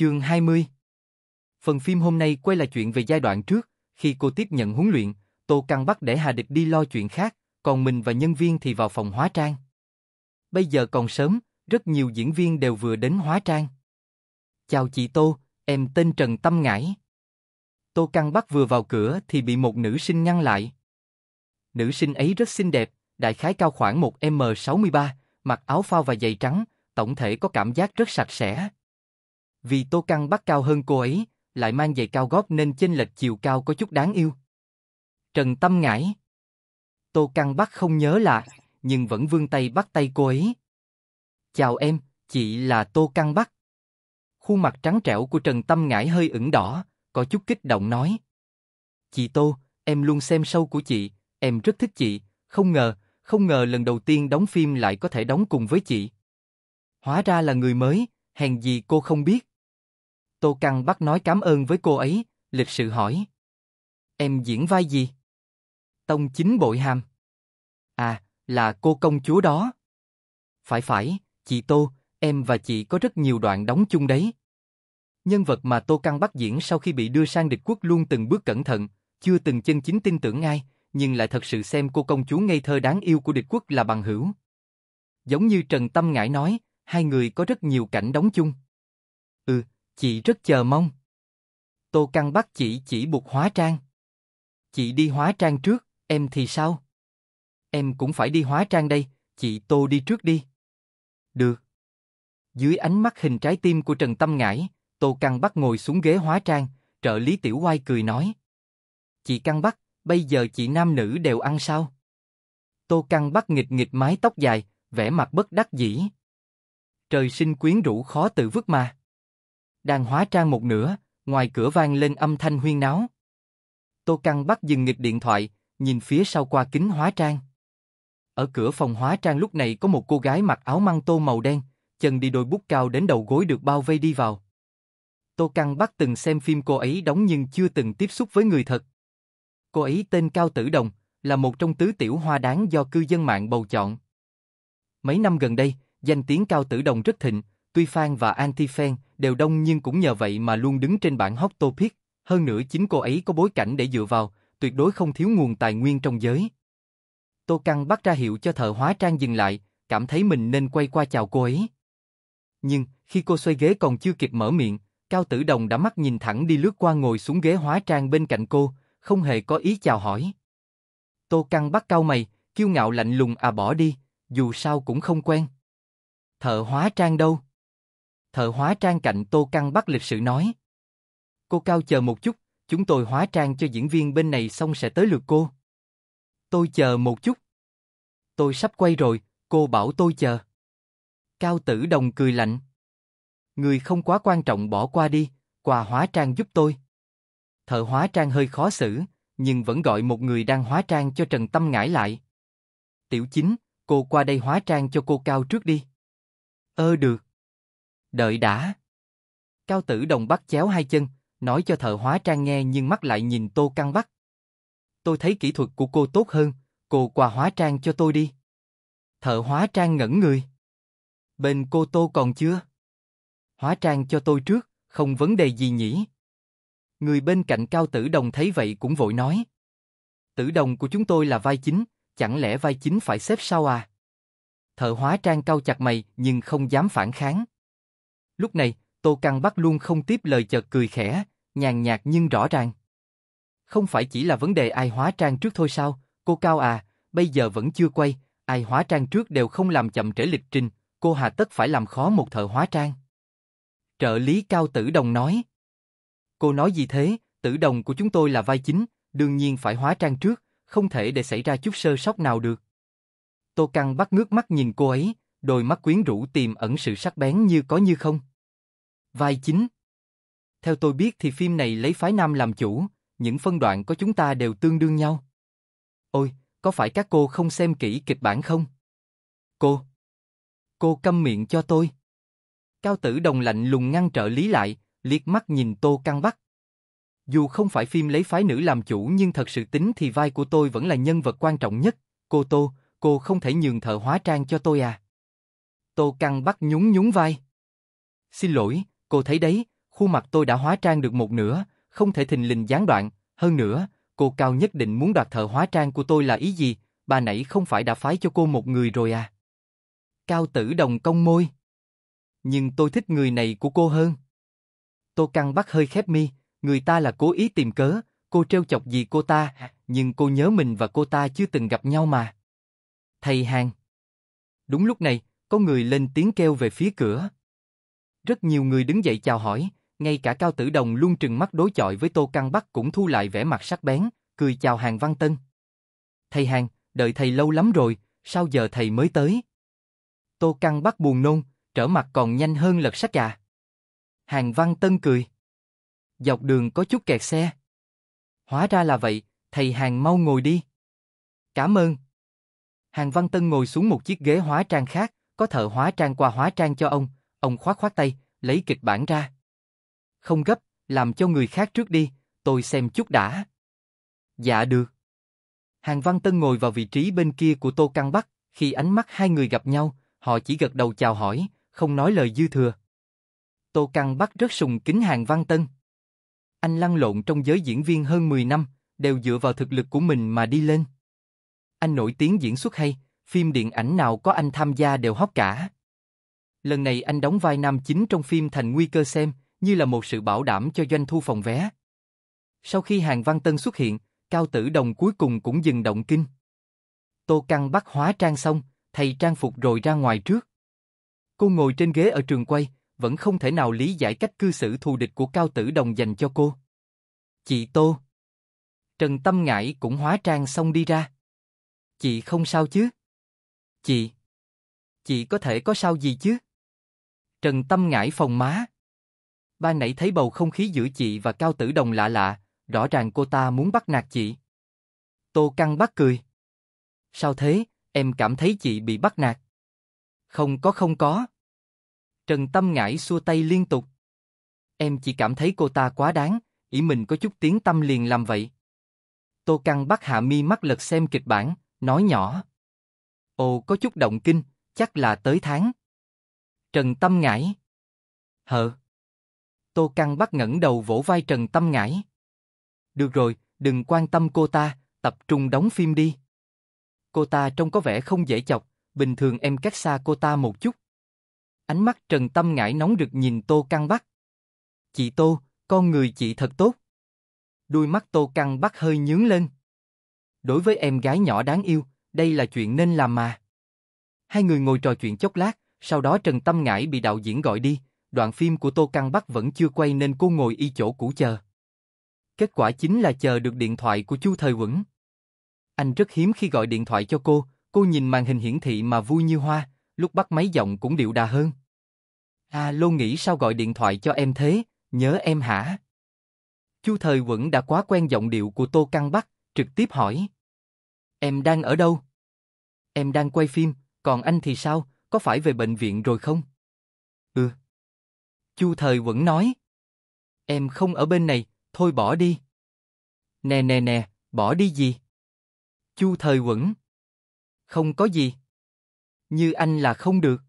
Chương 20 Phần phim hôm nay quay là chuyện về giai đoạn trước, khi cô tiếp nhận huấn luyện, Tô Căng bắt để Hà Địch đi lo chuyện khác, còn mình và nhân viên thì vào phòng hóa trang. Bây giờ còn sớm, rất nhiều diễn viên đều vừa đến hóa trang. Chào chị Tô, em tên Trần Tâm Ngãi. Tô Căng bắt vừa vào cửa thì bị một nữ sinh ngăn lại. Nữ sinh ấy rất xinh đẹp, đại khái cao khoảng 1m63, mặc áo phao và giày trắng, tổng thể có cảm giác rất sạch sẽ. Vì Tô Căn bắt cao hơn cô ấy, lại mang giày cao gót nên chênh lệch chiều cao có chút đáng yêu. Trần Tâm ngãi. Tô Căn bắt không nhớ là, nhưng vẫn vươn tay bắt tay cô ấy. Chào em, chị là Tô Căn bắt. Khuôn mặt trắng trẻo của Trần Tâm Ngãi hơi ửng đỏ, có chút kích động nói. Chị Tô, em luôn xem show của chị, em rất thích chị, không ngờ, không ngờ lần đầu tiên đóng phim lại có thể đóng cùng với chị. Hóa ra là người mới, hèn gì cô không biết. Tô Căn Bắc nói cảm ơn với cô ấy, lịch sự hỏi. Em diễn vai gì? Tông chính bội hàm. À, là cô công chúa đó. Phải phải, chị Tô, em và chị có rất nhiều đoạn đóng chung đấy. Nhân vật mà Tô Căn Bắc diễn sau khi bị đưa sang địch quốc luôn từng bước cẩn thận, chưa từng chân chính tin tưởng ai, nhưng lại thật sự xem cô công chúa ngây thơ đáng yêu của địch quốc là bằng hữu. Giống như Trần Tâm Ngãi nói, hai người có rất nhiều cảnh đóng chung. Chị rất chờ mong. Tô Căn bắt chị chỉ buộc hóa trang. Chị đi hóa trang trước, em thì sao? Em cũng phải đi hóa trang đây, chị Tô đi trước đi. Được. Dưới ánh mắt hình trái tim của Trần Tâm Ngãi, Tô Căn bắt ngồi xuống ghế hóa trang, trợ lý Tiểu Oai cười nói. Chị Căn bắt bây giờ chị nam nữ đều ăn sao? Tô Căn bắt nghịch nghịch mái tóc dài, vẻ mặt bất đắc dĩ. Trời sinh quyến rũ khó tự vứt mà. Đang hóa trang một nửa, ngoài cửa vang lên âm thanh huyên náo. Tô Căng bắt dừng nghịch điện thoại, nhìn phía sau qua kính hóa trang. Ở cửa phòng hóa trang lúc này có một cô gái mặc áo măng tô màu đen, chân đi đôi bút cao đến đầu gối được bao vây đi vào. Tô Căng bắt từng xem phim cô ấy đóng nhưng chưa từng tiếp xúc với người thật. Cô ấy tên Cao Tử Đồng, là một trong tứ tiểu hoa đáng do cư dân mạng bầu chọn. Mấy năm gần đây, danh tiếng Cao Tử Đồng rất thịnh, tuy fan và anti-fan đều đông nhưng cũng nhờ vậy mà luôn đứng trên bảng hot topic, hơn nữa chính cô ấy có bối cảnh để dựa vào, tuyệt đối không thiếu nguồn tài nguyên trong giới. Tô Căng bắt ra hiệu cho thợ hóa trang dừng lại, cảm thấy mình nên quay qua chào cô ấy. Nhưng, khi cô xoay ghế còn chưa kịp mở miệng, Cao Tử Đồng đã mắt nhìn thẳng đi lướt qua ngồi xuống ghế hóa trang bên cạnh cô, không hề có ý chào hỏi. Tô Căng bắt cao mày, kiêu ngạo lạnh lùng à bỏ đi, dù sao cũng không quen. Thợ hóa trang đâu? thợ hóa trang cạnh Tô Căng bắt lịch sự nói. Cô Cao chờ một chút, chúng tôi hóa trang cho diễn viên bên này xong sẽ tới lượt cô. Tôi chờ một chút. Tôi sắp quay rồi, cô bảo tôi chờ. Cao Tử Đồng cười lạnh. Người không quá quan trọng bỏ qua đi, quà hóa trang giúp tôi. Thợ hóa trang hơi khó xử, nhưng vẫn gọi một người đang hóa trang cho Trần Tâm Ngãi lại. Tiểu chính, cô qua đây hóa trang cho cô Cao trước đi. Ơ được. Đợi đã. Cao tử đồng bắt chéo hai chân, nói cho thợ hóa trang nghe nhưng mắt lại nhìn Tô Căng bắt. Tôi thấy kỹ thuật của cô tốt hơn, cô quà hóa trang cho tôi đi. Thợ hóa trang ngẩn người. Bên cô Tô còn chưa? Hóa trang cho tôi trước, không vấn đề gì nhỉ? Người bên cạnh Cao Tử Đồng thấy vậy cũng vội nói. Tử Đồng của chúng tôi là vai chính, chẳng lẽ vai chính phải xếp sau à? Thợ hóa trang cau chặt mày nhưng không dám phản kháng. Lúc này, Tô Căn Bắc luôn không tiếp lời chợt cười khẽ, nhàn nhạt nhưng rõ ràng. Không phải chỉ là vấn đề ai hóa trang trước thôi sao, cô Cao à, bây giờ vẫn chưa quay, ai hóa trang trước đều không làm chậm trễ lịch trình, cô hà tất phải làm khó một thợ hóa trang. Trợ lý Cao Tử Đồng nói. Cô nói gì thế, Tử Đồng của chúng tôi là vai chính, đương nhiên phải hóa trang trước, không thể để xảy ra chút sơ sót nào được. Tô Căn Bắc ngước mắt nhìn cô ấy, đôi mắt quyến rũ tìm ẩn sự sắc bén như có như không. Vai chính Theo tôi biết thì phim này lấy phái nam làm chủ, những phân đoạn có chúng ta đều tương đương nhau. Ôi, có phải các cô không xem kỹ kịch bản không? Cô! Cô câm miệng cho tôi! Cao tử đồng lạnh lùng ngăn trợ lý lại, liếc mắt nhìn Tô Căng Bắc. Dù không phải phim lấy phái nữ làm chủ nhưng thật sự tính thì vai của tôi vẫn là nhân vật quan trọng nhất. Cô Tô, cô không thể nhường thợ hóa trang cho tôi à? Tô Căng Bắc nhún nhún vai. Xin lỗi, Cô thấy đấy, khuôn mặt tôi đã hóa trang được một nửa, không thể thình lình gián đoạn, hơn nữa, cô Cao nhất định muốn đoạt thợ hóa trang của tôi là ý gì, bà nãy không phải đã phái cho cô một người rồi à? Cao tử đồng cong môi. Nhưng tôi thích người này của cô hơn. Tô Căng bắt hơi khép mi, người ta là cố ý tìm cớ, cô treo chọc gì cô ta, nhưng cô nhớ mình và cô ta chưa từng gặp nhau mà. Thầy hàng. Đúng lúc này, có người lên tiếng kêu về phía cửa. Rất nhiều người đứng dậy chào hỏi, ngay cả Cao Tử Đồng luôn trừng mắt đối chọi với Tô Căn Bắc cũng thu lại vẻ mặt sắc bén, cười chào Hàng Văn Tân. Thầy Hàng, đợi thầy lâu lắm rồi, sao giờ thầy mới tới? Tô Căn Bắc buồn nôn, trở mặt còn nhanh hơn lật sách gà. Hàng Văn Tân cười. Dọc đường có chút kẹt xe. Hóa ra là vậy, thầy Hàng mau ngồi đi. Cảm ơn. Hàng Văn Tân ngồi xuống một chiếc ghế hóa trang khác, có thợ hóa trang qua hóa trang cho ông, Ông khoát khoát tay, lấy kịch bản ra. Không gấp, làm cho người khác trước đi, tôi xem chút đã. Dạ được. Hàng Văn Tân ngồi vào vị trí bên kia của Tô Căng Bắc, khi ánh mắt hai người gặp nhau, họ chỉ gật đầu chào hỏi, không nói lời dư thừa. Tô Căng Bắc rất sùng kính Hàng Văn Tân. Anh lăn lộn trong giới diễn viên hơn 10 năm, đều dựa vào thực lực của mình mà đi lên. Anh nổi tiếng diễn xuất hay, phim điện ảnh nào có anh tham gia đều hot cả lần này anh đóng vai nam chính trong phim Thành Nguy Cơ xem, như là một sự bảo đảm cho doanh thu phòng vé. Sau khi Hàng Văn Tân xuất hiện, Cao Tử Đồng cuối cùng cũng dừng động kinh. Tô Căng bắt hóa trang xong, thầy trang phục rồi ra ngoài trước. Cô ngồi trên ghế ở trường quay, vẫn không thể nào lý giải cách cư xử thù địch của Cao Tử Đồng dành cho cô. Chị Tô. Trần Tâm Ngãi cũng hóa trang xong đi ra. Chị không sao chứ? Chị. Chị có thể có sao gì chứ? Trần Tâm ngãi phòng má. Ba nãy thấy bầu không khí giữa chị và Cao Tử Đồng lạ lạ, rõ ràng cô ta muốn bắt nạt chị. Tô Căng bắt cười. Sao thế, em cảm thấy chị bị bắt nạt? Không có không có. Trần Tâm ngãi xua tay liên tục. Em chỉ cảm thấy cô ta quá đáng, ý mình có chút tiếng tâm liền làm vậy. Tô Căng bắt hạ mi mắt lật xem kịch bản, nói nhỏ. Ồ có chút động kinh, chắc là tới tháng. Trần Tâm Ngãi. Hờ. Tô Căng bắt ngẩng đầu vỗ vai Trần Tâm Ngãi. Được rồi, đừng quan tâm cô ta, tập trung đóng phim đi. Cô ta trông có vẻ không dễ chọc, bình thường em cách xa cô ta một chút. Ánh mắt Trần Tâm Ngãi nóng rực nhìn Tô Căng Bắc. Chị Tô, con người chị thật tốt. Đuôi mắt Tô Căng Bắc hơi nhướng lên. Đối với em gái nhỏ đáng yêu, đây là chuyện nên làm mà. Hai người ngồi trò chuyện chốc lát, sau đó Trần Tâm Ngãi bị đạo diễn gọi đi, đoạn phim của Tô Căn Bắc vẫn chưa quay nên cô ngồi y chỗ cũ chờ. Kết quả chính là chờ được điện thoại của Chu Thời Quẩn. Anh rất hiếm khi gọi điện thoại cho cô, cô nhìn màn hình hiển thị mà vui như hoa, lúc bắt máy giọng cũng điệu đà hơn. À lô nghĩ sao gọi điện thoại cho em thế, nhớ em hả? Chu Thời Quẩn đã quá quen giọng điệu của Tô Căn Bắc, trực tiếp hỏi. Em đang ở đâu? Em đang quay phim, còn anh thì sao, có phải về bệnh viện rồi không? Ừ. Chu Thời vẫn nói. Em không ở bên này, thôi bỏ đi. Nè nè nè, bỏ đi gì? Chu Thời Vẫn Không có gì. Như anh là không được.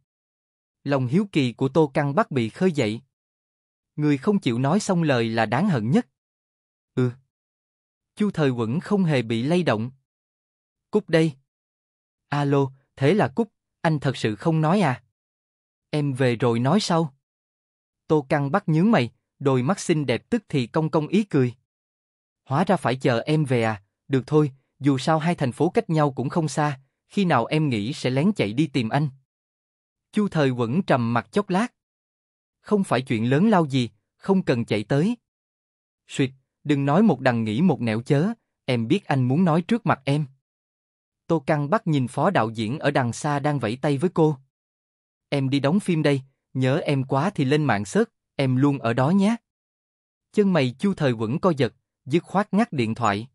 Lòng hiếu kỳ của Tô Căng bắt bị khơi dậy. Người không chịu nói xong lời là đáng hận nhất. Ừ. Chu Thời Vẫn không hề bị lay động. Cúc đây. Alo, thế là Cúc. Anh thật sự không nói à? Em về rồi nói sau. Tô Căng bắt nhướng mày, đôi mắt xinh đẹp tức thì công công ý cười. Hóa ra phải chờ em về à, được thôi, dù sao hai thành phố cách nhau cũng không xa, khi nào em nghĩ sẽ lén chạy đi tìm anh. Chu thời vẫn trầm mặt chốc lát. Không phải chuyện lớn lao gì, không cần chạy tới. Xuyệt, đừng nói một đằng nghĩ một nẻo chớ, em biết anh muốn nói trước mặt em. Tô Căng Bắc nhìn phó đạo diễn ở đằng xa đang vẫy tay với cô. Em đi đóng phim đây, nhớ em quá thì lên mạng sớt, em luôn ở đó nhé. Chân mày chu thời quẩn co giật, dứt khoát ngắt điện thoại.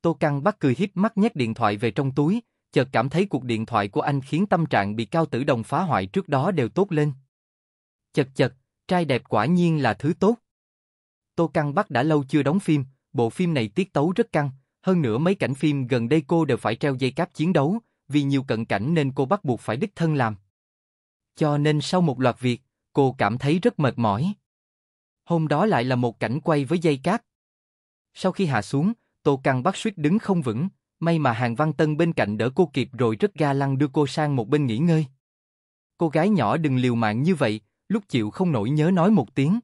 Tô Căng Bắc cười híp mắt nhét điện thoại về trong túi, chợt cảm thấy cuộc điện thoại của anh khiến tâm trạng bị cao tử đồng phá hoại trước đó đều tốt lên. Chật chật, trai đẹp quả nhiên là thứ tốt. Tô Căng Bắc đã lâu chưa đóng phim, bộ phim này tiết tấu rất căng, hơn nữa mấy cảnh phim gần đây cô đều phải treo dây cáp chiến đấu, vì nhiều cận cảnh nên cô bắt buộc phải đích thân làm. Cho nên sau một loạt việc, cô cảm thấy rất mệt mỏi. Hôm đó lại là một cảnh quay với dây cáp. Sau khi hạ xuống, Tô Căng bắt suýt đứng không vững, may mà Hàng Văn Tân bên cạnh đỡ cô kịp rồi rất ga lăng đưa cô sang một bên nghỉ ngơi. Cô gái nhỏ đừng liều mạng như vậy, lúc chịu không nổi nhớ nói một tiếng.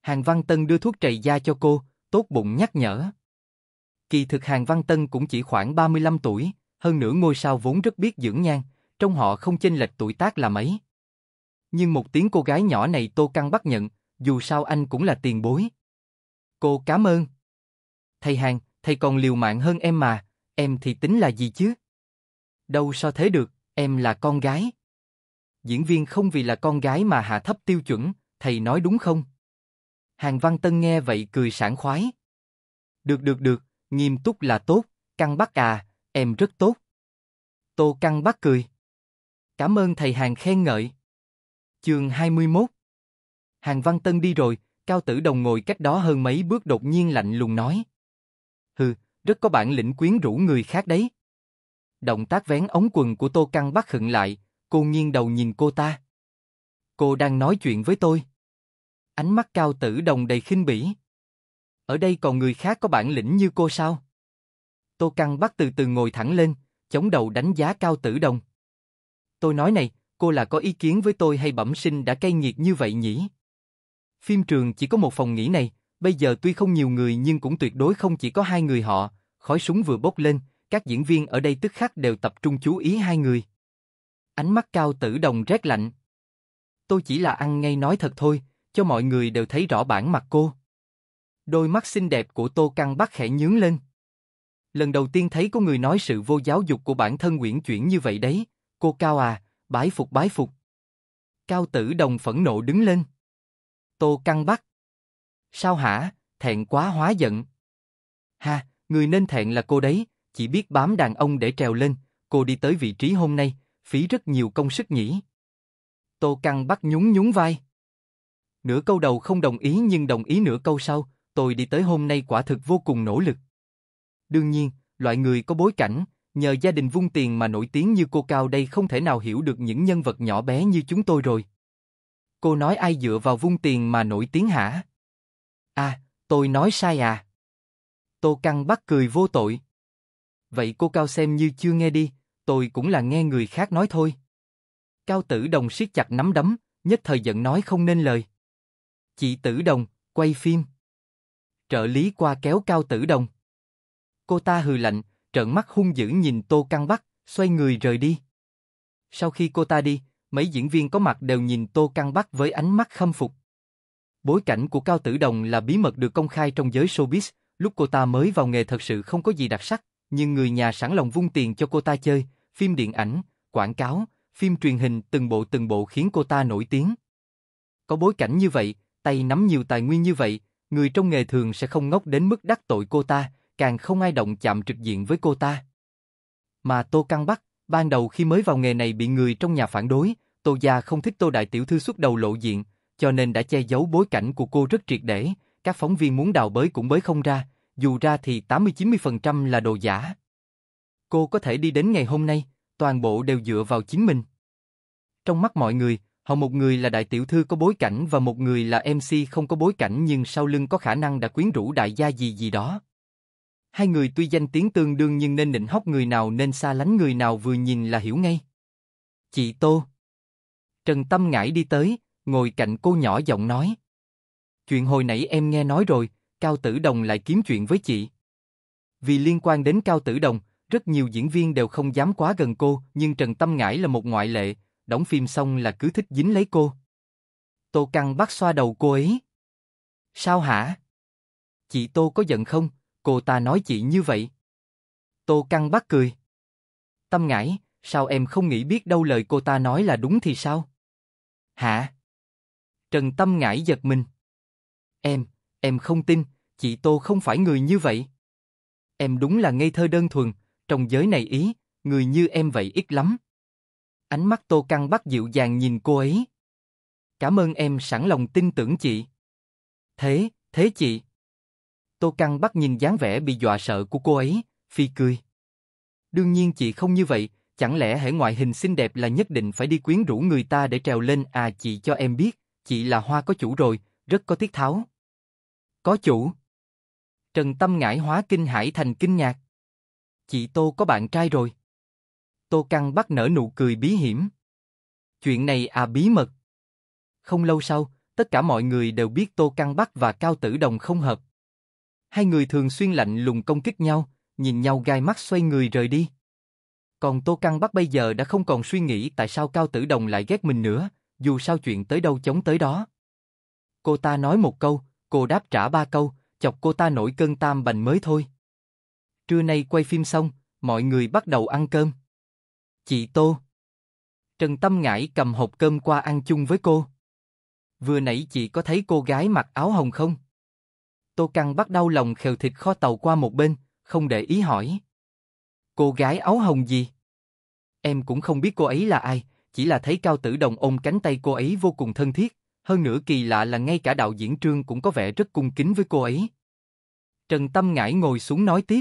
Hàng Văn Tân đưa thuốc trầy da cho cô, tốt bụng nhắc nhở. Kỳ thực Hàng Văn Tân cũng chỉ khoảng 35 tuổi, hơn nữa ngôi sao vốn rất biết dưỡng nhan, trong họ không chênh lệch tuổi tác là mấy. Nhưng một tiếng cô gái nhỏ này Tô Căng bắt nhận, dù sao anh cũng là tiền bối. Cô cảm ơn. Thầy Hàng, thầy còn liều mạng hơn em mà, em thì tính là gì chứ? Đâu so thế được, em là con gái. Diễn viên không vì là con gái mà hạ thấp tiêu chuẩn, thầy nói đúng không? Hàng Văn Tân nghe vậy cười sảng khoái. Được được được, Nghiêm túc là tốt, Căng Bắc à, em rất tốt. Tô Căng Bắc cười. Cảm ơn thầy Hàng khen ngợi. Chương 21 Hàng Văn Tân đi rồi, Cao Tử Đồng ngồi cách đó hơn mấy bước đột nhiên lạnh lùng nói. Hừ, rất có bản lĩnh quyến rũ người khác đấy. Động tác vén ống quần của Tô Căng Bắc khựng lại, cô nghiêng đầu nhìn cô ta. Cô đang nói chuyện với tôi. Ánh mắt Cao Tử Đồng đầy khinh bỉ. Ở đây còn người khác có bản lĩnh như cô sao? Tô Căng bắt từ từ ngồi thẳng lên, chống đầu đánh giá cao tử đồng. Tôi nói này, cô là có ý kiến với tôi hay bẩm sinh đã cay nghiệt như vậy nhỉ? Phim trường chỉ có một phòng nghỉ này, bây giờ tuy không nhiều người nhưng cũng tuyệt đối không chỉ có hai người họ, khói súng vừa bốc lên, các diễn viên ở đây tức khắc đều tập trung chú ý hai người. Ánh mắt cao tử đồng rét lạnh. Tôi chỉ là ăn ngay nói thật thôi, cho mọi người đều thấy rõ bản mặt cô. Đôi mắt xinh đẹp của Tô Căn Bắc khẽ nhướng lên. Lần đầu tiên thấy có người nói sự vô giáo dục của bản thân quyển Chuyển như vậy đấy, cô Cao à, bái phục bái phục. Cao Tử Đồng phẫn nộ đứng lên. Tô Căn Bắc. Sao hả, thẹn quá hóa giận. Ha, người nên thẹn là cô đấy, chỉ biết bám đàn ông để trèo lên, cô đi tới vị trí hôm nay, phí rất nhiều công sức nhỉ. Tô Căn Bắc nhún nhún vai. Nửa câu đầu không đồng ý nhưng đồng ý nửa câu sau, tôi đi tới hôm nay quả thực vô cùng nỗ lực. Đương nhiên, loại người có bối cảnh, nhờ gia đình vung tiền mà nổi tiếng như cô Cao đây không thể nào hiểu được những nhân vật nhỏ bé như chúng tôi rồi. Cô nói ai dựa vào vung tiền mà nổi tiếng hả? À, tôi nói sai à? Tô Căng bắt cười vô tội. Vậy cô Cao xem như chưa nghe đi, tôi cũng là nghe người khác nói thôi. Cao Tử Đồng siết chặt nắm đấm, nhất thời giận nói không nên lời. Chị Tử Đồng, quay phim trợ lý qua kéo Cao Tử Đồng. Cô ta hừ lạnh, trợn mắt hung dữ nhìn Tô Căn Bắc, xoay người rời đi. Sau khi cô ta đi, mấy diễn viên có mặt đều nhìn Tô Căn Bắc với ánh mắt khâm phục. Bối cảnh của Cao Tử Đồng là bí mật được công khai trong giới showbiz, lúc cô ta mới vào nghề thật sự không có gì đặc sắc, nhưng người nhà sẵn lòng vung tiền cho cô ta chơi, phim điện ảnh, quảng cáo, phim truyền hình từng bộ từng bộ khiến cô ta nổi tiếng. Có bối cảnh như vậy, tay nắm nhiều tài nguyên như vậy, người trong nghề thường sẽ không ngốc đến mức đắc tội cô ta, càng không ai động chạm trực diện với cô ta. Mà Tô Căng Bắc, ban đầu khi mới vào nghề này bị người trong nhà phản đối, Tô Gia không thích Tô Đại Tiểu Thư xuất đầu lộ diện, cho nên đã che giấu bối cảnh của cô rất triệt để, các phóng viên muốn đào bới cũng bới không ra, dù ra thì 80-90% là đồ giả. Cô có thể đi đến ngày hôm nay, toàn bộ đều dựa vào chính mình. Trong mắt mọi người, Họ một người là đại tiểu thư có bối cảnh và một người là MC không có bối cảnh nhưng sau lưng có khả năng đã quyến rũ đại gia gì gì đó. Hai người tuy danh tiếng tương đương nhưng nên định hóc người nào nên xa lánh người nào vừa nhìn là hiểu ngay. Chị Tô Trần Tâm ngãi đi tới, ngồi cạnh cô nhỏ giọng nói. Chuyện hồi nãy em nghe nói rồi, Cao Tử Đồng lại kiếm chuyện với chị. Vì liên quan đến Cao Tử Đồng, rất nhiều diễn viên đều không dám quá gần cô, nhưng Trần Tâm Ngãi là một ngoại lệ, đóng phim xong là cứ thích dính lấy cô. Tô Căng bắt xoa đầu cô ấy. Sao hả? Chị Tô có giận không? Cô ta nói chị như vậy. Tô Căng bắt cười. Tâm ngãi, sao em không nghĩ biết đâu lời cô ta nói là đúng thì sao? Hả? Trần Tâm ngãi giật mình. Em, em không tin, chị Tô không phải người như vậy. Em đúng là ngây thơ đơn thuần, trong giới này ý, người như em vậy ít lắm. Ánh mắt Tô Căng bắt dịu dàng nhìn cô ấy. Cảm ơn em sẵn lòng tin tưởng chị. Thế, thế chị. Tô Căng bắt nhìn dáng vẻ bị dọa sợ của cô ấy, phi cười. Đương nhiên chị không như vậy, chẳng lẽ hệ ngoại hình xinh đẹp là nhất định phải đi quyến rũ người ta để trèo lên à chị cho em biết, chị là hoa có chủ rồi, rất có tiết tháo. Có chủ. Trần Tâm ngải hóa kinh hải thành kinh ngạc. Chị Tô có bạn trai rồi. Tô Căng bắt nở nụ cười bí hiểm. Chuyện này à bí mật. Không lâu sau, tất cả mọi người đều biết Tô Căng Bắc và Cao Tử Đồng không hợp. Hai người thường xuyên lạnh lùng công kích nhau, nhìn nhau gai mắt xoay người rời đi. Còn Tô Căng Bắc bây giờ đã không còn suy nghĩ tại sao Cao Tử Đồng lại ghét mình nữa, dù sao chuyện tới đâu chống tới đó. Cô ta nói một câu, cô đáp trả ba câu, chọc cô ta nổi cơn tam bành mới thôi. Trưa nay quay phim xong, mọi người bắt đầu ăn cơm. Chị Tô. Trần Tâm Ngãi cầm hộp cơm qua ăn chung với cô. Vừa nãy chị có thấy cô gái mặc áo hồng không? Tô Căng bắt đau lòng khều thịt kho tàu qua một bên, không để ý hỏi. Cô gái áo hồng gì? Em cũng không biết cô ấy là ai, chỉ là thấy Cao Tử Đồng ôm cánh tay cô ấy vô cùng thân thiết, hơn nữa kỳ lạ là ngay cả đạo diễn Trương cũng có vẻ rất cung kính với cô ấy. Trần Tâm Ngãi ngồi xuống nói tiếp.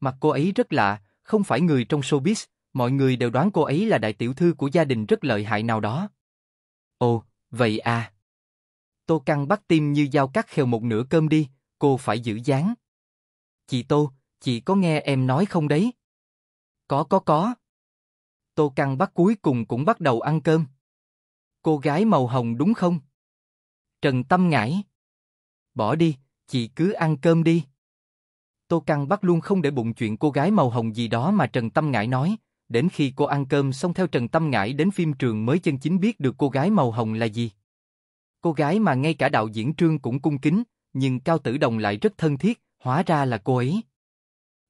Mặt cô ấy rất lạ, không phải người trong showbiz, Mọi người đều đoán cô ấy là đại tiểu thư của gia đình rất lợi hại nào đó. Ồ, vậy à. Tô Căng bắt tim như dao cắt khều một nửa cơm đi, cô phải giữ dáng. Chị Tô, chị có nghe em nói không đấy? Có có có. Tô Căng bắt cuối cùng cũng bắt đầu ăn cơm. Cô gái màu hồng đúng không? Trần Tâm ngãi. Bỏ đi, chị cứ ăn cơm đi. Tô Căng bắt luôn không để bụng chuyện cô gái màu hồng gì đó mà Trần Tâm ngãi nói, đến khi cô ăn cơm xong theo Trần Tâm Ngãi đến phim trường mới chân chính biết được cô gái màu hồng là gì. Cô gái mà ngay cả đạo diễn Trương cũng cung kính, nhưng Cao Tử Đồng lại rất thân thiết, hóa ra là cô ấy.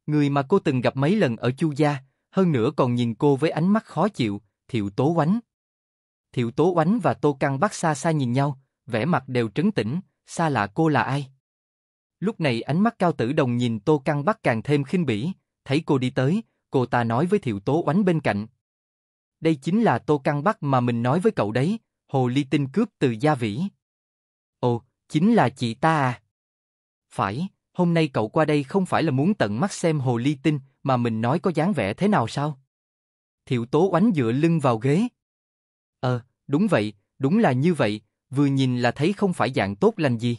Người mà cô từng gặp mấy lần ở Chu Gia, hơn nữa còn nhìn cô với ánh mắt khó chịu, Thiệu Tố Oánh. Thiệu Tố Oánh và Tô Căng Bắc xa xa nhìn nhau, vẻ mặt đều trấn tĩnh, xa lạ cô là ai. Lúc này ánh mắt Cao Tử Đồng nhìn Tô Căng Bắc càng thêm khinh bỉ, thấy cô đi tới, cô ta nói với Thiệu Tố Oánh bên cạnh. Đây chính là Tô Căn Bắc mà mình nói với cậu đấy, hồ ly tinh cướp từ Gia Vĩ. Ồ, chính là chị ta à? Phải, hôm nay cậu qua đây không phải là muốn tận mắt xem hồ ly tinh mà mình nói có dáng vẻ thế nào sao? Thiệu Tố Oánh dựa lưng vào ghế. Ờ, đúng vậy, đúng là như vậy, vừa nhìn là thấy không phải dạng tốt lành gì.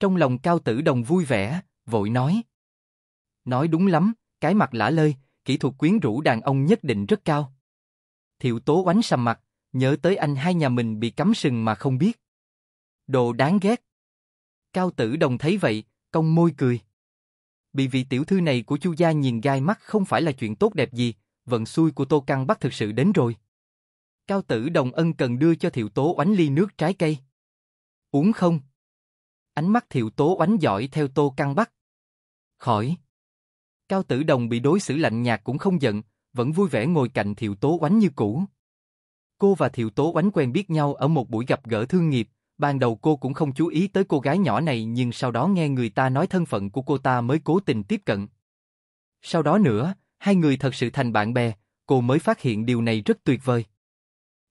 Trong lòng Cao Tử Đồng vui vẻ, vội nói. Nói đúng lắm, cái mặt lả lơi, kỹ thuật quyến rũ đàn ông nhất định rất cao. Thiệu tố oánh sầm mặt, nhớ tới anh hai nhà mình bị cắm sừng mà không biết. Đồ đáng ghét. Cao tử đồng thấy vậy, cong môi cười. Bị vị tiểu thư này của chu gia nhìn gai mắt không phải là chuyện tốt đẹp gì, vận xui của Tô Căng Bắc thực sự đến rồi. Cao tử đồng ân cần đưa cho thiệu tố oánh ly nước trái cây. Uống không? Ánh mắt thiệu tố oánh giỏi theo Tô Căng Bắc. Khỏi. Cao Tử Đồng bị đối xử lạnh nhạt cũng không giận, vẫn vui vẻ ngồi cạnh Thiệu Tố Oánh như cũ. Cô và Thiệu Tố Oánh quen biết nhau ở một buổi gặp gỡ thương nghiệp, ban đầu cô cũng không chú ý tới cô gái nhỏ này nhưng sau đó nghe người ta nói thân phận của cô ta mới cố tình tiếp cận. Sau đó nữa, hai người thật sự thành bạn bè, cô mới phát hiện điều này rất tuyệt vời.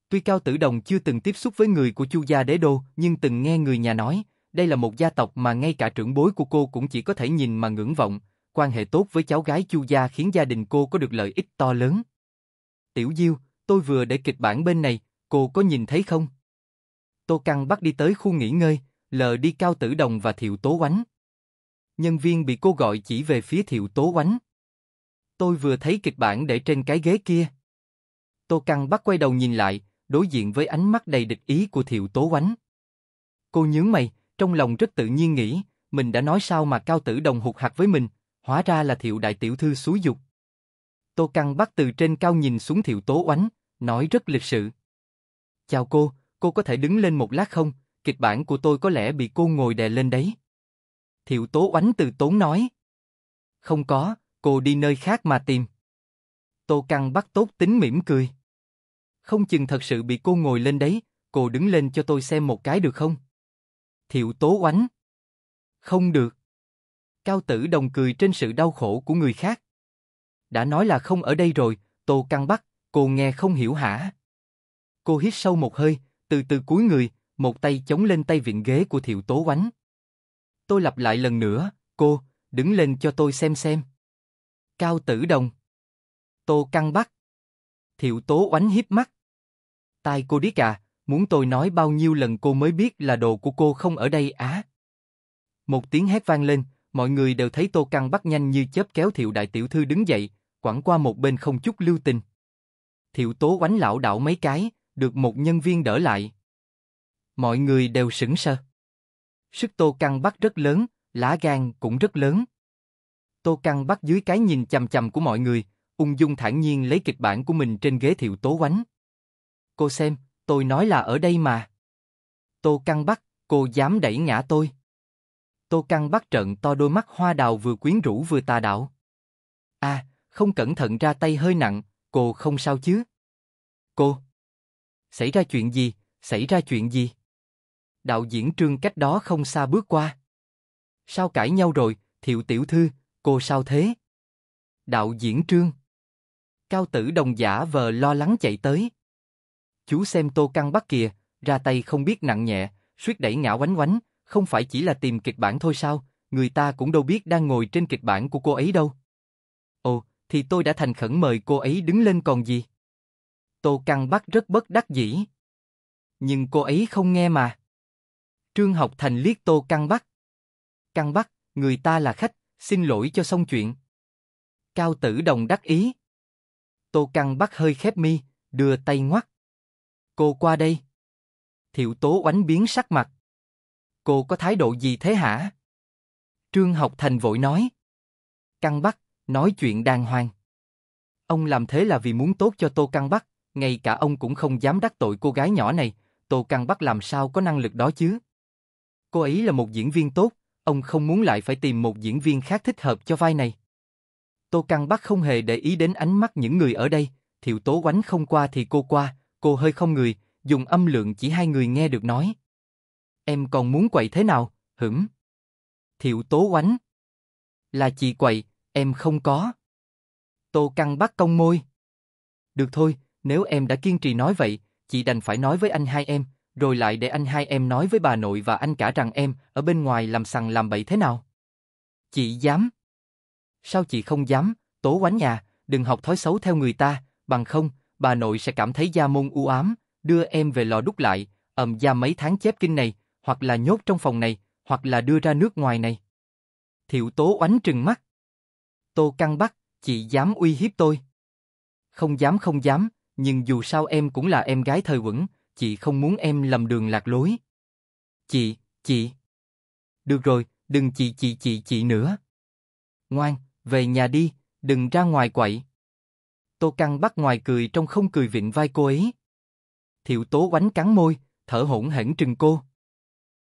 Tuy Cao Tử Đồng chưa từng tiếp xúc với người của Chu gia đế đô, nhưng từng nghe người nhà nói, đây là một gia tộc mà ngay cả trưởng bối của cô cũng chỉ có thể nhìn mà ngưỡng vọng, quan hệ tốt với cháu gái Chu gia khiến gia đình cô có được lợi ích to lớn. Tiểu Diêu, tôi vừa để kịch bản bên này, cô có nhìn thấy không? Tô Căng bắt đi tới khu nghỉ ngơi, lờ đi Cao Tử Đồng và Thiệu Tố Oánh. Nhân viên bị cô gọi chỉ về phía Thiệu Tố Oánh. Tôi vừa thấy kịch bản để trên cái ghế kia. Tô Căng bắt quay đầu nhìn lại, đối diện với ánh mắt đầy địch ý của Thiệu Tố Oánh. Cô nhướng mày, trong lòng rất tự nhiên nghĩ, mình đã nói sao mà Cao Tử Đồng hụt hạt với mình, Hóa ra là thiệu đại tiểu thư xúi dục. Tô Căng bắt từ trên cao nhìn xuống thiệu tố oánh, nói rất lịch sự. Chào cô, cô có thể đứng lên một lát không? Kịch bản của tôi có lẽ bị cô ngồi đè lên đấy. Thiệu tố oánh từ tốn nói. Không có, cô đi nơi khác mà tìm. Tô Căng bắt tốt tính mỉm cười. Không chừng thật sự bị cô ngồi lên đấy, cô đứng lên cho tôi xem một cái được không? Thiệu tố oánh. Không được. Cao Tử Đồng cười trên sự đau khổ của người khác. Đã nói là không ở đây rồi, Tô Căng Bắc, cô nghe không hiểu hả? Cô hít sâu một hơi, từ từ cúi người, một tay chống lên tay viện ghế của Thiệu Tố Oánh. Tôi lặp lại lần nữa, cô, đứng lên cho tôi xem xem. Cao Tử Đồng Tô Căng Bắc Thiệu Tố Oánh hiếp mắt. Tai cô điếc à, muốn tôi nói bao nhiêu lần cô mới biết là đồ của cô không ở đây á. Một tiếng hét vang lên, Mọi người đều thấy Tô Căng bắt nhanh như chớp kéo Thiệu Đại Tiểu Thư đứng dậy, quẳng qua một bên không chút lưu tình. Thiệu Tố oánh lão đảo mấy cái, được một nhân viên đỡ lại. Mọi người đều sững sờ. Sức Tô Căng bắt rất lớn, lá gan cũng rất lớn. Tô Căng bắt dưới cái nhìn chầm chầm của mọi người, ung dung thản nhiên lấy kịch bản của mình trên ghế Thiệu Tố oánh. Cô xem, tôi nói là ở đây mà. Tô Căng bắt, cô dám đẩy ngã tôi. Tô Căng bắt trận to đôi mắt hoa đào vừa quyến rũ vừa tà đạo. a à, không cẩn thận ra tay hơi nặng, cô không sao chứ? Cô! Xảy ra chuyện gì? Xảy ra chuyện gì? Đạo diễn trương cách đó không xa bước qua. Sao cãi nhau rồi, thiệu tiểu thư, cô sao thế? Đạo diễn trương. Cao tử đồng giả vờ lo lắng chạy tới. Chú xem tô căng bắt kìa, ra tay không biết nặng nhẹ, suýt đẩy ngã oánh oánh, không phải chỉ là tìm kịch bản thôi sao, người ta cũng đâu biết đang ngồi trên kịch bản của cô ấy đâu. Ồ, thì tôi đã thành khẩn mời cô ấy đứng lên còn gì. Tô Căng Bắc rất bất đắc dĩ. Nhưng cô ấy không nghe mà. Trương Học Thành liếc Tô Căng Bắc. Căng Bắc, người ta là khách, xin lỗi cho xong chuyện. Cao Tử Đồng đắc ý. Tô Căng Bắc hơi khép mi, đưa tay ngoắt. Cô qua đây. Thiệu Tố oánh biến sắc mặt cô có thái độ gì thế hả? Trương Học Thành vội nói. Căng Bắc, nói chuyện đàng hoàng. Ông làm thế là vì muốn tốt cho Tô Căng Bắc, ngay cả ông cũng không dám đắc tội cô gái nhỏ này, Tô Căng Bắc làm sao có năng lực đó chứ? Cô ấy là một diễn viên tốt, ông không muốn lại phải tìm một diễn viên khác thích hợp cho vai này. Tô Căng Bắc không hề để ý đến ánh mắt những người ở đây, Thiệu Tố Oánh không qua thì cô qua, cô hơi không người, dùng âm lượng chỉ hai người nghe được nói. Em còn muốn quậy thế nào, hửm? Thiệu tố oánh. Là chị quậy, em không có. Tô Căng bắt cong môi. Được thôi, nếu em đã kiên trì nói vậy, chị đành phải nói với anh hai em, rồi lại để anh hai em nói với bà nội và anh cả rằng em ở bên ngoài làm sằng làm bậy thế nào. Chị dám. Sao chị không dám, tố oánh nhà, đừng học thói xấu theo người ta, bằng không, bà nội sẽ cảm thấy gia môn u ám, đưa em về lò đúc lại, ầm um, mấy tháng chép kinh này, hoặc là nhốt trong phòng này, hoặc là đưa ra nước ngoài này. Thiệu tố oánh trừng mắt. Tô Căng Bắc, chị dám uy hiếp tôi. Không dám không dám, nhưng dù sao em cũng là em gái thời quẩn, chị không muốn em lầm đường lạc lối. Chị, chị. Được rồi, đừng chị chị chị chị nữa. Ngoan, về nhà đi, đừng ra ngoài quậy. Tô Căng Bắc ngoài cười trong không cười vịn vai cô ấy. Thiệu Tố oánh cắn môi, thở hổn hển trừng cô.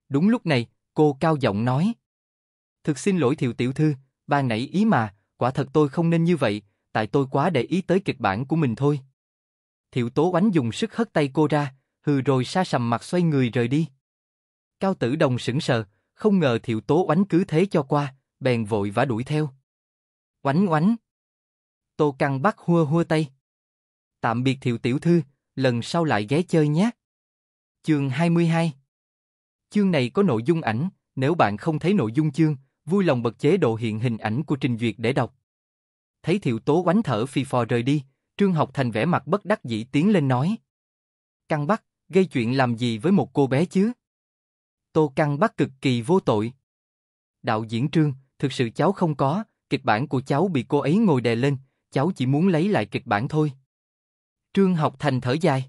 Đúng lúc này, cô cao giọng nói. Thực xin lỗi thiệu tiểu thư, ban nãy ý mà, quả thật tôi không nên như vậy, tại tôi quá để ý tới kịch bản của mình thôi. Thiệu tố oánh dùng sức hất tay cô ra, hừ rồi xa sầm mặt xoay người rời đi. Cao tử đồng sững sờ, không ngờ thiệu tố oánh cứ thế cho qua, bèn vội vã đuổi theo. Oánh oánh. Tô Căng bắt hua hua tay. Tạm biệt thiệu tiểu thư, lần sau lại ghé chơi nhé. Chương 22 Chương này có nội dung ảnh, nếu bạn không thấy nội dung chương, vui lòng bật chế độ hiện hình ảnh của trình duyệt để đọc. Thấy Thiệu Tố oánh thở phì phò rời đi, Trương Học Thành vẻ mặt bất đắc dĩ tiến lên nói. Căng Bắc, gây chuyện làm gì với một cô bé chứ? Tô Căng Bắc cực kỳ vô tội. Đạo diễn Trương, thực sự cháu không có, kịch bản của cháu bị cô ấy ngồi đè lên, cháu chỉ muốn lấy lại kịch bản thôi. Trương Học Thành thở dài.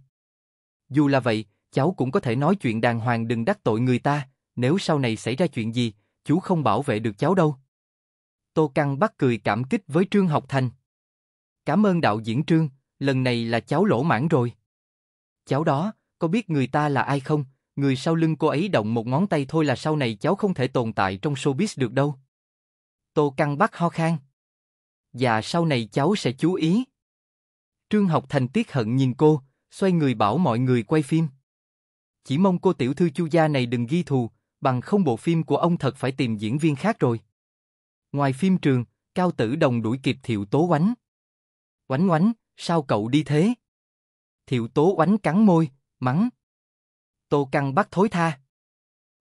Dù là vậy, cháu cũng có thể nói chuyện đàng hoàng đừng đắc tội người ta, nếu sau này xảy ra chuyện gì, chú không bảo vệ được cháu đâu. Tô Căng bắt cười cảm kích với Trương Học Thành. Cảm ơn đạo diễn Trương, lần này là cháu lỗ mãn rồi. Cháu đó, có biết người ta là ai không? Người sau lưng cô ấy động một ngón tay thôi là sau này cháu không thể tồn tại trong showbiz được đâu. Tô Căng bắt ho khan. Dạ sau này cháu sẽ chú ý. Trương Học Thành tiếc hận nhìn cô, xoay người bảo mọi người quay phim chỉ mong cô tiểu thư chu gia này đừng ghi thù, bằng không bộ phim của ông thật phải tìm diễn viên khác rồi. Ngoài phim trường, Cao Tử Đồng đuổi kịp Thiệu Tố Oánh. Oánh oánh, sao cậu đi thế? Thiệu Tố Oánh cắn môi, mắng. Tô Căng bắt thối tha.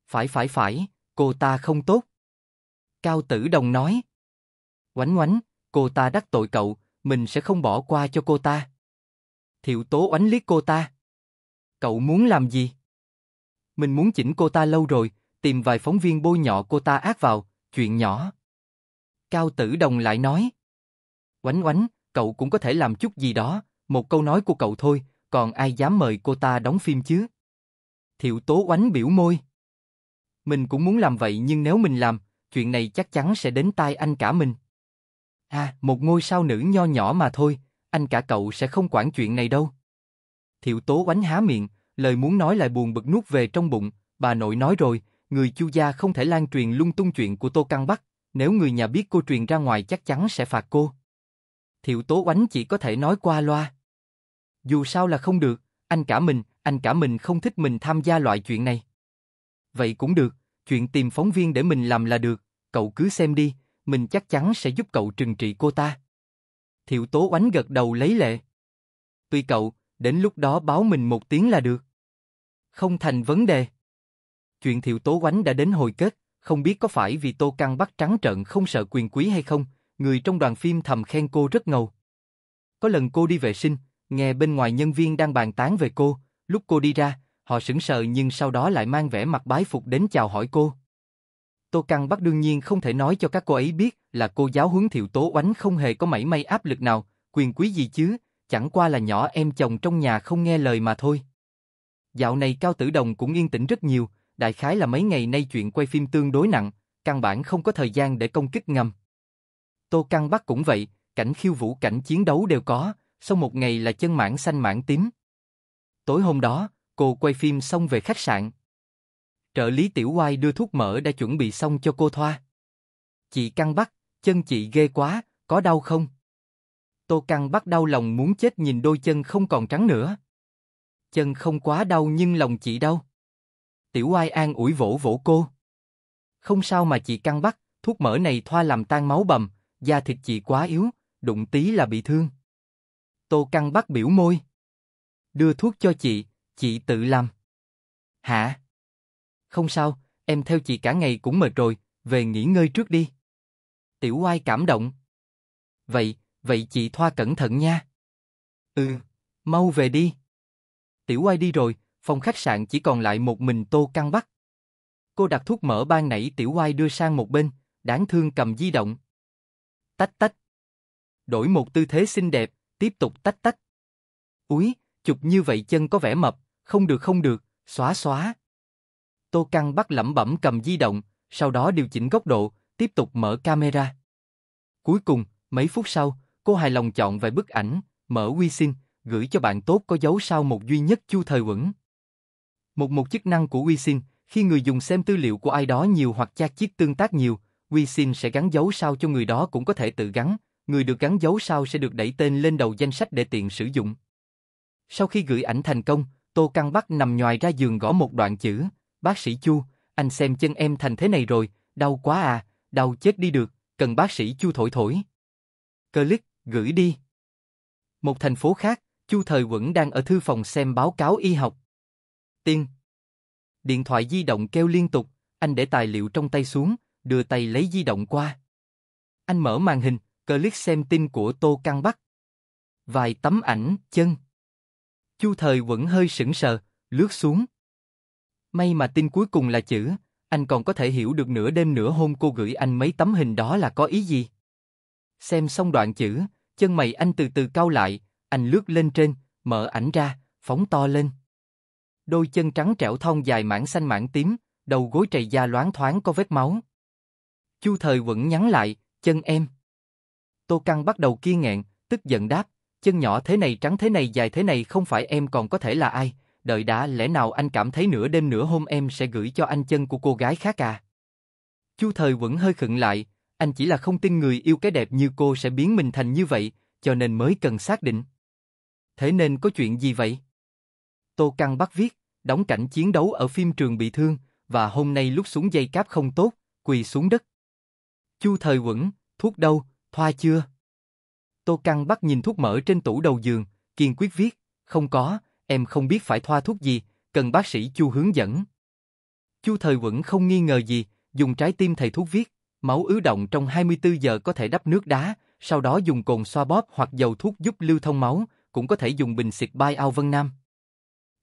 Phải phải phải, cô ta không tốt. Cao Tử Đồng nói. Oánh oánh, cô ta đắc tội cậu, mình sẽ không bỏ qua cho cô ta. Thiệu Tố Oánh liếc cô ta. Cậu muốn làm gì? mình muốn chỉnh cô ta lâu rồi, tìm vài phóng viên bôi nhọ cô ta ác vào, chuyện nhỏ. Cao Tử Đồng lại nói. Oánh oánh, cậu cũng có thể làm chút gì đó, một câu nói của cậu thôi, còn ai dám mời cô ta đóng phim chứ? Thiệu Tố oánh biểu môi. Mình cũng muốn làm vậy nhưng nếu mình làm, chuyện này chắc chắn sẽ đến tai anh cả mình. À, một ngôi sao nữ nho nhỏ mà thôi, anh cả cậu sẽ không quản chuyện này đâu. Thiệu Tố oánh há miệng, lời muốn nói lại buồn bực nuốt về trong bụng, bà nội nói rồi, người chu gia không thể lan truyền lung tung chuyện của Tô Căng Bắc, nếu người nhà biết cô truyền ra ngoài chắc chắn sẽ phạt cô. Thiệu Tố Oánh chỉ có thể nói qua loa. Dù sao là không được, anh cả mình, anh cả mình không thích mình tham gia loại chuyện này. Vậy cũng được, chuyện tìm phóng viên để mình làm là được, cậu cứ xem đi, mình chắc chắn sẽ giúp cậu trừng trị cô ta. Thiệu Tố Oánh gật đầu lấy lệ. Tuy cậu, đến lúc đó báo mình một tiếng là được. Không thành vấn đề. Chuyện Thiệu Tố Oánh đã đến hồi kết, không biết có phải vì Tô Căng bắt trắng trợn không sợ quyền quý hay không, người trong đoàn phim thầm khen cô rất ngầu. Có lần cô đi vệ sinh, nghe bên ngoài nhân viên đang bàn tán về cô, lúc cô đi ra, họ sững sờ nhưng sau đó lại mang vẻ mặt bái phục đến chào hỏi cô. Tô Căng bắt đương nhiên không thể nói cho các cô ấy biết là cô giáo huấn Thiệu Tố Oánh không hề có mảy may áp lực nào, quyền quý gì chứ, chẳng qua là nhỏ em chồng trong nhà không nghe lời mà thôi. Dạo này Cao Tử Đồng cũng yên tĩnh rất nhiều, đại khái là mấy ngày nay chuyện quay phim tương đối nặng, căn bản không có thời gian để công kích ngầm. Tô Căng Bắc cũng vậy, cảnh khiêu vũ cảnh chiến đấu đều có, sau một ngày là chân mảng xanh mảng tím. Tối hôm đó, cô quay phim xong về khách sạn. Trợ lý Tiểu Oai đưa thuốc mỡ đã chuẩn bị xong cho cô thoa. Chị Căng Bắc, chân chị ghê quá, có đau không? Tô Căng Bắc đau lòng muốn chết nhìn đôi chân không còn trắng nữa chân không quá đau nhưng lòng chị đau. Tiểu Oai an ủi vỗ vỗ cô. Không sao mà chị căng bắt, thuốc mỡ này thoa làm tan máu bầm, da thịt chị quá yếu, đụng tí là bị thương. Tô căng bắt biểu môi. Đưa thuốc cho chị, chị tự làm. Hả? Không sao, em theo chị cả ngày cũng mệt rồi, về nghỉ ngơi trước đi. Tiểu Oai cảm động. Vậy, vậy chị thoa cẩn thận nha. Ừ, mau về đi. Tiểu Oai đi rồi, phòng khách sạn chỉ còn lại một mình Tô Căn Bắc. Cô đặt thuốc mở ban nãy Tiểu Oai đưa sang một bên, đáng thương cầm di động. Tách tách. Đổi một tư thế xinh đẹp, tiếp tục tách tách. Úi, chụp như vậy chân có vẻ mập, không được không được, xóa xóa. Tô Căn Bắc lẩm bẩm cầm di động, sau đó điều chỉnh góc độ, tiếp tục mở camera. Cuối cùng, mấy phút sau, cô hài lòng chọn vài bức ảnh, mở WeSing, gửi cho bạn tốt có dấu sao một duy nhất chu thời quẩn Một một chức năng của WeSIM, khi người dùng xem tư liệu của ai đó nhiều hoặc chat chiếc tương tác nhiều, WeSIM sẽ gắn dấu sao cho người đó cũng có thể tự gắn, người được gắn dấu sao sẽ được đẩy tên lên đầu danh sách để tiện sử dụng. Sau khi gửi ảnh thành công, Tô Căng Bắc nằm nhòi ra giường gõ một đoạn chữ, bác sĩ Chu, anh xem chân em thành thế này rồi, đau quá à, đau chết đi được, cần bác sĩ Chu thổi thổi. Click, gửi đi. Một thành phố khác, Chu Thời Quẩn đang ở thư phòng xem báo cáo y học. Tiên. Điện thoại di động kêu liên tục, anh để tài liệu trong tay xuống, đưa tay lấy di động qua. Anh mở màn hình, click xem tin của Tô Căng Bắc. Vài tấm ảnh, chân. Chu Thời Quẩn hơi sững sờ, lướt xuống. May mà tin cuối cùng là chữ, anh còn có thể hiểu được nửa đêm nửa hôm cô gửi anh mấy tấm hình đó là có ý gì. Xem xong đoạn chữ, chân mày anh từ từ cau lại, anh lướt lên trên, mở ảnh ra, phóng to lên. Đôi chân trắng trẻo thon dài mảng xanh mảng tím, đầu gối trầy da loáng thoáng có vết máu. Chu thời vẫn nhắn lại, chân em. Tô Căng bắt đầu kia nghẹn, tức giận đáp, chân nhỏ thế này trắng thế này dài thế này không phải em còn có thể là ai, đợi đã lẽ nào anh cảm thấy nửa đêm nửa hôm em sẽ gửi cho anh chân của cô gái khác à. Chu thời vẫn hơi khựng lại, anh chỉ là không tin người yêu cái đẹp như cô sẽ biến mình thành như vậy, cho nên mới cần xác định thế nên có chuyện gì vậy? Tô Căng bắt viết, đóng cảnh chiến đấu ở phim trường bị thương, và hôm nay lúc xuống dây cáp không tốt, quỳ xuống đất. Chu thời quẩn, thuốc đâu, thoa chưa? Tô Căng bắt nhìn thuốc mỡ trên tủ đầu giường, kiên quyết viết, không có, em không biết phải thoa thuốc gì, cần bác sĩ Chu hướng dẫn. Chu thời quẩn không nghi ngờ gì, dùng trái tim thầy thuốc viết, máu ứ động trong 24 giờ có thể đắp nước đá, sau đó dùng cồn xoa bóp hoặc dầu thuốc giúp lưu thông máu, cũng có thể dùng bình xịt bay ao Vân Nam.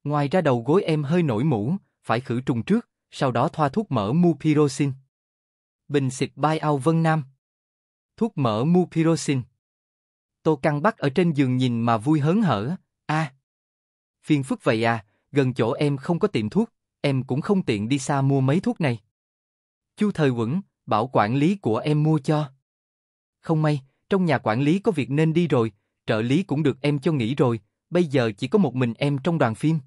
Ngoài ra đầu gối em hơi nổi mũ, phải khử trùng trước, sau đó thoa thuốc mỡ Mupiroxin. Bình xịt bay ao Vân Nam. Thuốc mỡ Mupiroxin. Tô Căng bắt ở trên giường nhìn mà vui hớn hở, a Phiền phức vậy à, gần chỗ em không có tiệm thuốc, em cũng không tiện đi xa mua mấy thuốc này. Chu Thời Quẩn, bảo quản lý của em mua cho. Không may, trong nhà quản lý có việc nên đi rồi, trợ lý cũng được em cho nghỉ rồi, bây giờ chỉ có một mình em trong đoàn phim.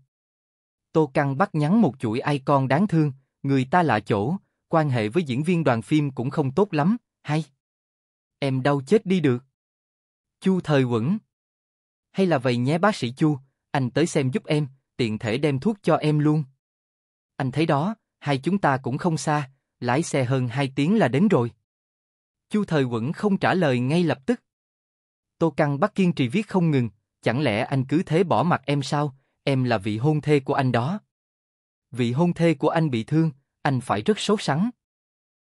Tô Căng bắt nhắn một chuỗi icon đáng thương, người ta lạ chỗ, quan hệ với diễn viên đoàn phim cũng không tốt lắm, hay? Em đau chết đi được. Chu thời quẩn. Hay là vậy nhé bác sĩ Chu, anh tới xem giúp em, tiện thể đem thuốc cho em luôn. Anh thấy đó, hai chúng ta cũng không xa, lái xe hơn hai tiếng là đến rồi. Chu thời quẩn không trả lời ngay lập tức. Tô Căng bắt kiên trì viết không ngừng, chẳng lẽ anh cứ thế bỏ mặt em sao, em là vị hôn thê của anh đó. Vị hôn thê của anh bị thương, anh phải rất sốt sắng.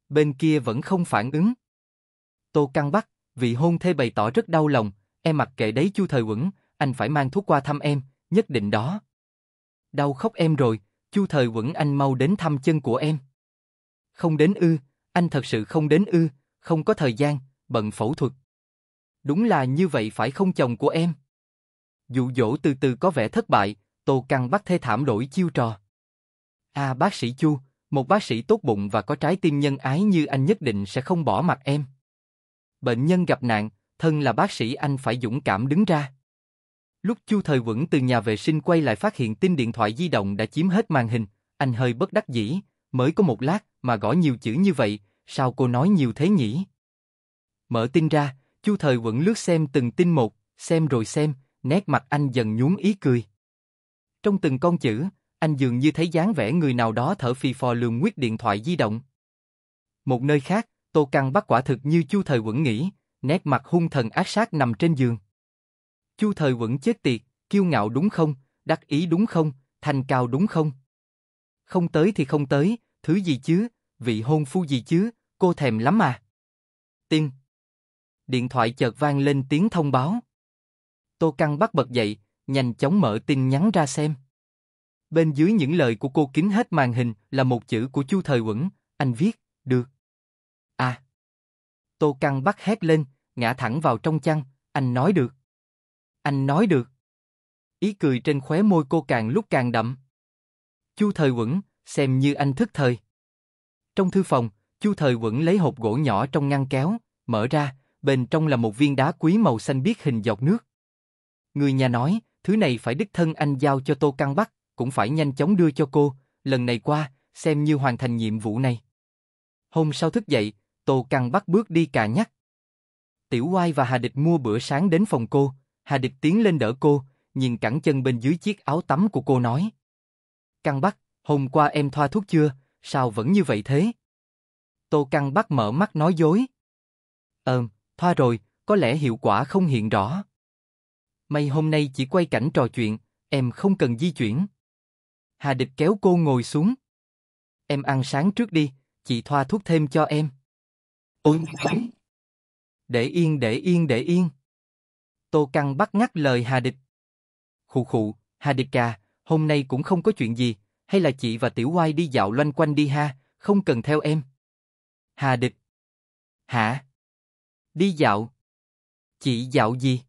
Bên kia vẫn không phản ứng. Tô Căng bắt vị hôn thê bày tỏ rất đau lòng, em mặc kệ đấy chu thời quẩn, anh phải mang thuốc qua thăm em, nhất định đó. Đau khóc em rồi, chu thời quẩn anh mau đến thăm chân của em. Không đến ư, anh thật sự không đến ư, không có thời gian, bận phẫu thuật. Đúng là như vậy phải không chồng của em? Dụ dỗ từ từ có vẻ thất bại, Tô Căng bắt thê thảm đổi chiêu trò. À bác sĩ Chu, một bác sĩ tốt bụng và có trái tim nhân ái như anh nhất định sẽ không bỏ mặt em. Bệnh nhân gặp nạn, thân là bác sĩ anh phải dũng cảm đứng ra. Lúc Chu Thời Quẩn từ nhà vệ sinh quay lại phát hiện tin điện thoại di động đã chiếm hết màn hình, anh hơi bất đắc dĩ, mới có một lát mà gõ nhiều chữ như vậy, sao cô nói nhiều thế nhỉ? Mở tin ra, Chu Thời quẩn lướt xem từng tin một, xem rồi xem, nét mặt anh dần nhún ý cười. Trong từng con chữ, anh dường như thấy dáng vẻ người nào đó thở phì phò lường quyết điện thoại di động. Một nơi khác, Tô Căng bắt quả thực như Chu Thời Quẩn nghĩ, nét mặt hung thần ác sát nằm trên giường. Chu Thời Quẩn chết tiệt, kiêu ngạo đúng không, đắc ý đúng không, thành cao đúng không? Không tới thì không tới, thứ gì chứ, vị hôn phu gì chứ, cô thèm lắm à. Tiên điện thoại chợt vang lên tiếng thông báo. Tô Căng bắt bật dậy, nhanh chóng mở tin nhắn ra xem. Bên dưới những lời của cô kín hết màn hình là một chữ của Chu Thời Quẩn, anh viết, được. À. Tô Căng bắt hét lên, ngã thẳng vào trong chăn, anh nói được. Anh nói được. Ý cười trên khóe môi cô càng lúc càng đậm. Chu Thời Quẩn, xem như anh thức thời. Trong thư phòng, Chu Thời Quẩn lấy hộp gỗ nhỏ trong ngăn kéo, mở ra, bên trong là một viên đá quý màu xanh biếc hình giọt nước. Người nhà nói, thứ này phải đích thân anh giao cho Tô Căng Bắc, cũng phải nhanh chóng đưa cho cô, lần này qua, xem như hoàn thành nhiệm vụ này. Hôm sau thức dậy, Tô Căng Bắc bước đi cà nhắc. Tiểu Oai và Hà Địch mua bữa sáng đến phòng cô, Hà Địch tiến lên đỡ cô, nhìn cẳng chân bên dưới chiếc áo tắm của cô nói. Căng Bắc, hôm qua em thoa thuốc chưa, sao vẫn như vậy thế? Tô Căng Bắc mở mắt nói dối. Ờm, Thoa rồi, có lẽ hiệu quả không hiện rõ. May hôm nay chỉ quay cảnh trò chuyện, em không cần di chuyển. Hà Địch kéo cô ngồi xuống. Em ăn sáng trước đi, chị Thoa thuốc thêm cho em. Ôi! Để yên, để yên, để yên. Tô Căng bắt ngắt lời Hà Địch. Khụ khụ, Hà Địch à, hôm nay cũng không có chuyện gì, hay là chị và Tiểu Oai đi dạo loanh quanh đi ha, không cần theo em. Hà Địch. Hả? Đi dạo. Chị dạo gì?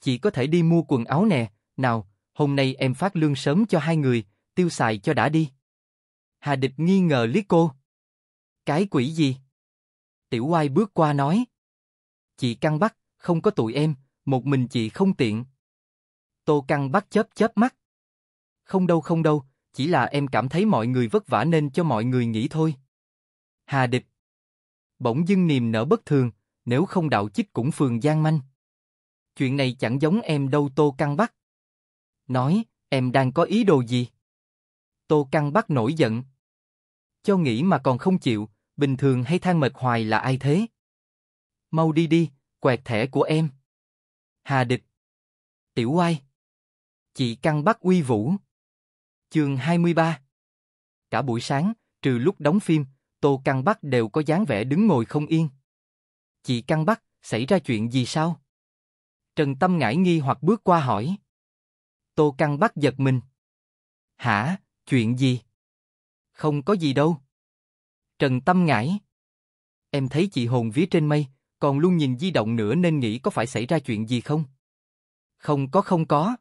Chị có thể đi mua quần áo nè, nào, hôm nay em phát lương sớm cho hai người, tiêu xài cho đã đi. Hà Địch nghi ngờ liếc cô. Cái quỷ gì? Tiểu Oai bước qua nói. Chị Căng bắt, không có tụi em, một mình chị không tiện. Tô Căng Bắc chớp chớp mắt. Không đâu không đâu, chỉ là em cảm thấy mọi người vất vả nên cho mọi người nghỉ thôi. Hà Địch. Bỗng dưng niềm nở bất thường, nếu không đạo chích cũng phường gian manh. Chuyện này chẳng giống em đâu Tô Căng Bắc. Nói, em đang có ý đồ gì? Tô Căng Bắc nổi giận. Cho nghĩ mà còn không chịu, bình thường hay than mệt hoài là ai thế? Mau đi đi, quẹt thẻ của em. Hà Địch. Tiểu Oai. Chị Căng Bắc uy vũ. Chương 23. Cả buổi sáng, trừ lúc đóng phim, Tô Căng Bắc đều có dáng vẻ đứng ngồi không yên. Chị Căn Bắc, xảy ra chuyện gì sao? Trần Tâm ngải nghi hoặc bước qua hỏi. Tô Căn Bắc giật mình. Hả, chuyện gì? Không có gì đâu. Trần Tâm ngải. Em thấy chị hồn vía trên mây, còn luôn nhìn di động nữa nên nghĩ có phải xảy ra chuyện gì không? Không có không có.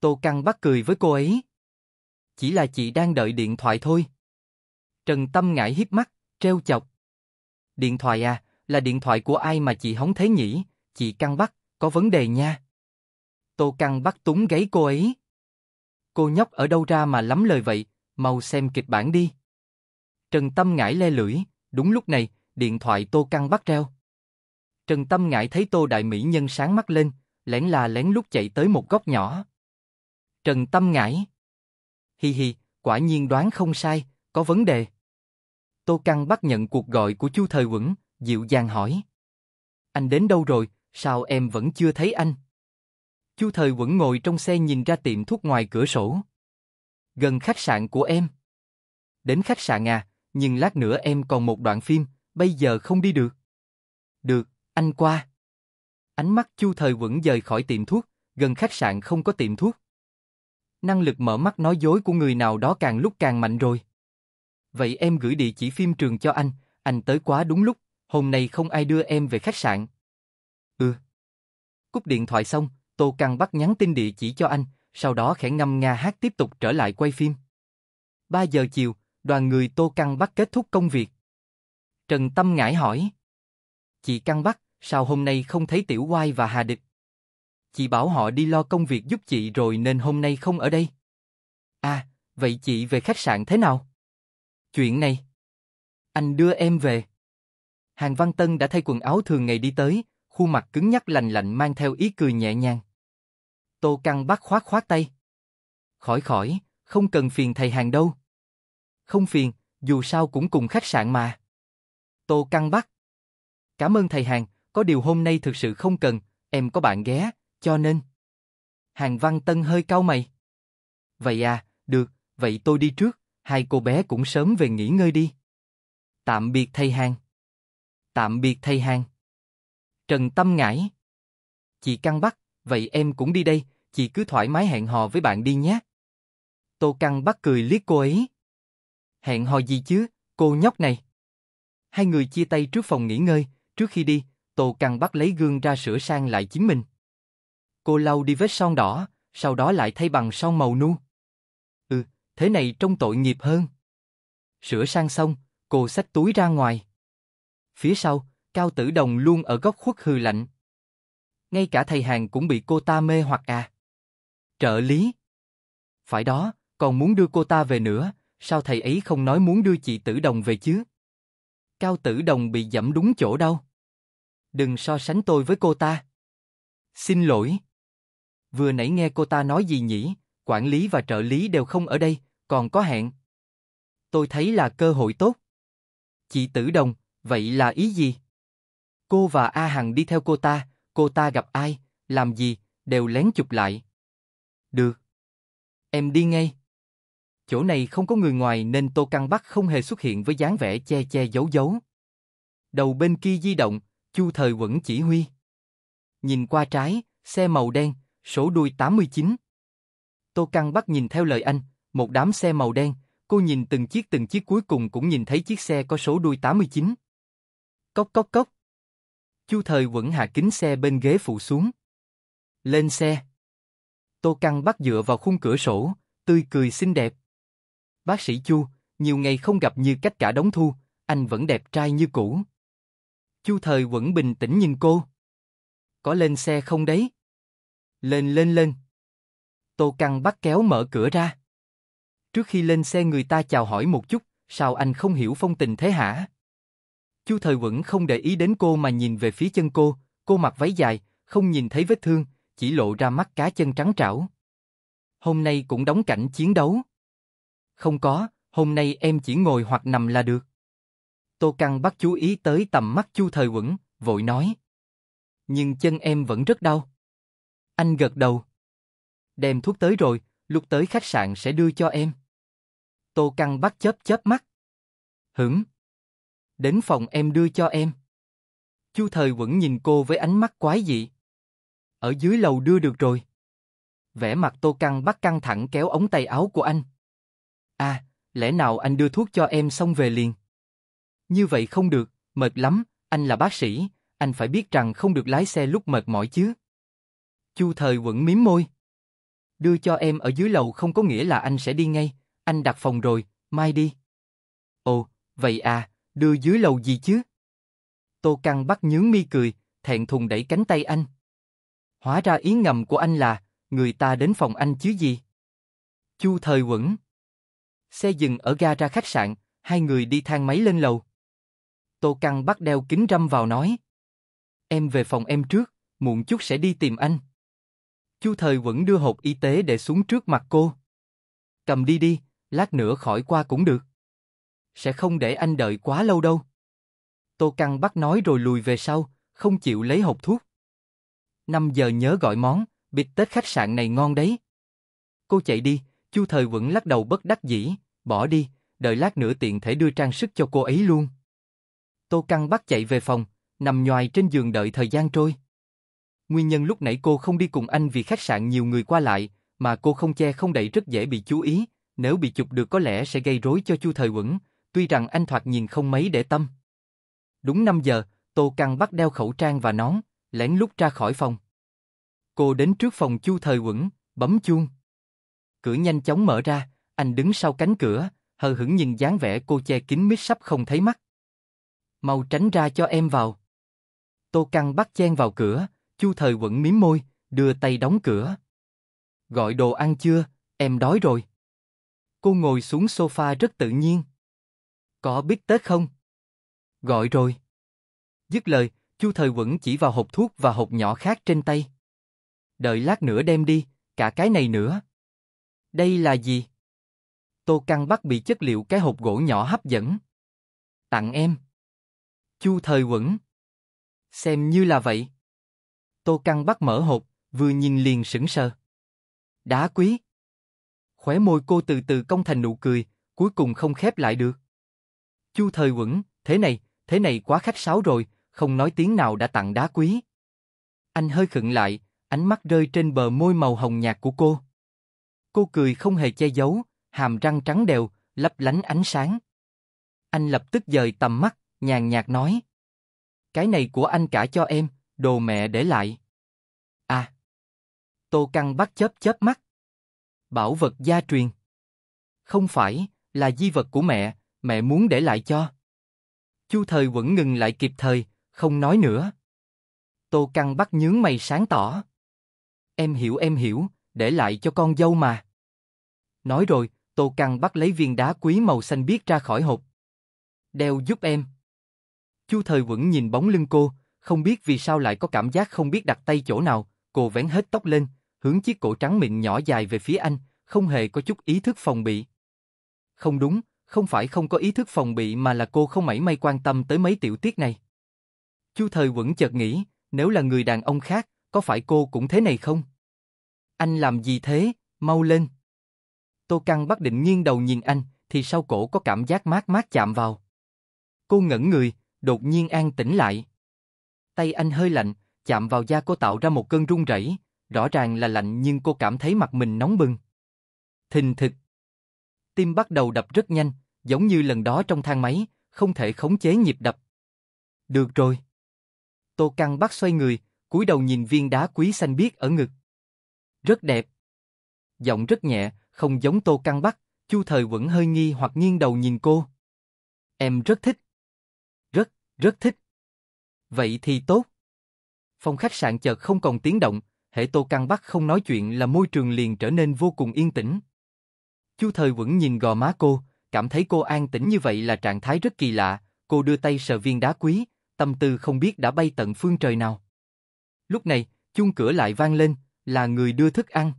Tô Căn Bắc cười với cô ấy. Chỉ là chị đang đợi điện thoại thôi. Trần Tâm ngải hiếp mắt, treo chọc. Điện thoại à, là điện thoại của ai mà chị hóng thế nhỉ? Chị Căng bắt có vấn đề nha. Tô Căng bắt túng gáy cô ấy. Cô nhóc ở đâu ra mà lắm lời vậy, mau xem kịch bản đi. Trần Tâm ngãi le lưỡi, đúng lúc này, điện thoại Tô Căng bắt reo. Trần Tâm ngại thấy Tô Đại Mỹ Nhân sáng mắt lên, lén là lén lút chạy tới một góc nhỏ. Trần Tâm ngại. Hi hi, quả nhiên đoán không sai, có vấn đề. Tô Căng bắt nhận cuộc gọi của Chu Thời Quẩn, dịu dàng hỏi. Anh đến đâu rồi, sao em vẫn chưa thấy anh? Chu Thời vẫn ngồi trong xe nhìn ra tiệm thuốc ngoài cửa sổ. Gần khách sạn của em. Đến khách sạn à, nhưng lát nữa em còn một đoạn phim, bây giờ không đi được. Được, anh qua. Ánh mắt Chu Thời vẫn rời khỏi tiệm thuốc, gần khách sạn không có tiệm thuốc. Năng lực mở mắt nói dối của người nào đó càng lúc càng mạnh rồi. Vậy em gửi địa chỉ phim trường cho anh, anh tới quá đúng lúc hôm nay không ai đưa em về khách sạn. Ừ. Cúp điện thoại xong, Tô Căng bắt nhắn tin địa chỉ cho anh, sau đó khẽ ngâm nga hát tiếp tục trở lại quay phim. 3 giờ chiều, đoàn người Tô Căng bắt kết thúc công việc. Trần Tâm ngãi hỏi. Chị Căng bắt sao hôm nay không thấy Tiểu Quai và Hà Địch? Chị bảo họ đi lo công việc giúp chị rồi nên hôm nay không ở đây. À, vậy chị về khách sạn thế nào? Chuyện này. Anh đưa em về. Hàng Văn Tân đã thay quần áo thường ngày đi tới, khuôn mặt cứng nhắc lành lạnh mang theo ý cười nhẹ nhàng. Tô Căng bắt khoát khoát tay. Khỏi khỏi, không cần phiền thầy hàng đâu. Không phiền, dù sao cũng cùng khách sạn mà. Tô Căng bắt. Cảm ơn thầy hàng, có điều hôm nay thực sự không cần, em có bạn ghé, cho nên. Hàng Văn Tân hơi cau mày. Vậy à, được, vậy tôi đi trước, hai cô bé cũng sớm về nghỉ ngơi đi. Tạm biệt thầy hàng. Tạm biệt thầy hàng. Trần Tâm ngãi. Chị Căng Bắc, vậy em cũng đi đây, chị cứ thoải mái hẹn hò với bạn đi nhé. Tô Căng Bắc cười liếc cô ấy. Hẹn hò gì chứ, cô nhóc này. Hai người chia tay trước phòng nghỉ ngơi, trước khi đi, Tô Căng Bắc lấy gương ra sửa sang lại chính mình. Cô lau đi vết son đỏ, sau đó lại thay bằng son màu nu. Ừ, thế này trông tội nghiệp hơn. Sửa sang xong, cô xách túi ra ngoài. Phía sau, Cao Tử Đồng luôn ở góc khuất hư lạnh. Ngay cả thầy hàng cũng bị cô ta mê hoặc à. Trợ lý. Phải đó, còn muốn đưa cô ta về nữa, sao thầy ấy không nói muốn đưa chị Tử Đồng về chứ? Cao Tử Đồng bị dẫm đúng chỗ đâu. Đừng so sánh tôi với cô ta. Xin lỗi. Vừa nãy nghe cô ta nói gì nhỉ, quản lý và trợ lý đều không ở đây, còn có hẹn. Tôi thấy là cơ hội tốt. Chị Tử Đồng, Vậy là ý gì? Cô và A Hằng đi theo cô ta, cô ta gặp ai, làm gì, đều lén chụp lại. Được. Em đi ngay. Chỗ này không có người ngoài nên Tô Căn Bắc không hề xuất hiện với dáng vẻ che che giấu giấu. Đầu bên kia di động, Chu Thời vẫn chỉ huy. Nhìn qua trái, xe màu đen, số đuôi 89. Tô Căn Bắc nhìn theo lời anh, một đám xe màu đen, cô nhìn từng chiếc từng chiếc cuối cùng cũng nhìn thấy chiếc xe có số đuôi 89. Cốc cốc cốc. Chu thời quẩn hạ kính xe bên ghế phụ xuống. Lên xe. Tô Căng bắt dựa vào khung cửa sổ, tươi cười xinh đẹp. Bác sĩ Chu, nhiều ngày không gặp như cách cả đống thu, anh vẫn đẹp trai như cũ. Chu thời quẩn bình tĩnh nhìn cô. Có lên xe không đấy? Lên lên lên. Tô Căng bắt kéo mở cửa ra. Trước khi lên xe người ta chào hỏi một chút, sao anh không hiểu phong tình thế hả? Chu Thời Quẩn không để ý đến cô mà nhìn về phía chân cô, cô mặc váy dài, không nhìn thấy vết thương, chỉ lộ ra mắt cá chân trắng trảo. Hôm nay cũng đóng cảnh chiến đấu. Không có, hôm nay em chỉ ngồi hoặc nằm là được. Tô Căng bắt chú ý tới tầm mắt Chu Thời Quẩn, vội nói. Nhưng chân em vẫn rất đau. Anh gật đầu. Đem thuốc tới rồi, lúc tới khách sạn sẽ đưa cho em. Tô Căng bắt chớp chớp mắt. Hửm đến phòng em đưa cho em. Chu Thời vẫn nhìn cô với ánh mắt quái dị. Ở dưới lầu đưa được rồi. Vẻ mặt Tô Căng bắt căng thẳng kéo ống tay áo của anh. À, lẽ nào anh đưa thuốc cho em xong về liền? Như vậy không được, mệt lắm, anh là bác sĩ, anh phải biết rằng không được lái xe lúc mệt mỏi chứ. Chu Thời vẫn miếm môi. Đưa cho em ở dưới lầu không có nghĩa là anh sẽ đi ngay, anh đặt phòng rồi, mai đi. Ồ, vậy à, đưa dưới lầu gì chứ? Tô Căng bắt nhướng mi cười, thẹn thùng đẩy cánh tay anh. Hóa ra ý ngầm của anh là, người ta đến phòng anh chứ gì? Chu thời quẩn. Xe dừng ở ga ra khách sạn, hai người đi thang máy lên lầu. Tô Căng bắt đeo kính râm vào nói. Em về phòng em trước, muộn chút sẽ đi tìm anh. Chu thời quẩn đưa hộp y tế để xuống trước mặt cô. Cầm đi đi, lát nữa khỏi qua cũng được sẽ không để anh đợi quá lâu đâu. Tô Căng bắt nói rồi lùi về sau, không chịu lấy hộp thuốc. 5 giờ nhớ gọi món, bịt tết khách sạn này ngon đấy. Cô chạy đi, Chu Thời Quẩn lắc đầu bất đắc dĩ, bỏ đi, đợi lát nữa tiện thể đưa trang sức cho cô ấy luôn. Tô Căng bắt chạy về phòng, nằm nhoài trên giường đợi thời gian trôi. Nguyên nhân lúc nãy cô không đi cùng anh vì khách sạn nhiều người qua lại, mà cô không che không đậy rất dễ bị chú ý, nếu bị chụp được có lẽ sẽ gây rối cho Chu Thời Quẩn, tuy rằng anh thoạt nhìn không mấy để tâm. Đúng 5 giờ, Tô Căng bắt đeo khẩu trang và nón, lén lút ra khỏi phòng. Cô đến trước phòng Chu Thời Quẩn, bấm chuông. Cửa nhanh chóng mở ra, anh đứng sau cánh cửa, hờ hững nhìn dáng vẻ cô che kín mít sắp không thấy mắt. Mau tránh ra cho em vào. Tô Căng bắt chen vào cửa, Chu Thời Quẩn miếm môi, đưa tay đóng cửa. Gọi đồ ăn chưa, em đói rồi. Cô ngồi xuống sofa rất tự nhiên. Có biết Tết không? Gọi rồi. Dứt lời, Chu Thời Quẩn chỉ vào hộp thuốc và hộp nhỏ khác trên tay. Đợi lát nữa đem đi, cả cái này nữa. Đây là gì? Tô Căng Bắc bị chất liệu cái hộp gỗ nhỏ hấp dẫn. Tặng em. Chu Thời Quẩn. Xem như là vậy. Tô Căng Bắc mở hộp, vừa nhìn liền sững sờ. Đá quý. Khóe môi cô từ từ cong thành nụ cười, cuối cùng không khép lại được. Chu thời quẩn, thế này, thế này quá khách sáo rồi, không nói tiếng nào đã tặng đá quý. Anh hơi khựng lại, ánh mắt rơi trên bờ môi màu hồng nhạt của cô. Cô cười không hề che giấu, hàm răng trắng đều, lấp lánh ánh sáng. Anh lập tức dời tầm mắt, nhàn nhạt nói. Cái này của anh cả cho em, đồ mẹ để lại. À. Tô Căng bắt chớp chớp mắt. Bảo vật gia truyền. Không phải, là di vật của mẹ, mẹ muốn để lại cho. Chu Thời vẫn ngừng lại kịp thời, không nói nữa. Tô Căng bắt nhướng mày sáng tỏ. Em hiểu em hiểu, để lại cho con dâu mà. Nói rồi, Tô Căng bắt lấy viên đá quý màu xanh biếc ra khỏi hộp. Đeo giúp em. Chu Thời vẫn nhìn bóng lưng cô, không biết vì sao lại có cảm giác không biết đặt tay chỗ nào, cô vén hết tóc lên, hướng chiếc cổ trắng mịn nhỏ dài về phía anh, không hề có chút ý thức phòng bị. Không đúng, không phải không có ý thức phòng bị mà là cô không mảy may quan tâm tới mấy tiểu tiết này. Chu Thời Quẩn chợt nghĩ, nếu là người đàn ông khác, có phải cô cũng thế này không? Anh làm gì thế, mau lên. Tô Căng bắt định nghiêng đầu nhìn anh, thì sau cổ có cảm giác mát mát chạm vào. Cô ngẩn người, đột nhiên an tĩnh lại. Tay anh hơi lạnh, chạm vào da cô tạo ra một cơn run rẩy, rõ ràng là lạnh nhưng cô cảm thấy mặt mình nóng bừng. Thình thịch, tim bắt đầu đập rất nhanh, giống như lần đó trong thang máy, không thể khống chế nhịp đập. Được rồi. Tô Căng bắt xoay người, cúi đầu nhìn viên đá quý xanh biếc ở ngực. Rất đẹp. Giọng rất nhẹ, không giống Tô Căng bắt, Chu Thời vẫn hơi nghi hoặc nghiêng đầu nhìn cô. Em rất thích. Rất, rất thích. Vậy thì tốt. Phòng khách sạn chợt không còn tiếng động, hệ Tô Căng Bắc không nói chuyện là môi trường liền trở nên vô cùng yên tĩnh. Chu Thời Quẩn nhìn gò má cô, cảm thấy cô an tĩnh như vậy là trạng thái rất kỳ lạ, cô đưa tay sờ viên đá quý, tâm tư không biết đã bay tận phương trời nào. Lúc này, chuông cửa lại vang lên, là người đưa thức ăn.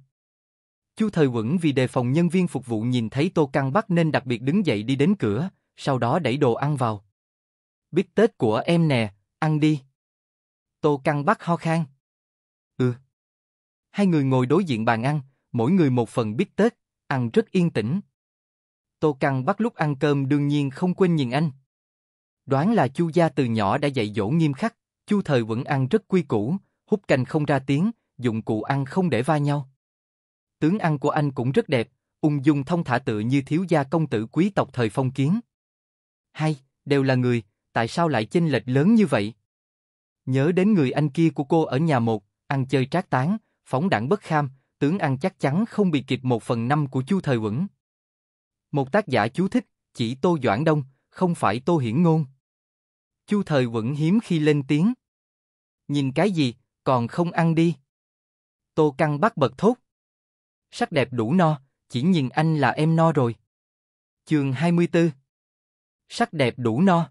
Chu Thời Quẩn vì đề phòng nhân viên phục vụ nhìn thấy Tô Căng Bắc nên đặc biệt đứng dậy đi đến cửa, sau đó đẩy đồ ăn vào. Bít tết của em nè, ăn đi. Tô Căng Bắc ho khan. Ừ. Hai người ngồi đối diện bàn ăn, mỗi người một phần bít tết, ăn rất yên tĩnh. Tô Căng bắt lúc ăn cơm đương nhiên không quên nhìn anh. Đoán là Chu gia từ nhỏ đã dạy dỗ nghiêm khắc, Chu thời vẫn ăn rất quy củ, hút canh không ra tiếng, dụng cụ ăn không để va nhau. Tướng ăn của anh cũng rất đẹp, ung dung thông thả tựa như thiếu gia công tử quý tộc thời phong kiến. Hay, đều là người, tại sao lại chênh lệch lớn như vậy? Nhớ đến người anh kia của cô ở nhà một, ăn chơi trác tán, phóng đẳng bất kham, tướng ăn chắc chắn không bị kịp một phần năm của Chu Thời Quẩn. Một tác giả chú thích, chỉ Tô Doãn Đông, không phải Tô Hiển Ngôn. Chu Thời Quẩn hiếm khi lên tiếng. Nhìn cái gì, còn không ăn đi. Tô Căng bắt bật thốt. Sắc đẹp đủ no, chỉ nhìn anh là em no rồi. Chương 24 Sắc đẹp đủ no.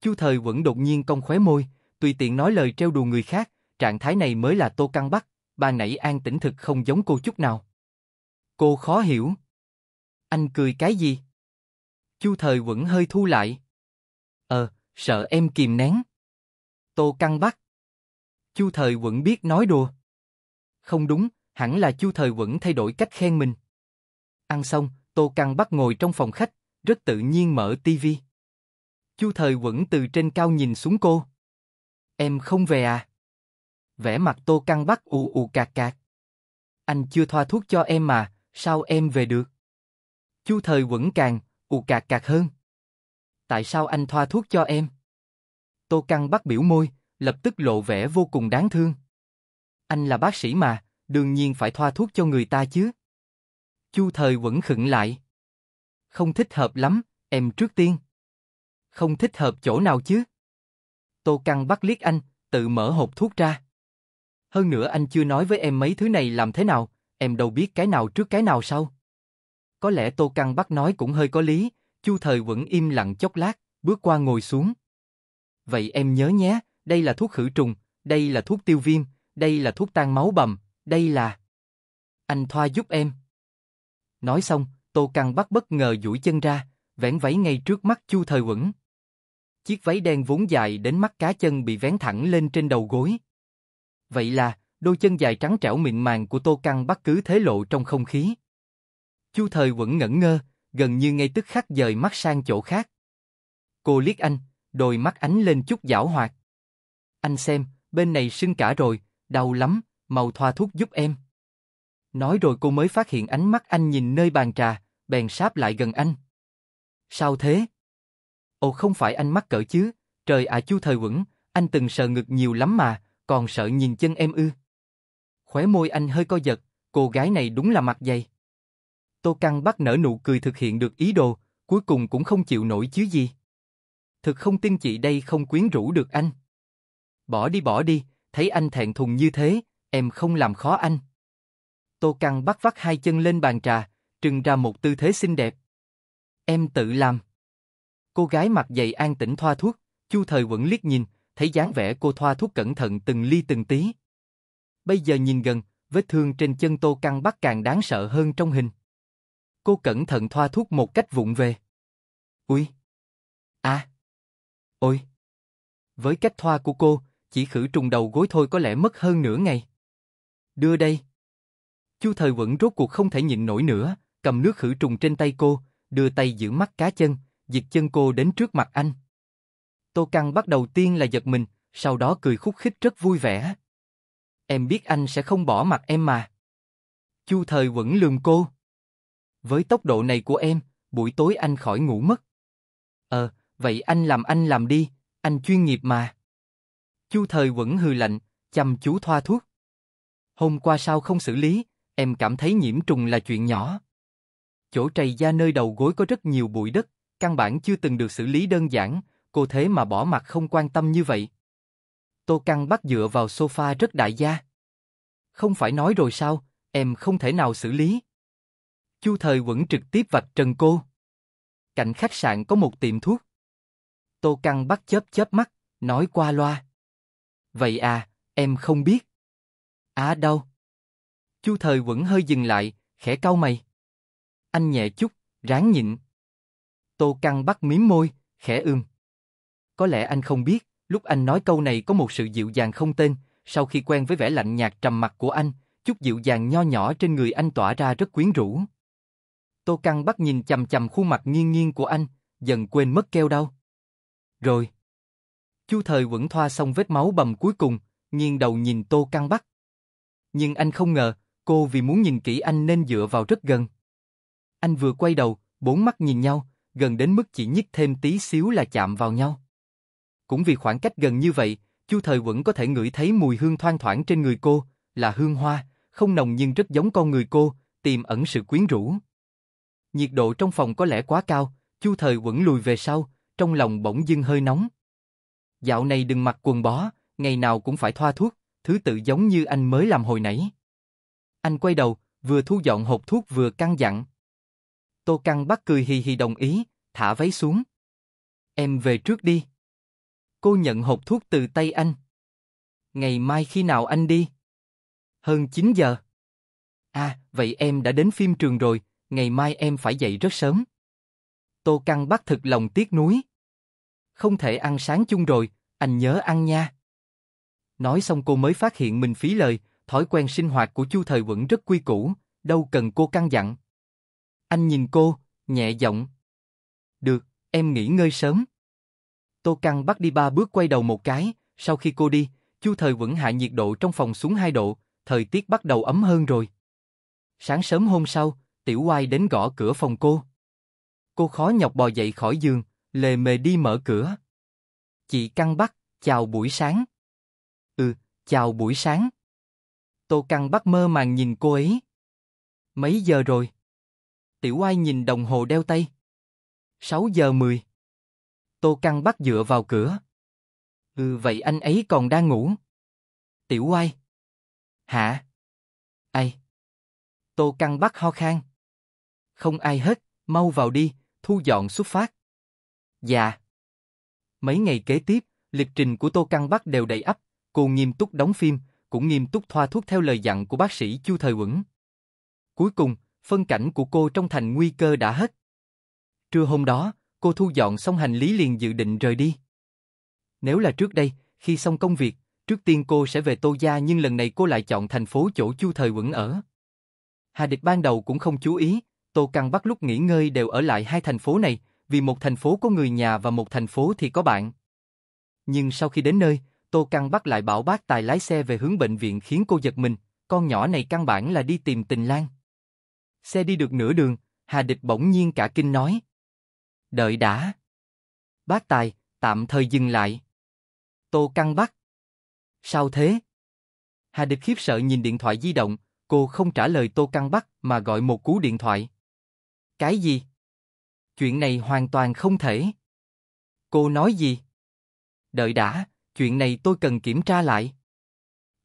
Chu Thời Quẩn đột nhiên cong khóe môi, tùy tiện nói lời treo đùa người khác, trạng thái này mới là Tô Căng Bắc bà nãy an tĩnh thực không giống cô chút nào. Cô khó hiểu. Anh cười cái gì? Chu thời vẫn hơi thu lại. Ờ, sợ em kìm nén. Tô căng bắt. Chu thời vẫn biết nói đùa. Không đúng, hẳn là chu thời vẫn thay đổi cách khen mình. Ăn xong, Tô Căng bắt ngồi trong phòng khách, rất tự nhiên mở tivi. Chu Thời vẫn từ trên cao nhìn xuống cô. Em không về à? vẻ mặt tô căng bắt ù ù cạc cạc. Anh chưa thoa thuốc cho em mà, sao em về được? Chu thời quẩn càng, ù cạc cạc hơn. Tại sao anh thoa thuốc cho em? Tô căng bắt biểu môi, lập tức lộ vẻ vô cùng đáng thương. Anh là bác sĩ mà, đương nhiên phải thoa thuốc cho người ta chứ. Chu thời quẩn khựng lại. Không thích hợp lắm, em trước tiên. Không thích hợp chỗ nào chứ? Tô Căng bắt liếc anh, tự mở hộp thuốc ra. Hơn nữa anh chưa nói với em mấy thứ này làm thế nào, em đâu biết cái nào trước cái nào sau. Có lẽ Tô Căng bắt nói cũng hơi có lý, Chu Thời vẫn im lặng chốc lát, bước qua ngồi xuống. Vậy em nhớ nhé, đây là thuốc khử trùng, đây là thuốc tiêu viêm, đây là thuốc tan máu bầm, đây là... Anh Thoa giúp em. Nói xong, Tô Căng bắt bất ngờ duỗi chân ra, vén váy ngay trước mắt Chu Thời Quẩn. Chiếc váy đen vốn dài đến mắt cá chân bị vén thẳng lên trên đầu gối. Vậy là, đôi chân dài trắng trẻo mịn màng của Tô Căng bất cứ thế lộ trong không khí. Chu Thời vẫn ngẩn ngơ, gần như ngay tức khắc dời mắt sang chỗ khác. Cô liếc anh, đôi mắt ánh lên chút giảo hoạt. Anh xem, bên này sưng cả rồi, đau lắm, mau thoa thuốc giúp em. Nói rồi cô mới phát hiện ánh mắt anh nhìn nơi bàn trà, bèn sáp lại gần anh. Sao thế? Ồ không phải anh mắc cỡ chứ, trời ạ chu thời quẩn, anh từng sờ ngực nhiều lắm mà, còn sợ nhìn chân em ư. Khóe môi anh hơi co giật, cô gái này đúng là mặt dày. Tô Căng bắt nở nụ cười thực hiện được ý đồ, cuối cùng cũng không chịu nổi chứ gì. Thực không tin chị đây không quyến rũ được anh. Bỏ đi bỏ đi, thấy anh thẹn thùng như thế, em không làm khó anh. Tô Căng bắt vắt hai chân lên bàn trà, trưng ra một tư thế xinh đẹp. Em tự làm. Cô gái mặt dày an tĩnh thoa thuốc, Chu Thời vẫn liếc nhìn, thấy dáng vẻ cô thoa thuốc cẩn thận từng ly từng tí. Bây giờ nhìn gần, vết thương trên chân Tô Căng Bắc càng đáng sợ hơn trong hình. Cô cẩn thận thoa thuốc một cách vụng về. Ui! A. À! Ôi! Với cách thoa của cô, chỉ khử trùng đầu gối thôi có lẽ mất hơn nửa ngày. Đưa đây! Chu Thời Quẩn rốt cuộc không thể nhịn nổi nữa, cầm nước khử trùng trên tay cô, đưa tay giữ mắt cá chân, dịch chân cô đến trước mặt anh. Tô Căng bắt đầu tiên là giật mình, sau đó cười khúc khích rất vui vẻ. Em biết anh sẽ không bỏ mặt em mà. Chu thời vẫn lườm cô. Với tốc độ này của em, buổi tối anh khỏi ngủ mất. Ờ, vậy anh làm anh làm đi, anh chuyên nghiệp mà. Chu thời vẫn hừ lạnh, chăm chú thoa thuốc. Hôm qua sao không xử lý, em cảm thấy nhiễm trùng là chuyện nhỏ. Chỗ trầy da nơi đầu gối có rất nhiều bụi đất, căn bản chưa từng được xử lý đơn giản, cô thế mà bỏ mặt không quan tâm như vậy. Tô Căng bắt dựa vào sofa rất đại gia. Không phải nói rồi sao, em không thể nào xử lý. Chu Thời vẫn trực tiếp vạch trần cô. Cạnh khách sạn có một tiệm thuốc. Tô Căng bắt chớp chớp mắt, nói qua loa. Vậy à, em không biết. À đâu? Chu Thời vẫn hơi dừng lại, khẽ cau mày. Anh nhẹ chút, ráng nhịn. Tô Căng bắt miếm môi, khẽ ưm. Có lẽ anh không biết, lúc anh nói câu này có một sự dịu dàng không tên, sau khi quen với vẻ lạnh nhạt trầm mặc của anh, chút dịu dàng nho nhỏ trên người anh tỏa ra rất quyến rũ. Tô Căng bắt nhìn chầm chầm khuôn mặt nghiêng nghiêng của anh, dần quên mất keo đau. Rồi. Chu Thời vẫn thoa xong vết máu bầm cuối cùng, nghiêng đầu nhìn Tô Căng bắt Nhưng anh không ngờ, cô vì muốn nhìn kỹ anh nên dựa vào rất gần. Anh vừa quay đầu, bốn mắt nhìn nhau, gần đến mức chỉ nhích thêm tí xíu là chạm vào nhau. Cũng vì khoảng cách gần như vậy, Chu Thời vẫn có thể ngửi thấy mùi hương thoang thoảng trên người cô, là hương hoa, không nồng nhưng rất giống con người cô, tiềm ẩn sự quyến rũ. Nhiệt độ trong phòng có lẽ quá cao, Chu Thời vẫn lùi về sau, trong lòng bỗng dưng hơi nóng. Dạo này đừng mặc quần bó, ngày nào cũng phải thoa thuốc, thứ tự giống như anh mới làm hồi nãy. Anh quay đầu, vừa thu dọn hộp thuốc vừa căng dặn. Tô Căng bắt cười hì hì đồng ý, thả váy xuống. Em về trước đi. Cô nhận hộp thuốc từ tay anh. Ngày mai khi nào anh đi? Hơn 9 giờ. À, vậy em đã đến phim trường rồi, ngày mai em phải dậy rất sớm. Tô Căng bắt thực lòng tiếc nuối. Không thể ăn sáng chung rồi, anh nhớ ăn nha. Nói xong cô mới phát hiện mình phí lời, thói quen sinh hoạt của Chu Thời vẫn rất quy củ, đâu cần cô căng dặn. Anh nhìn cô, nhẹ giọng. Được, em nghỉ ngơi sớm. Tô Căng bắt đi ba bước quay đầu một cái, sau khi cô đi, Chu Thời vẫn hạ nhiệt độ trong phòng xuống 2 độ, thời tiết bắt đầu ấm hơn rồi. Sáng sớm hôm sau, Tiểu Oai đến gõ cửa phòng cô. Cô khó nhọc bò dậy khỏi giường, lề mề đi mở cửa. Chị Căng Bắc, chào buổi sáng. Ừ, chào buổi sáng. Tô Căng Bắc mơ màng nhìn cô ấy. Mấy giờ rồi? Tiểu Oai nhìn đồng hồ đeo tay. 6 giờ 10. Tô Căng bắt dựa vào cửa. Ừ vậy anh ấy còn đang ngủ. Tiểu oai. Hả? Ai? Tô Căng bắt ho khan. Không ai hết, mau vào đi, thu dọn xuất phát. Dạ. Mấy ngày kế tiếp, lịch trình của Tô Căng Bắc đều đầy ắp, cô nghiêm túc đóng phim, cũng nghiêm túc thoa thuốc theo lời dặn của bác sĩ Chu Thời Quẩn. Cuối cùng, phân cảnh của cô trong thành nguy cơ đã hết. Trưa hôm đó, cô thu dọn xong hành lý liền dự định rời đi. Nếu là trước đây, khi xong công việc, trước tiên cô sẽ về Tô Gia nhưng lần này cô lại chọn thành phố chỗ Chu Thời Quẩn ở. Hà Địch ban đầu cũng không chú ý, Tô Căng bắt lúc nghỉ ngơi đều ở lại hai thành phố này, vì một thành phố có người nhà và một thành phố thì có bạn. Nhưng sau khi đến nơi, Tô Căng bắt lại bảo bác tài lái xe về hướng bệnh viện khiến cô giật mình, con nhỏ này căn bản là đi tìm tình lang. Xe đi được nửa đường, Hà Địch bỗng nhiên cả kinh nói. Đợi đã. Bác Tài, tạm thời dừng lại. Tô Căng Bắc. Sao thế? Hà Địch khiếp sợ nhìn điện thoại di động, cô không trả lời Tô Căng Bắc mà gọi một cú điện thoại. Cái gì? Chuyện này hoàn toàn không thể. Cô nói gì? Đợi đã, chuyện này tôi cần kiểm tra lại.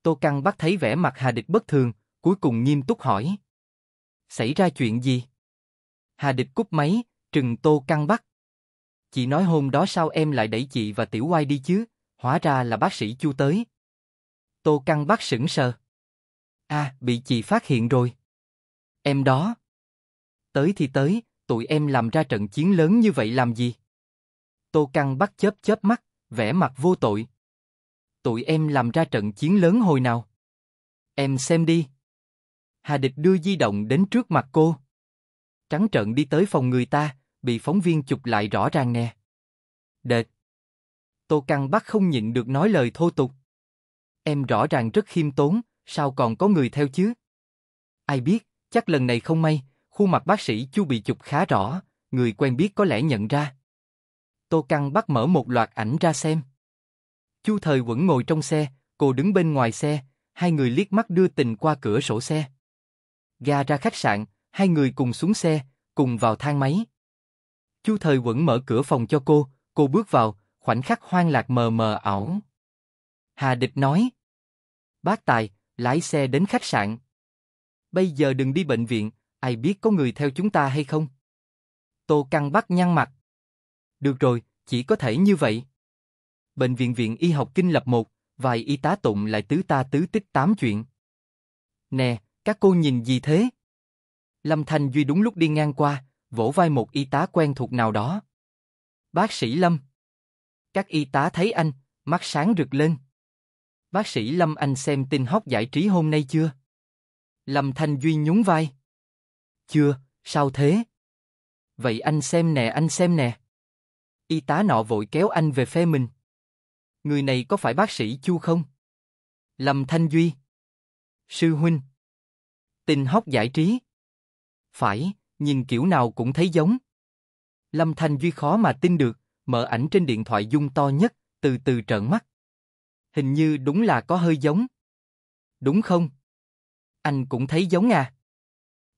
Tô Căng Bắc thấy vẻ mặt Hà Địch bất thường, cuối cùng nghiêm túc hỏi. Xảy ra chuyện gì? Hà Địch cúp máy, Trừng Tô căng bắt. Chị nói hôm đó sao em lại đẩy chị và Tiểu Oai đi chứ, hóa ra là bác sĩ Chu tới. Tô căng bắt sững sờ. À, bị chị phát hiện rồi. Em đó. Tới thì tới, tụi em làm ra trận chiến lớn như vậy làm gì? Tô Căng bắt chớp chớp mắt, vẻ mặt vô tội. Tụi em làm ra trận chiến lớn hồi nào? Em xem đi. Hà Địch đưa di động đến trước mặt cô. Trắng trợn đi tới phòng người ta, bị phóng viên chụp lại rõ ràng nè. Đệt. Tô Căng Bắc không nhịn được nói lời thô tục. Em rõ ràng rất khiêm tốn, sao còn có người theo chứ? Ai biết, chắc lần này không may, khuôn mặt bác sĩ Chu bị chụp khá rõ, người quen biết có lẽ nhận ra. Tô Căng Bắc mở một loạt ảnh ra xem. Chu Thời vẫn ngồi trong xe, cô đứng bên ngoài xe, hai người liếc mắt đưa tình qua cửa sổ xe. Ga ra khách sạn, hai người cùng xuống xe, cùng vào thang máy. Chu Thời Quẩn mở cửa phòng cho cô, cô bước vào, khoảnh khắc hoang lạc mờ mờ ảo. Hà Địch nói, Bác Tài, lái xe đến khách sạn. Bây giờ đừng đi bệnh viện, ai biết có người theo chúng ta hay không? Tô Căng Bắc nhăn mặt. Được rồi, chỉ có thể như vậy. Bệnh viện viện y học kinh lập một, vài y tá tụng lại tứ ta tứ tích tám chuyện. Nè, các cô nhìn gì thế? Lâm Thanh Duy đúng lúc đi ngang qua, vỗ vai một y tá quen thuộc nào đó. Bác sĩ Lâm. Các y tá thấy anh, mắt sáng rực lên. Bác sĩ Lâm anh xem tin hot giải trí hôm nay chưa? Lâm Thanh Duy nhún vai. Chưa, sao thế? Vậy anh xem nè anh xem nè. Y tá nọ vội kéo anh về phe mình. Người này có phải bác sĩ Chu không? Lâm Thanh Duy. Sư huynh. tin hóc giải trí. Phải, nhìn kiểu nào cũng thấy giống. Lâm Thanh Duy khó mà tin được, mở ảnh trên điện thoại dung to nhất, từ từ trợn mắt. Hình như đúng là có hơi giống. Đúng không? Anh cũng thấy giống à?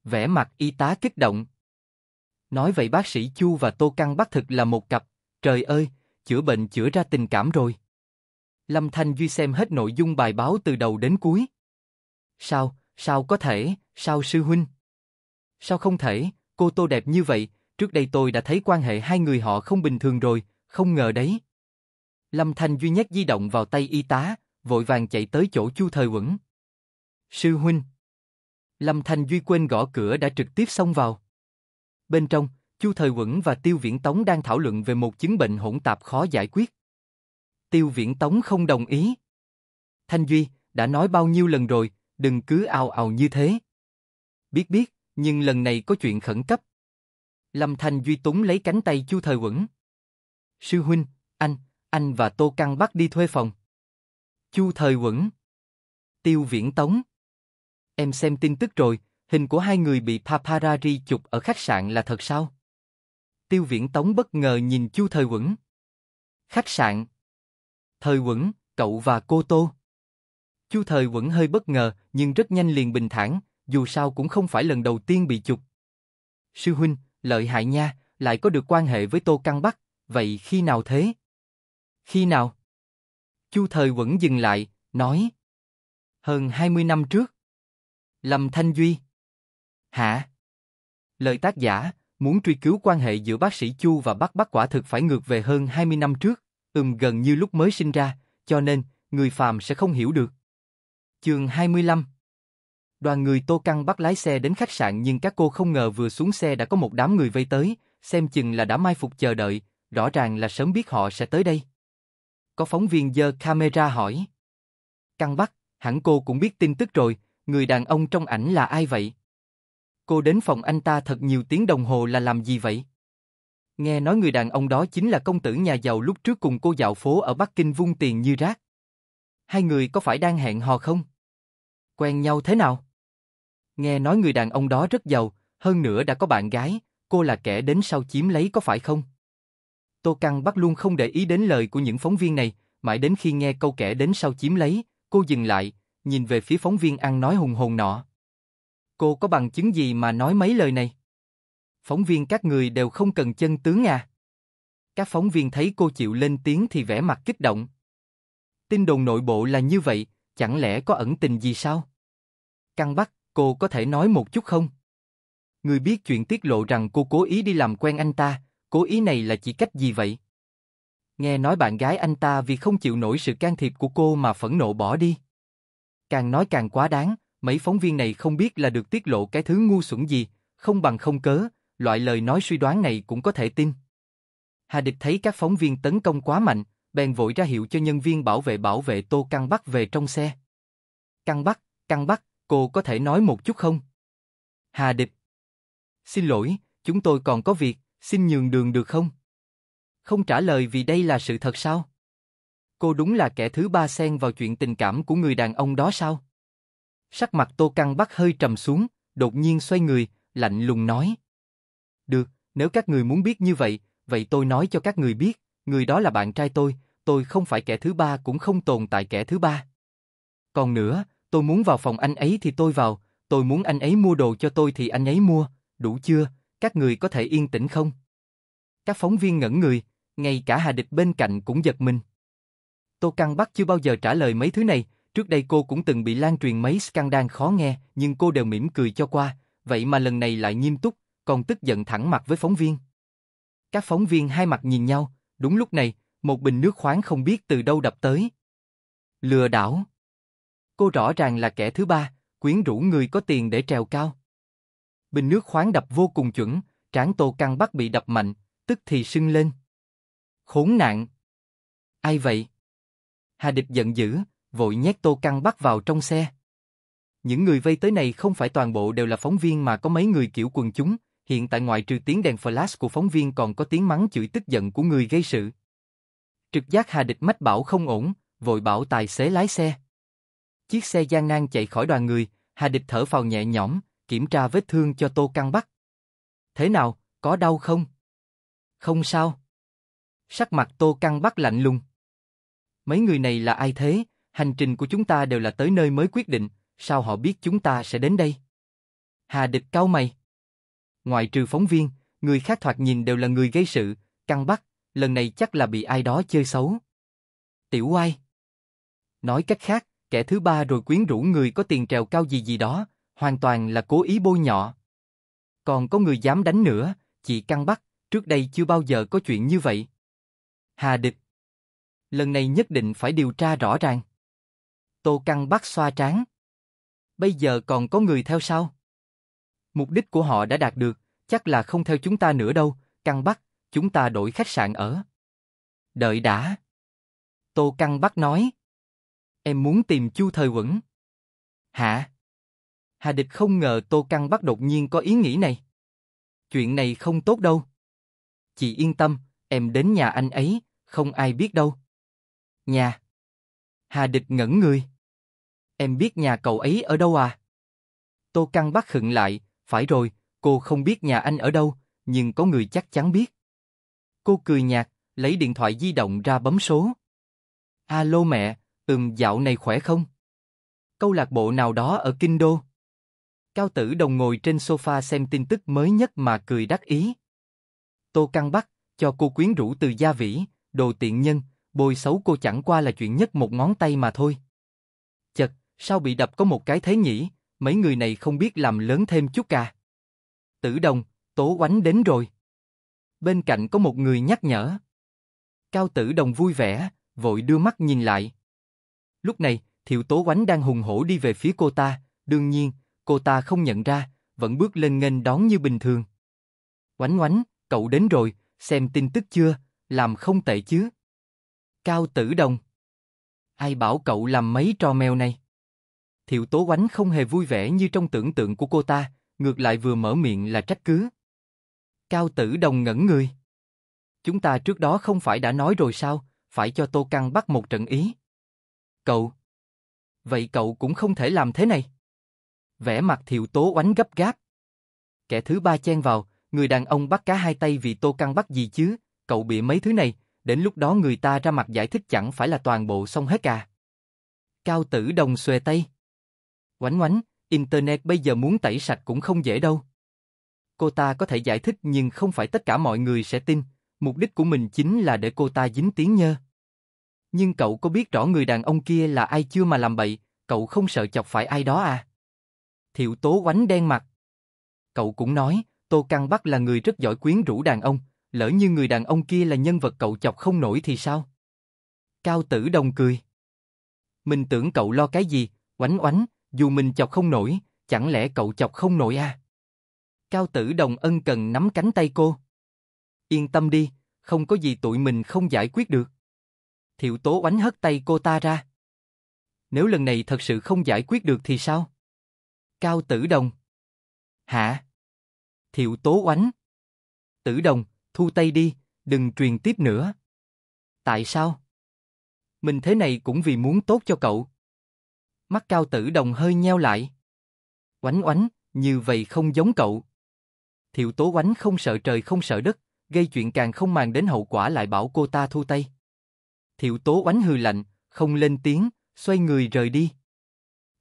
Vẻ mặt y tá kích động. Nói vậy bác sĩ Chu và Tô Căng bắt thực là một cặp, trời ơi, chữa bệnh chữa ra tình cảm rồi. Lâm Thanh Duy xem hết nội dung bài báo từ đầu đến cuối. Sao, sao có thể, sao sư huynh? Sao không thể, cô tô đẹp như vậy, trước đây tôi đã thấy quan hệ hai người họ không bình thường rồi, không ngờ đấy. Lâm Thanh duy nhất di động vào tay y tá, vội vàng chạy tới chỗ Chu Thời Quẩn. Sư huynh. Lâm Thanh duy quên gõ cửa đã trực tiếp xông vào. Bên trong, Chu Thời Quẩn và Tiêu Viễn Tống đang thảo luận về một chứng bệnh hỗn tạp khó giải quyết. Tiêu Viễn Tống không đồng ý. Thanh Duy, đã nói bao nhiêu lần rồi, đừng cứ ao ào như thế. Biết biết, nhưng lần này có chuyện khẩn cấp. Lâm Thanh Duy túng lấy cánh tay Chu Thời Quẩn. Sư huynh, anh, anh và Tô Căng bắt đi thuê phòng. Chu Thời Quẩn. Tiêu Viễn Tống. Em xem tin tức rồi, hình của hai người bị paparazzi chụp ở khách sạn là thật sao? Tiêu Viễn Tống bất ngờ nhìn Chu Thời Quẩn. Khách sạn. Thời Quẩn, cậu và cô Tô. Chu Thời Quẩn hơi bất ngờ, nhưng rất nhanh liền bình thản, dù sao cũng không phải lần đầu tiên bị chụp. Sư huynh, lợi hại nha, lại có được quan hệ với Tô Căn Bắc, vậy khi nào thế? Khi nào? Chu Thời vẫn dừng lại, nói. Hơn 20 năm trước. Lâm Thanh Duy. Hả? Lời tác giả, muốn truy cứu quan hệ giữa bác sĩ Chu và bác bác quả thực phải ngược về hơn 20 năm trước, ừm gần như lúc mới sinh ra, cho nên, người phàm sẽ không hiểu được. Chương 25 Đoàn người Tô Căng bắt lái xe đến khách sạn nhưng các cô không ngờ vừa xuống xe đã có một đám người vây tới, xem chừng là đã mai phục chờ đợi, rõ ràng là sớm biết họ sẽ tới đây. Có phóng viên giơ camera hỏi. Căng bắt, hẳn cô cũng biết tin tức rồi, người đàn ông trong ảnh là ai vậy? Cô đến phòng anh ta thật nhiều tiếng đồng hồ là làm gì vậy? Nghe nói người đàn ông đó chính là công tử nhà giàu lúc trước cùng cô dạo phố ở Bắc Kinh vung tiền như rác. Hai người có phải đang hẹn hò không? Quen nhau thế nào? Nghe nói người đàn ông đó rất giàu, hơn nữa đã có bạn gái, cô là kẻ đến sau chiếm lấy có phải không? Tô Căng Bắc luôn không để ý đến lời của những phóng viên này, mãi đến khi nghe câu kẻ đến sau chiếm lấy, cô dừng lại, nhìn về phía phóng viên ăn nói hùng hồn nọ. Cô có bằng chứng gì mà nói mấy lời này? Phóng viên các người đều không cần chân tướng à? Các phóng viên thấy cô chịu lên tiếng thì vẻ mặt kích động. Tin đồn nội bộ là như vậy, chẳng lẽ có ẩn tình gì sao? Căng Bắc, cô có thể nói một chút không? Người biết chuyện tiết lộ rằng cô cố ý đi làm quen anh ta, cố ý này là chỉ cách gì vậy? Nghe nói bạn gái anh ta vì không chịu nổi sự can thiệp của cô mà phẫn nộ bỏ đi. Càng nói càng quá đáng, mấy phóng viên này không biết là được tiết lộ cái thứ ngu xuẩn gì, không bằng không cớ, loại lời nói suy đoán này cũng có thể tin. Hà Địch thấy các phóng viên tấn công quá mạnh, bèn vội ra hiệu cho nhân viên bảo vệ bảo vệ Tô Căng bắt về trong xe. Căng bắt, Căng bắt cô có thể nói một chút không? Hà Địch. Xin lỗi, chúng tôi còn có việc, xin nhường đường được không? Không trả lời vì đây là sự thật sao? Cô đúng là kẻ thứ ba xen vào chuyện tình cảm của người đàn ông đó sao? Sắc mặt Tô Căng bắt hơi trầm xuống, đột nhiên xoay người, lạnh lùng nói. Được, nếu các người muốn biết như vậy, vậy tôi nói cho các người biết, người đó là bạn trai tôi, tôi không phải kẻ thứ ba cũng không tồn tại kẻ thứ ba. Còn nữa, tôi muốn vào phòng anh ấy thì tôi vào, tôi muốn anh ấy mua đồ cho tôi thì anh ấy mua, đủ chưa, các người có thể yên tĩnh không? Các phóng viên ngẩn người, ngay cả Hà Địch bên cạnh cũng giật mình. Tô Căng Bắc chưa bao giờ trả lời mấy thứ này, trước đây cô cũng từng bị lan truyền mấy scandal khó nghe, nhưng cô đều mỉm cười cho qua, vậy mà lần này lại nghiêm túc, còn tức giận thẳng mặt với phóng viên. Các phóng viên hai mặt nhìn nhau, đúng lúc này, một bình nước khoáng không biết từ đâu đập tới. Lừa đảo cô rõ ràng là kẻ thứ ba, quyến rũ người có tiền để trèo cao. Bình nước khoáng đập vô cùng chuẩn, tráng tô căng bắt bị đập mạnh, tức thì sưng lên. Khốn nạn! Ai vậy? Hà địch giận dữ, vội nhét tô căng bắt vào trong xe. Những người vây tới này không phải toàn bộ đều là phóng viên mà có mấy người kiểu quần chúng, hiện tại ngoài trừ tiếng đèn flash của phóng viên còn có tiếng mắng chửi tức giận của người gây sự. Trực giác Hà Địch mách bảo không ổn, vội bảo tài xế lái xe. Chiếc xe gian nan chạy khỏi đoàn người, Hà Địch thở phào nhẹ nhõm, kiểm tra vết thương cho Tô Căng Bắc. Thế nào, có đau không? Không sao. Sắc mặt Tô Căng Bắc lạnh lùng. Mấy người này là ai thế? Hành trình của chúng ta đều là tới nơi mới quyết định, sao họ biết chúng ta sẽ đến đây? Hà Địch cau mày. ngoài trừ phóng viên, người khác thoạt nhìn đều là người gây sự, Căng Bắc, lần này chắc là bị ai đó chơi xấu. Tiểu Oai. Nói cách khác, kẻ thứ ba rồi quyến rũ người có tiền trèo cao gì gì đó, hoàn toàn là cố ý bôi nhọ. Còn có người dám đánh nữa, chị căng bắt, trước đây chưa bao giờ có chuyện như vậy. Hà địch. Lần này nhất định phải điều tra rõ ràng. Tô căng bắt xoa trán. Bây giờ còn có người theo sao? Mục đích của họ đã đạt được, chắc là không theo chúng ta nữa đâu, căng bắt, chúng ta đổi khách sạn ở. Đợi đã. Tô căng bắt nói. Em muốn tìm Chu Thời Quẩn. Hả? Hà Địch không ngờ Tô Căng bắt đột nhiên có ý nghĩ này. Chuyện này không tốt đâu. Chị yên tâm, em đến nhà anh ấy, không ai biết đâu. Nhà. Hà Địch ngẩn người. Em biết nhà cậu ấy ở đâu à? Tô Căng bắt khựng lại, phải rồi, cô không biết nhà anh ở đâu, nhưng có người chắc chắn biết. Cô cười nhạt, lấy điện thoại di động ra bấm số. Alo mẹ, Tường dạo này khỏe không? Câu lạc bộ nào đó ở Kinh Đô? Cao Tử Đồng ngồi trên sofa xem tin tức mới nhất mà cười đắc ý. Tô Căng Bắc, cho cô quyến rũ từ gia vĩ, đồ tiện nhân, bồi xấu cô chẳng qua là chuyện nhất một ngón tay mà thôi. Chật, sao bị đập có một cái thế nhỉ, mấy người này không biết làm lớn thêm chút cả. À? Tử Đồng, Tố Oánh đến rồi. Bên cạnh có một người nhắc nhở. Cao Tử Đồng vui vẻ, vội đưa mắt nhìn lại. Lúc này, Thiệu Tố Oánh đang hùng hổ đi về phía cô ta, đương nhiên, cô ta không nhận ra, vẫn bước lên nghênh đón như bình thường. Oánh Oánh, cậu đến rồi, xem tin tức chưa, làm không tệ chứ. Cao Tử Đồng Ai bảo cậu làm mấy trò mèo này? Thiệu Tố Oánh không hề vui vẻ như trong tưởng tượng của cô ta, ngược lại vừa mở miệng là trách cứ. Cao Tử Đồng ngẩn người. Chúng ta trước đó không phải đã nói rồi sao, phải cho Tô Căng bắt một trận ý cậu. Vậy cậu cũng không thể làm thế này. Vẻ mặt thiệu tố oánh gấp gáp. Kẻ thứ ba chen vào, người đàn ông bắt cá hai tay vì tô căng bắt gì chứ, cậu bị mấy thứ này, đến lúc đó người ta ra mặt giải thích chẳng phải là toàn bộ xong hết cả à? Cao tử đồng xuề tay. Oánh oánh, Internet bây giờ muốn tẩy sạch cũng không dễ đâu. Cô ta có thể giải thích nhưng không phải tất cả mọi người sẽ tin, mục đích của mình chính là để cô ta dính tiếng nhơ. Nhưng cậu có biết rõ người đàn ông kia là ai chưa mà làm bậy, cậu không sợ chọc phải ai đó à? Thiệu tố oánh đen mặt. Cậu cũng nói, Tô Căng Bắc là người rất giỏi quyến rũ đàn ông, lỡ như người đàn ông kia là nhân vật cậu chọc không nổi thì sao? Cao Tử Đồng cười. Mình tưởng cậu lo cái gì, oánh oánh, dù mình chọc không nổi, chẳng lẽ cậu chọc không nổi à? Cao Tử Đồng ân cần nắm cánh tay cô. Yên tâm đi, không có gì tụi mình không giải quyết được. Thiệu Tố oánh hất tay cô ta ra. Nếu lần này thật sự không giải quyết được thì sao? Cao Tử Đồng. Hả? Thiệu Tố oánh. Tử Đồng, thu tay đi, đừng truyền tiếp nữa. Tại sao? Mình thế này cũng vì muốn tốt cho cậu. Mắt Cao Tử Đồng hơi nheo lại. Oánh oánh, như vậy không giống cậu. Thiệu Tố oánh không sợ trời không sợ đất, gây chuyện càng không màng đến hậu quả lại bảo cô ta thu tay. Thiệu Tố oánh hừ lạnh, không lên tiếng, xoay người rời đi.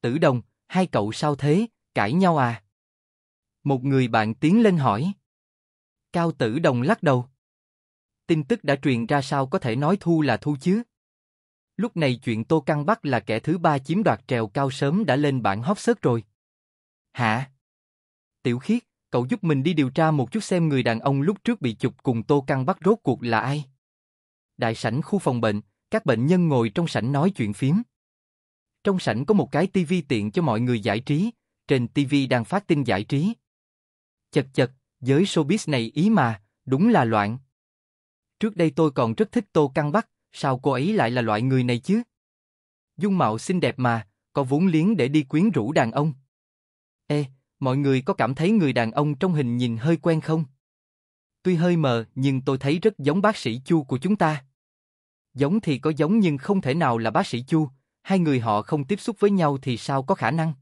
Tử Đồng, hai cậu sao thế, cãi nhau à? Một người bạn tiến lên hỏi. Cao Tử Đồng lắc đầu. Tin tức đã truyền ra sao có thể nói thu là thu chứ? Lúc này chuyện Tô Căng Bắc là kẻ thứ ba chiếm đoạt trèo cao sớm đã lên bảng hóc search rồi. Hả? Tiểu Khiết, cậu giúp mình đi điều tra một chút xem người đàn ông lúc trước bị chụp cùng Tô Căng Bắc rốt cuộc là ai? đại sảnh khu phòng bệnh, các bệnh nhân ngồi trong sảnh nói chuyện phiếm. Trong sảnh có một cái tivi tiện cho mọi người giải trí, trên tivi đang phát tin giải trí. Chật chật, giới showbiz này ý mà, đúng là loạn. Trước đây tôi còn rất thích Tô Căn Bắc, sao cô ấy lại là loại người này chứ? Dung mạo xinh đẹp mà, có vốn liếng để đi quyến rũ đàn ông. Ê, mọi người có cảm thấy người đàn ông trong hình nhìn hơi quen không? Tuy hơi mờ nhưng tôi thấy rất giống bác sĩ Chu của chúng ta. Giống thì có giống nhưng không thể nào là bác sĩ Chu, hai người họ không tiếp xúc với nhau thì sao có khả năng.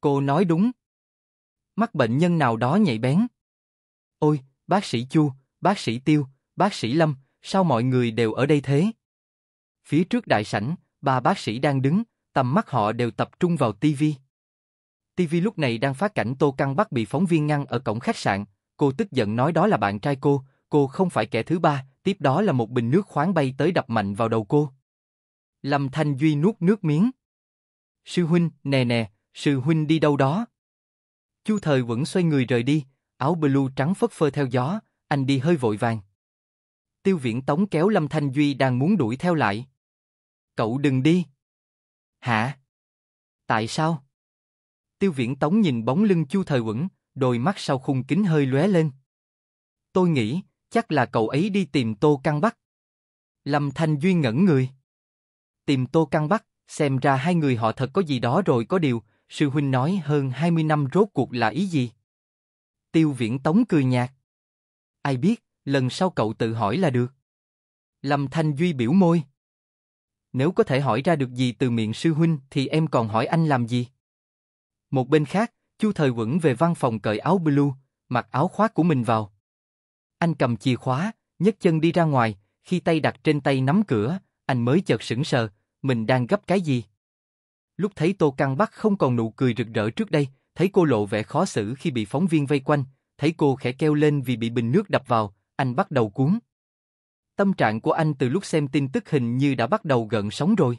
Cô nói đúng. Mắt bệnh nhân nào đó nhạy bén. Ôi, bác sĩ Chu, bác sĩ Tiêu, bác sĩ Lâm, sao mọi người đều ở đây thế? Phía trước đại sảnh, ba bác sĩ đang đứng, tầm mắt họ đều tập trung vào tivi. tivi lúc này đang phát cảnh Tô Căn Bắc bị phóng viên ngăn ở cổng khách sạn. Cô tức giận nói đó là bạn trai cô, cô không phải kẻ thứ ba, tiếp đó là một bình nước khoáng bay tới đập mạnh vào đầu cô. Lâm Thanh Duy nuốt nước miếng. Sư huynh, nè nè, sư huynh đi đâu đó? Chu Thời vẫn xoay người rời đi, áo blue trắng phất phơ theo gió, anh đi hơi vội vàng. Tiêu Viễn Tống kéo Lâm Thanh Duy đang muốn đuổi theo lại. Cậu đừng đi. Hả? Tại sao? Tiêu Viễn Tống nhìn bóng lưng Chu Thời Quẩn, đôi mắt sau khung kính hơi lóe lên. Tôi nghĩ, Chắc là cậu ấy đi tìm Tô Căng Bắc. Lâm Thanh Duy ngẩn người. Tìm Tô Căng Bắc, xem ra hai người họ thật có gì đó rồi có điều, sư huynh nói hơn 20 năm rốt cuộc là ý gì? Tiêu Viễn Tống cười nhạt. Ai biết, lần sau cậu tự hỏi là được. Lâm Thanh Duy biểu môi. Nếu có thể hỏi ra được gì từ miệng sư huynh thì em còn hỏi anh làm gì? Một bên khác, Chu Thời Quẩn về văn phòng cởi áo blue, mặc áo khoác của mình vào, anh cầm chìa khóa, nhấc chân đi ra ngoài, khi tay đặt trên tay nắm cửa, anh mới chợt sững sờ, mình đang gấp cái gì? Lúc thấy Tô Căn Bắc không còn nụ cười rực rỡ trước đây, thấy cô lộ vẻ khó xử khi bị phóng viên vây quanh, thấy cô khẽ kêu lên vì bị bình nước đập vào, anh bắt đầu cuốn. Tâm trạng của anh từ lúc xem tin tức hình như đã bắt đầu gợn sóng rồi.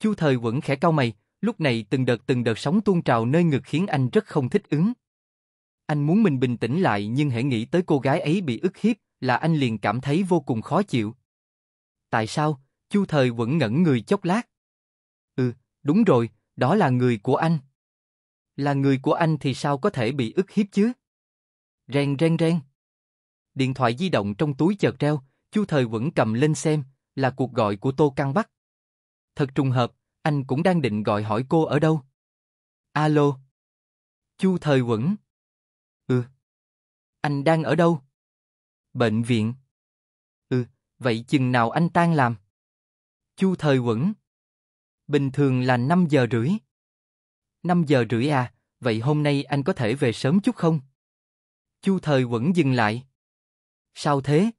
Chu Thời vẫn khẽ cau mày, lúc này từng đợt từng đợt sóng tuôn trào nơi ngực khiến anh rất không thích ứng. Anh muốn mình bình tĩnh lại nhưng hãy nghĩ tới cô gái ấy bị ức hiếp là anh liền cảm thấy vô cùng khó chịu. Tại sao? Chu Thời vẫn ngẩn người chốc lát. Ừ, đúng rồi, đó là người của anh. Là người của anh thì sao có thể bị ức hiếp chứ? Rèn rèn rèn. Điện thoại di động trong túi chợt reo, Chu Thời vẫn cầm lên xem, là cuộc gọi của Tô Căng Bắc. Thật trùng hợp, anh cũng đang định gọi hỏi cô ở đâu. Alo. Chu Thời vẫn. Anh đang ở đâu? Bệnh viện. Ừ, vậy chừng nào anh tan làm? Chu thời quẩn. Bình thường là 5 giờ rưỡi. 5 giờ rưỡi à, vậy hôm nay anh có thể về sớm chút không? Chu thời quẩn dừng lại. Sao thế?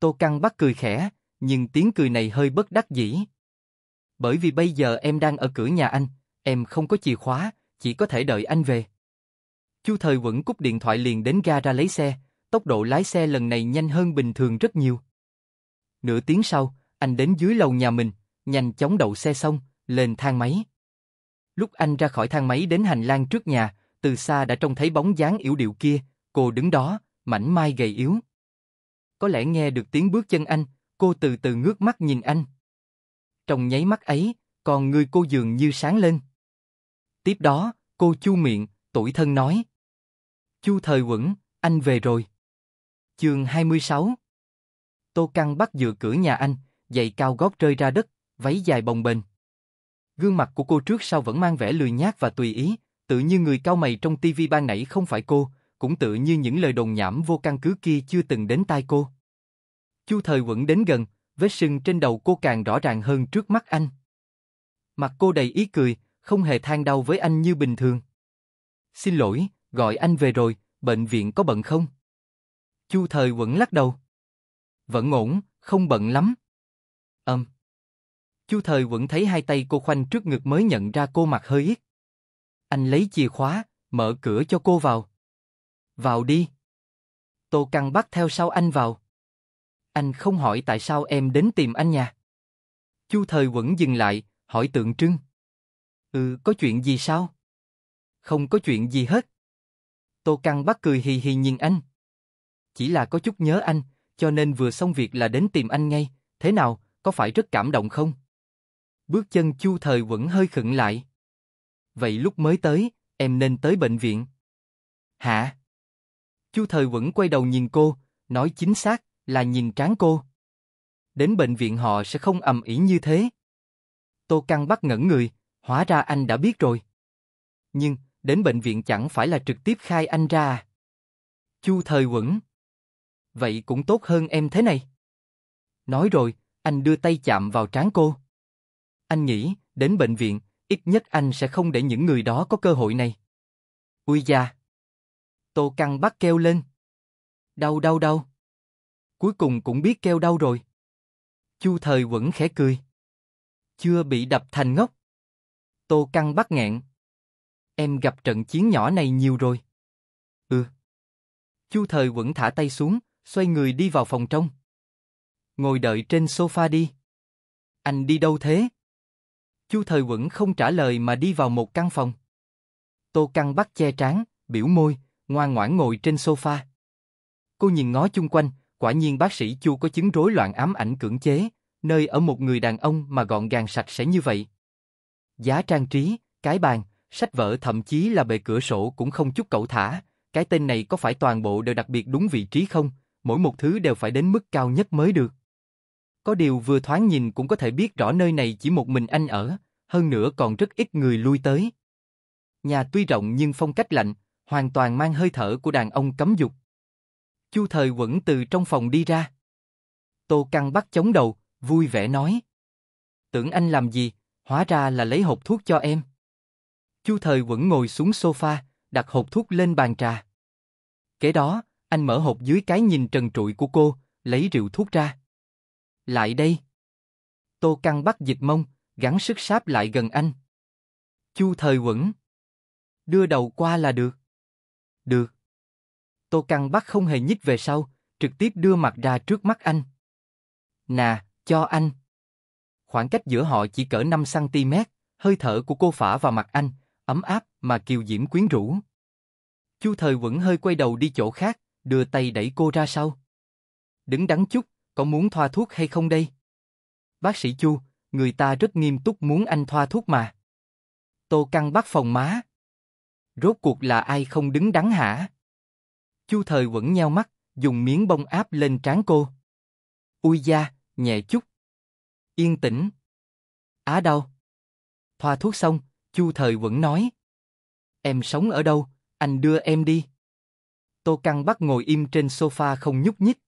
Tô Căng bắt cười khẽ, nhưng tiếng cười này hơi bất đắc dĩ. Bởi vì bây giờ em đang ở cửa nhà anh, em không có chìa khóa, chỉ có thể đợi anh về. Chu Thời Quẩn cúp điện thoại liền đến ga ra lấy xe, tốc độ lái xe lần này nhanh hơn bình thường rất nhiều. Nửa tiếng sau, anh đến dưới lầu nhà mình, nhanh chóng đậu xe xong, lên thang máy. Lúc anh ra khỏi thang máy đến hành lang trước nhà, từ xa đã trông thấy bóng dáng yếu điệu kia, cô đứng đó, mảnh mai gầy yếu. Có lẽ nghe được tiếng bước chân anh, cô từ từ ngước mắt nhìn anh. Trong nháy mắt ấy, còn người cô dường như sáng lên. Tiếp đó, cô chu miệng, tuổi thân nói. Chu thời quẩn, anh về rồi. Chương 26 Tô Căng bắt dựa cửa nhà anh, giày cao gót rơi ra đất, váy dài bồng bềnh. Gương mặt của cô trước sau vẫn mang vẻ lười nhác và tùy ý, tự như người cao mày trong tivi ban nãy không phải cô, cũng tự như những lời đồn nhảm vô căn cứ kia chưa từng đến tai cô. Chu thời quẩn đến gần, vết sưng trên đầu cô càng rõ ràng hơn trước mắt anh. Mặt cô đầy ý cười, không hề than đau với anh như bình thường. Xin lỗi, gọi anh về rồi, bệnh viện có bận không? Chu thời vẫn lắc đầu. Vẫn ổn, không bận lắm. âm Um. Chu thời vẫn thấy hai tay cô khoanh trước ngực mới nhận ra cô mặt hơi ít. Anh lấy chìa khóa, mở cửa cho cô vào. Vào đi. Tô Căng bắt theo sau anh vào. Anh không hỏi tại sao em đến tìm anh nhà. Chu thời vẫn dừng lại, hỏi tượng trưng. Ừ, có chuyện gì sao? Không có chuyện gì hết. Tô Căng bắt cười hì hì nhìn anh. Chỉ là có chút nhớ anh, cho nên vừa xong việc là đến tìm anh ngay, thế nào, có phải rất cảm động không? Bước chân chu thời vẫn hơi khựng lại. Vậy lúc mới tới, em nên tới bệnh viện. Hả? Chu thời vẫn quay đầu nhìn cô, nói chính xác là nhìn tráng cô. Đến bệnh viện họ sẽ không ầm ĩ như thế. Tô Căng bắt ngẩn người, hóa ra anh đã biết rồi. Nhưng, đến bệnh viện chẳng phải là trực tiếp khai anh ra Chu thời quẩn. Vậy cũng tốt hơn em thế này. Nói rồi, anh đưa tay chạm vào trán cô. Anh nghĩ, đến bệnh viện, ít nhất anh sẽ không để những người đó có cơ hội này. Ui da! Tô Căng bắt kêu lên. Đau đau đau. Cuối cùng cũng biết kêu đau rồi. Chu thời quẩn khẽ cười. Chưa bị đập thành ngốc. Tô Căng bắt nghẹn. Em gặp trận chiến nhỏ này nhiều rồi. Ừ. Chu thời vẫn thả tay xuống, xoay người đi vào phòng trong. Ngồi đợi trên sofa đi. Anh đi đâu thế? Chu thời vẫn không trả lời mà đi vào một căn phòng. Tô Căn bắt che trán, biểu môi, ngoan ngoãn ngồi trên sofa. Cô nhìn ngó chung quanh, quả nhiên bác sĩ Chu có chứng rối loạn ám ảnh cưỡng chế, nơi ở một người đàn ông mà gọn gàng sạch sẽ như vậy. Giá trang trí, cái bàn, sách vở thậm chí là bề cửa sổ cũng không chút cậu thả, cái tên này có phải toàn bộ đều đặc biệt đúng vị trí không, mỗi một thứ đều phải đến mức cao nhất mới được. Có điều vừa thoáng nhìn cũng có thể biết rõ nơi này chỉ một mình anh ở, hơn nữa còn rất ít người lui tới. Nhà tuy rộng nhưng phong cách lạnh, hoàn toàn mang hơi thở của đàn ông cấm dục. Chu Thời vẫn từ trong phòng đi ra. Tô Căng bắt chống đầu, vui vẻ nói. Tưởng anh làm gì, hóa ra là lấy hộp thuốc cho em. Chu Thời Quẩn ngồi xuống sofa, đặt hộp thuốc lên bàn trà. Kế đó, anh mở hộp dưới cái nhìn trần trụi của cô, lấy rượu thuốc ra. Lại đây. Tô Căng bắt dịch mông, gắn sức sáp lại gần anh. Chu Thời Quẩn. Đưa đầu qua là được. Được. Tô Căng bắt không hề nhích về sau, trực tiếp đưa mặt ra trước mắt anh. Nà, cho anh. Khoảng cách giữa họ chỉ cỡ 5cm, hơi thở của cô phả vào mặt anh, ấm áp mà kiều diễm quyến rũ. Chu Thời vẫn hơi quay đầu đi chỗ khác, đưa tay đẩy cô ra sau. Đứng đắn chút, có muốn thoa thuốc hay không đây? Bác sĩ Chu, người ta rất nghiêm túc muốn anh thoa thuốc mà. Tô Căng bắt phòng má. Rốt cuộc là ai không đứng đắn hả? Chu Thời vẫn nheo mắt, dùng miếng bông áp lên trán cô. Ui da, nhẹ chút. Yên tĩnh. Á đau. Thoa thuốc xong, Chu Thời Vẫn nói. Em sống ở đâu, anh đưa em đi. Tô Căng bắt ngồi im trên sofa không nhúc nhích.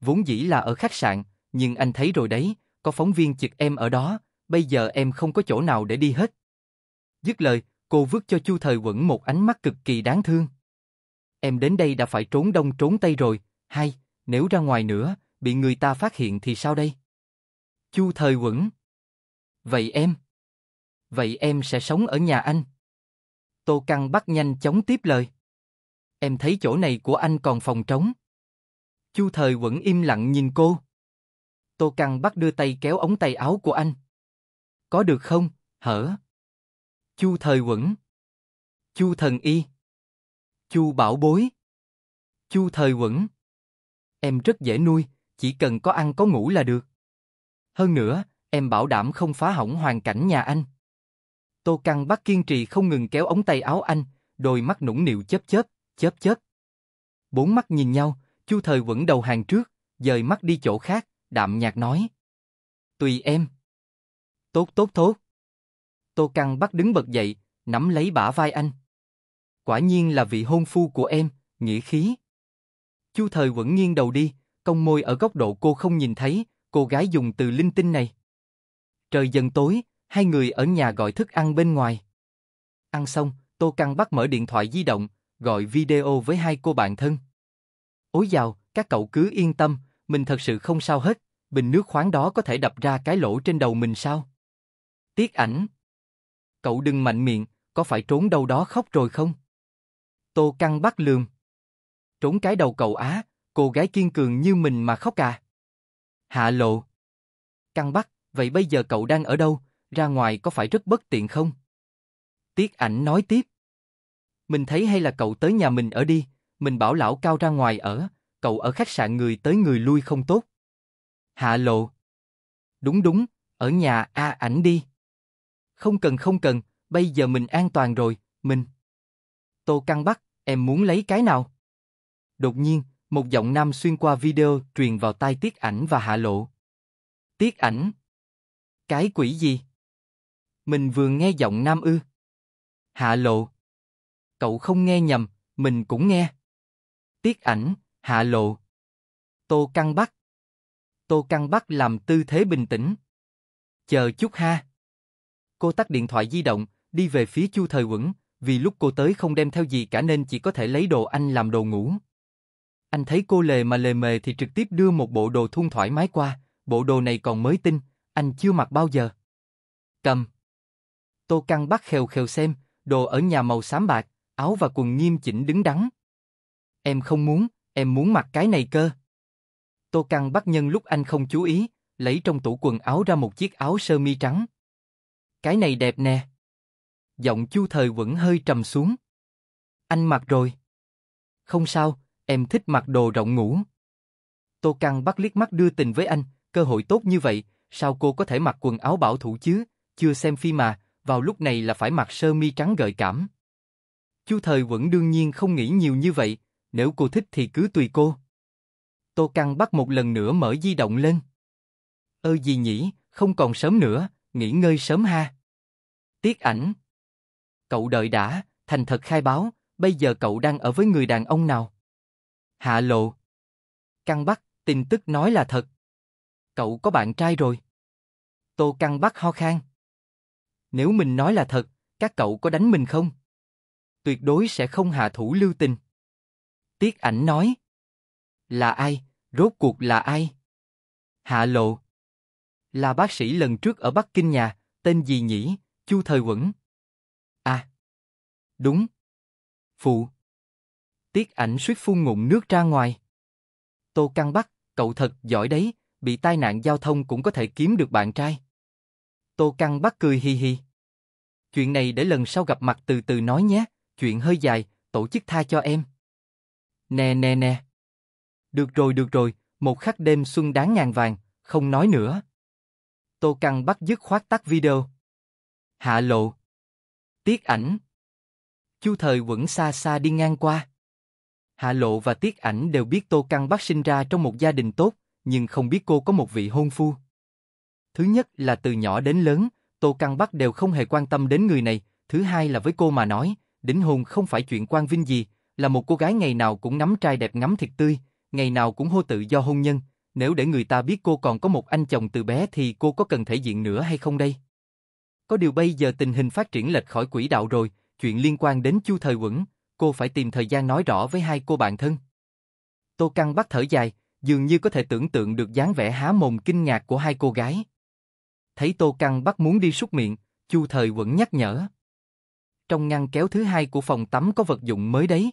Vốn dĩ là ở khách sạn, nhưng anh thấy rồi đấy, có phóng viên chực em ở đó, bây giờ em không có chỗ nào để đi hết. Dứt lời, cô vứt cho Chu Thời Quẩn một ánh mắt cực kỳ đáng thương. Em đến đây đã phải trốn đông trốn tây rồi, hay, nếu ra ngoài nữa, bị người ta phát hiện thì sao đây? Chu Thời Quẩn Vậy em? vậy em sẽ sống ở nhà anh. Tô Căng bắt nhanh chóng tiếp lời. Em thấy chỗ này của anh còn phòng trống. Chu Thời vẫn im lặng nhìn cô. Tô Căng bắt đưa tay kéo ống tay áo của anh. Có được không, hở? Chu Thời Quẩn. Chu Thần Y. Chu Bảo Bối. Chu Thời Quẩn. Em rất dễ nuôi, chỉ cần có ăn có ngủ là được. Hơn nữa, em bảo đảm không phá hỏng hoàn cảnh nhà anh. Tô Căng Bắc kiên trì không ngừng kéo ống tay áo anh, đôi mắt nũng nịu chớp chớp, chớp chớp. Bốn mắt nhìn nhau, Chu Thời vẫn đầu hàng trước, dời mắt đi chỗ khác, đạm nhạt nói. Tùy em. Tốt tốt tốt. Tô Căng Bắc đứng bật dậy, nắm lấy bả vai anh. Quả nhiên là vị hôn phu của em, nghĩa khí. Chu Thời vẫn nghiêng đầu đi, cong môi ở góc độ cô không nhìn thấy, cô gái dùng từ linh tinh này. Trời dần tối, hai người ở nhà gọi thức ăn bên ngoài. Ăn xong, Tô Căng bắt mở điện thoại di động, gọi video với hai cô bạn thân. Ối dào, các cậu cứ yên tâm, mình thật sự không sao hết, bình nước khoáng đó có thể đập ra cái lỗ trên đầu mình sao? tiếc ảnh. Cậu đừng mạnh miệng, có phải trốn đâu đó khóc rồi không? Tô Căng bắt lườm. Trốn cái đầu cậu á, cô gái kiên cường như mình mà khóc à? Hạ lộ. Căng bắt, vậy bây giờ cậu đang ở đâu, ra ngoài có phải rất bất tiện không? Tiết ảnh nói tiếp. Mình thấy hay là cậu tới nhà mình ở đi, mình bảo lão cao ra ngoài ở, cậu ở khách sạn người tới người lui không tốt. Hạ lộ. Đúng đúng, ở nhà A ảnh đi. Không cần không cần, bây giờ mình an toàn rồi, mình. Tô Căng Bắc, em muốn lấy cái nào? Đột nhiên, một giọng nam xuyên qua video truyền vào tai Tiết Ảnh và Hạ Lộ. Tiết Ảnh? Cái quỷ gì? Mình vừa nghe giọng nam ư. Hạ lộ. Cậu không nghe nhầm, mình cũng nghe. Tiết ảnh, hạ lộ. Tô Căng Bắc. Tô Căng Bắc làm tư thế bình tĩnh. Chờ chút ha. Cô tắt điện thoại di động, đi về phía Chu Thời Quẩn, vì lúc cô tới không đem theo gì cả nên chỉ có thể lấy đồ anh làm đồ ngủ. Anh thấy cô lề mà lề mề thì trực tiếp đưa một bộ đồ thun thoải mái qua, bộ đồ này còn mới tinh, anh chưa mặc bao giờ. Cầm. Tô Căn bắt khều khều xem, đồ ở nhà màu xám bạc, áo và quần nghiêm chỉnh đứng đắn. Em không muốn, em muốn mặc cái này cơ. Tô Căn bắt nhân lúc anh không chú ý, lấy trong tủ quần áo ra một chiếc áo sơ mi trắng. Cái này đẹp nè. Giọng Chu Thời vẫn hơi trầm xuống. Anh mặc rồi. Không sao, em thích mặc đồ rộng ngủ. Tô Căn bắt liếc mắt đưa tình với anh, cơ hội tốt như vậy, sao cô có thể mặc quần áo bảo thủ chứ? Chưa xem phim mà, vào lúc này là phải mặc sơ mi trắng gợi cảm. Chu Thời vẫn đương nhiên không nghĩ nhiều như vậy, nếu cô thích thì cứ tùy cô. Tô Căng bắt một lần nữa mở di động lên. Ơ gì nhỉ, không còn sớm nữa, nghỉ ngơi sớm ha. Tiết ảnh. Cậu đợi đã, thành thật khai báo, bây giờ cậu đang ở với người đàn ông nào? Hạ lộ. Căng bắt, tin tức nói là thật. Cậu có bạn trai rồi. Tô Căng bắt ho khan. Nếu mình nói là thật, các cậu có đánh mình không? Tuyệt đối sẽ không hạ thủ lưu tình. Tiết ảnh nói. Là ai? Rốt cuộc là ai? Hạ lộ. Là bác sĩ lần trước ở Bắc Kinh nhà, tên gì nhỉ? Chu Thời Quẩn. À. Đúng. Phụ. Tiết ảnh suýt phun ngụm nước ra ngoài. Tô Căng Bắc, cậu thật giỏi đấy, bị tai nạn giao thông cũng có thể kiếm được bạn trai. Tô Căng Bắc cười hi hi. Chuyện này để lần sau gặp mặt từ từ nói nhé, chuyện hơi dài, tổ chức tha cho em. Nè nè nè. Được rồi được rồi, một khắc đêm xuân đáng ngàn vàng, không nói nữa. Tô Căng Bắc dứt khoát tắt video. Hạ lộ. Tiết ảnh. Chu thời quẩn xa xa đi ngang qua. Hạ lộ và tiết ảnh đều biết Tô Căng Bắc sinh ra trong một gia đình tốt, nhưng không biết cô có một vị hôn phu. Thứ nhất là từ nhỏ đến lớn, Tô Căng Bắc đều không hề quan tâm đến người này, thứ hai là với cô mà nói, đỉnh hùng không phải chuyện quan vinh gì, là một cô gái ngày nào cũng ngắm trai đẹp ngắm thịt tươi, ngày nào cũng hô tự do hôn nhân, nếu để người ta biết cô còn có một anh chồng từ bé thì cô có cần thể diện nữa hay không đây? Có điều bây giờ tình hình phát triển lệch khỏi quỹ đạo rồi, chuyện liên quan đến chu thời quẩn, cô phải tìm thời gian nói rõ với hai cô bạn thân. Tô Căng bắc thở dài, dường như có thể tưởng tượng được dáng vẻ há mồm kinh ngạc của hai cô gái thấy Tô Căn bắt muốn đi súc miệng, Chu Thời Quẩn nhắc nhở. Trong ngăn kéo thứ hai của phòng tắm có vật dụng mới đấy.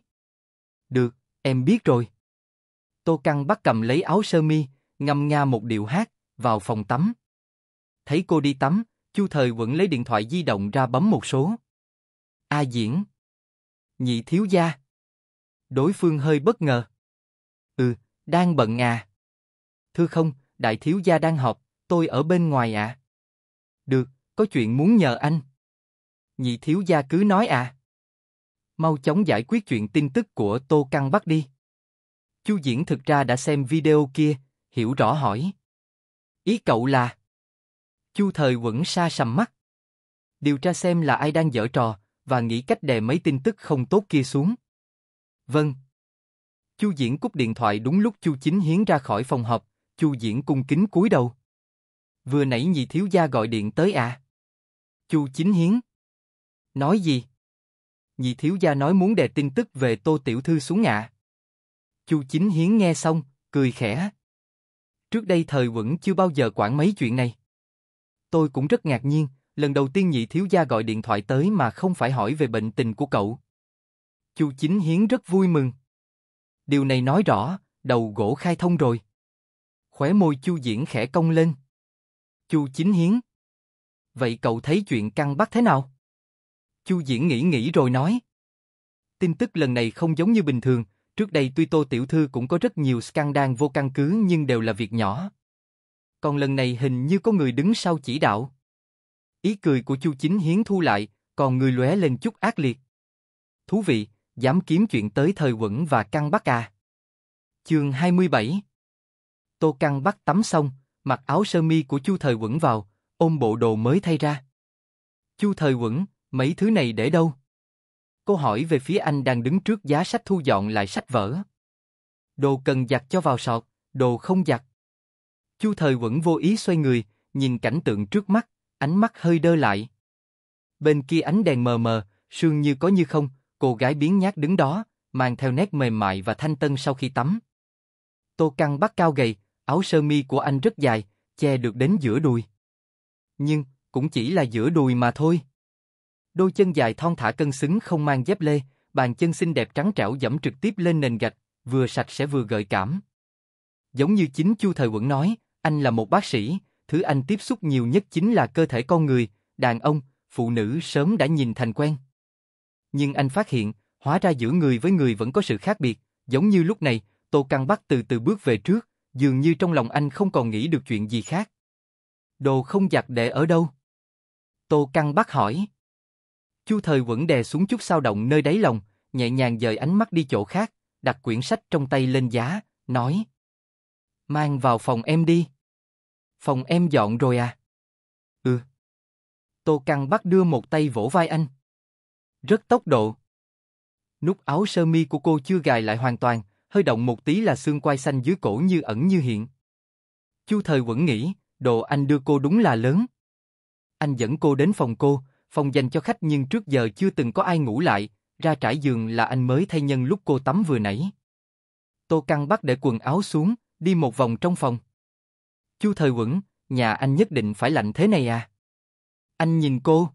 Được, em biết rồi. Tô Căn bắt cầm lấy áo sơ mi, ngâm nga một điệu hát, vào phòng tắm. Thấy cô đi tắm, Chu Thời Quẩn lấy điện thoại di động ra bấm một số. A Diễn. Nhị thiếu gia. Đối phương hơi bất ngờ. Ừ, đang bận à. Thưa không, đại thiếu gia đang họp, tôi ở bên ngoài ạ. À. Được, có chuyện muốn nhờ anh. Nhị thiếu gia cứ nói à. Mau chóng giải quyết chuyện tin tức của Tô Căng Bắc đi. Chu Diễn thực ra đã xem video kia, hiểu rõ hỏi. Ý cậu là... Chu Thời quẩn xa sầm mắt. Điều tra xem là ai đang dở trò, và nghĩ cách đè mấy tin tức không tốt kia xuống. Vâng. Chu Diễn cúp điện thoại đúng lúc Chu Chính Hiến ra khỏi phòng họp, Chu Diễn cung kính cúi đầu. Vừa nãy nhị thiếu gia gọi điện tới à? Chu Chính Hiến. Nói gì? Nhị thiếu gia nói muốn đề tin tức về Tô Tiểu Thư xuống ạ. Chu Chính Hiến nghe xong, cười khẽ. Trước đây thời quẩn chưa bao giờ quản mấy chuyện này. Tôi cũng rất ngạc nhiên, lần đầu tiên nhị thiếu gia gọi điện thoại tới mà không phải hỏi về bệnh tình của cậu. Chu Chính Hiến rất vui mừng. Điều này nói rõ, đầu gỗ khai thông rồi. Khóe môi Chu Diễn khẽ cong lên. Chu Chính Hiến. Vậy cậu thấy chuyện căng bắt thế nào? Chu Diễn nghĩ nghĩ rồi nói. Tin tức lần này không giống như bình thường, trước đây tuy Tô Tiểu Thư cũng có rất nhiều scandal vô căn cứ nhưng đều là việc nhỏ. Còn lần này hình như có người đứng sau chỉ đạo. Ý cười của Chu Chính Hiến thu lại, còn người lóe lên chút ác liệt. Thú vị, dám kiếm chuyện tới thời quẩn và căng bắt à. Chương 27 Tô Căng bắt tắm xong, mặc áo sơ mi của Chu Thời Quẩn vào, ôm bộ đồ mới thay ra. Chu Thời Quẩn, mấy thứ này để đâu? Cô hỏi về phía anh đang đứng trước giá sách thu dọn lại sách vở. Đồ cần giặt cho vào sọt, đồ không giặt. Chu Thời Quẩn vô ý xoay người, nhìn cảnh tượng trước mắt, ánh mắt hơi đơ lại. Bên kia ánh đèn mờ mờ, sương như có như không, cô gái biến nhát đứng đó, mang theo nét mềm mại và thanh tân sau khi tắm. Tô Căng bắt cao gầy, áo sơ mi của anh rất dài, che được đến giữa đùi. Nhưng, cũng chỉ là giữa đùi mà thôi. Đôi chân dài thon thả cân xứng không mang dép lê, bàn chân xinh đẹp trắng trẻo dẫm trực tiếp lên nền gạch, vừa sạch sẽ vừa gợi cảm. Giống như chính Chu Thời Quẩn nói, anh là một bác sĩ, thứ anh tiếp xúc nhiều nhất chính là cơ thể con người, đàn ông, phụ nữ sớm đã nhìn thành quen. Nhưng anh phát hiện, hóa ra giữa người với người vẫn có sự khác biệt, giống như lúc này, Tô Căng bắt từ từ bước về trước, Dường như trong lòng anh không còn nghĩ được chuyện gì khác. Đồ không giặt để ở đâu? Tô Căng bắt hỏi. Chu Thời vẫn đè xuống chút sao động nơi đáy lòng, nhẹ nhàng dời ánh mắt đi chỗ khác, đặt quyển sách trong tay lên giá, nói. Mang vào phòng em đi. Phòng em dọn rồi à? Ừ. Tô Căng bắt đưa một tay vỗ vai anh. Rất tốc độ. Nút áo sơ mi của cô chưa gài lại hoàn toàn, hơi động một tí là xương quai xanh dưới cổ như ẩn như hiện. Chu thời quẩn nghĩ, đồ anh đưa cô đúng là lớn. Anh dẫn cô đến phòng cô, phòng dành cho khách nhưng trước giờ chưa từng có ai ngủ lại, ra trải giường là anh mới thay nhân lúc cô tắm vừa nãy. Tô Căng bắt để quần áo xuống, đi một vòng trong phòng. Chu thời quẩn, nhà anh nhất định phải lạnh thế này à? Anh nhìn cô.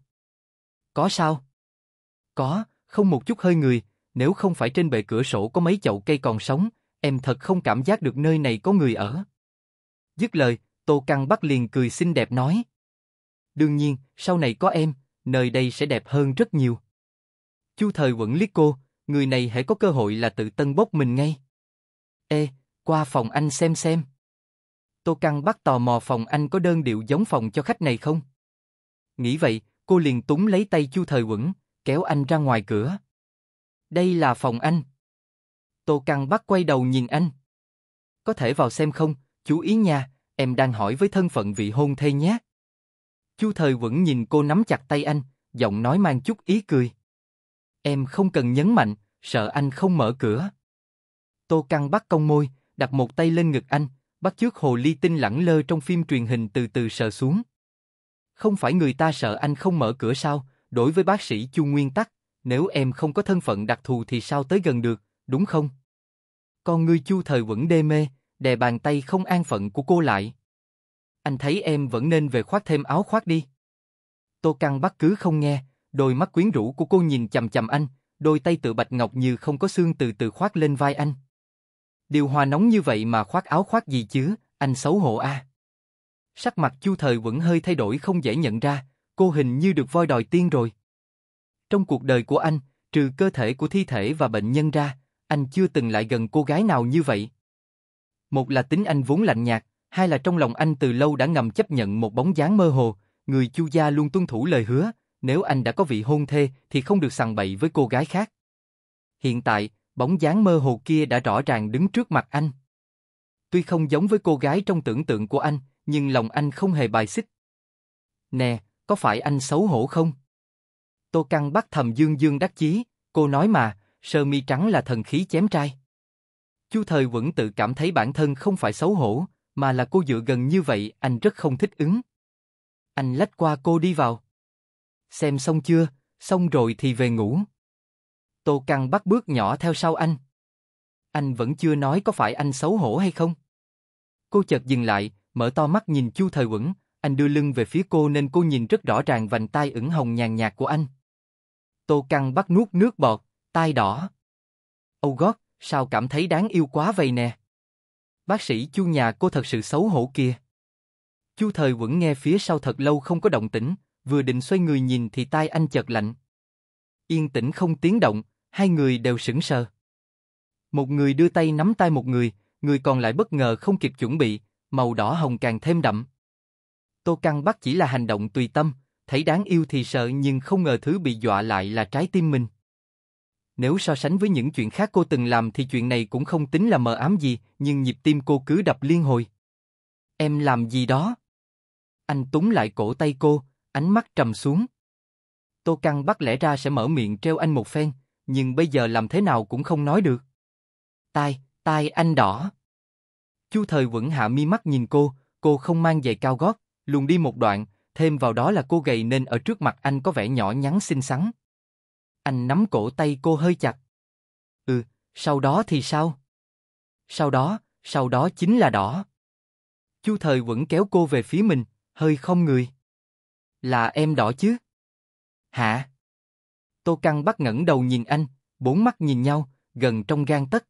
Có sao? Có, không một chút hơi người, nếu không phải trên bệ cửa sổ có mấy chậu cây còn sống, em thật không cảm giác được nơi này có người ở. Dứt lời, Tô Căng bắt liền cười xinh đẹp nói. Đương nhiên, sau này có em, nơi đây sẽ đẹp hơn rất nhiều. Chu thời quẩn liếc cô, người này hãy có cơ hội là tự tân bốc mình ngay. Ê, qua phòng anh xem xem. Tô Căng bắt tò mò phòng anh có đơn điệu giống phòng cho khách này không? Nghĩ vậy, cô liền túng lấy tay Chu thời quẩn, kéo anh ra ngoài cửa. Đây là phòng anh. Tô Căng bắt quay đầu nhìn anh. Có thể vào xem không, chú ý nha, em đang hỏi với thân phận vị hôn thê nhé. Chu Thời vẫn nhìn cô nắm chặt tay anh, giọng nói mang chút ý cười. Em không cần nhấn mạnh, sợ anh không mở cửa. Tô Căng bắt cong môi, đặt một tay lên ngực anh, bắt chước hồ ly tinh lẳng lơ trong phim truyền hình từ từ sờ xuống. Không phải người ta sợ anh không mở cửa sao, đối với bác sĩ Chu Nguyên Tắc, nếu em không có thân phận đặc thù thì sao tới gần được, đúng không? Con ngươi chu thời vẫn đê mê, đè bàn tay không an phận của cô lại. Anh thấy em vẫn nên về khoác thêm áo khoác đi. Tô Căng bắt cứ không nghe, đôi mắt quyến rũ của cô nhìn chầm chầm anh, đôi tay tự bạch ngọc như không có xương từ từ khoác lên vai anh. Điều hòa nóng như vậy mà khoác áo khoác gì chứ, anh xấu hổ a. À? Sắc mặt Chu Thời vẫn hơi thay đổi không dễ nhận ra, cô hình như được voi đòi tiên rồi. Trong cuộc đời của anh, trừ cơ thể của thi thể và bệnh nhân ra, anh chưa từng lại gần cô gái nào như vậy. Một là tính anh vốn lạnh nhạt, hai là trong lòng anh từ lâu đã ngầm chấp nhận một bóng dáng mơ hồ, người chu gia luôn tuân thủ lời hứa, nếu anh đã có vị hôn thê thì không được sằng bậy với cô gái khác. Hiện tại, bóng dáng mơ hồ kia đã rõ ràng đứng trước mặt anh. Tuy không giống với cô gái trong tưởng tượng của anh, nhưng lòng anh không hề bài xích. Nè, có phải anh xấu hổ không? Tô Căng bắt thầm dương dương đắc chí, cô nói mà, sơ mi trắng là thần khí chém trai. Chu Thời vẫn tự cảm thấy bản thân không phải xấu hổ, mà là cô dựa gần như vậy anh rất không thích ứng. Anh lách qua cô đi vào. Xem xong chưa, xong rồi thì về ngủ. Tô Căng bắt bước nhỏ theo sau anh. Anh vẫn chưa nói có phải anh xấu hổ hay không. Cô chợt dừng lại, mở to mắt nhìn Chu Thời Uẩn, anh đưa lưng về phía cô nên cô nhìn rất rõ ràng vành tai ửng hồng nhàn nhạt của anh. Tô Căng bắt nuốt nước bọt, tai đỏ. Âu oh gót, sao cảm thấy đáng yêu quá vậy nè. Bác sĩ chu nhà cô thật sự xấu hổ kia. Chu thời vẫn nghe phía sau thật lâu không có động tĩnh, vừa định xoay người nhìn thì tai anh chợt lạnh. Yên tĩnh không tiếng động, hai người đều sững sờ. Một người đưa tay nắm tay một người, người còn lại bất ngờ không kịp chuẩn bị, màu đỏ hồng càng thêm đậm. Tô Căng bắt chỉ là hành động tùy tâm, thấy đáng yêu thì sợ nhưng không ngờ thứ bị dọa lại là trái tim mình. Nếu so sánh với những chuyện khác cô từng làm thì chuyện này cũng không tính là mờ ám gì, nhưng nhịp tim cô cứ đập liên hồi. Em làm gì đó? Anh túng lại cổ tay cô, ánh mắt trầm xuống. Tô Căng bắt lẽ ra sẽ mở miệng treo anh một phen, nhưng bây giờ làm thế nào cũng không nói được. Tai, tai anh đỏ. Chu Thời vẫn hạ mi mắt nhìn cô, cô không mang giày cao gót, luôn đi một đoạn, thêm vào đó là cô gầy nên ở trước mặt anh có vẻ nhỏ nhắn xinh xắn. Anh nắm cổ tay cô hơi chặt. Ừ, sau đó thì sao? Sau đó, sau đó chính là đỏ. Chu Thời vẫn kéo cô về phía mình, hơi không người. Là em đỏ chứ? Hả? Tô Căng bắt ngẩng đầu nhìn anh, bốn mắt nhìn nhau, gần trong gan tất.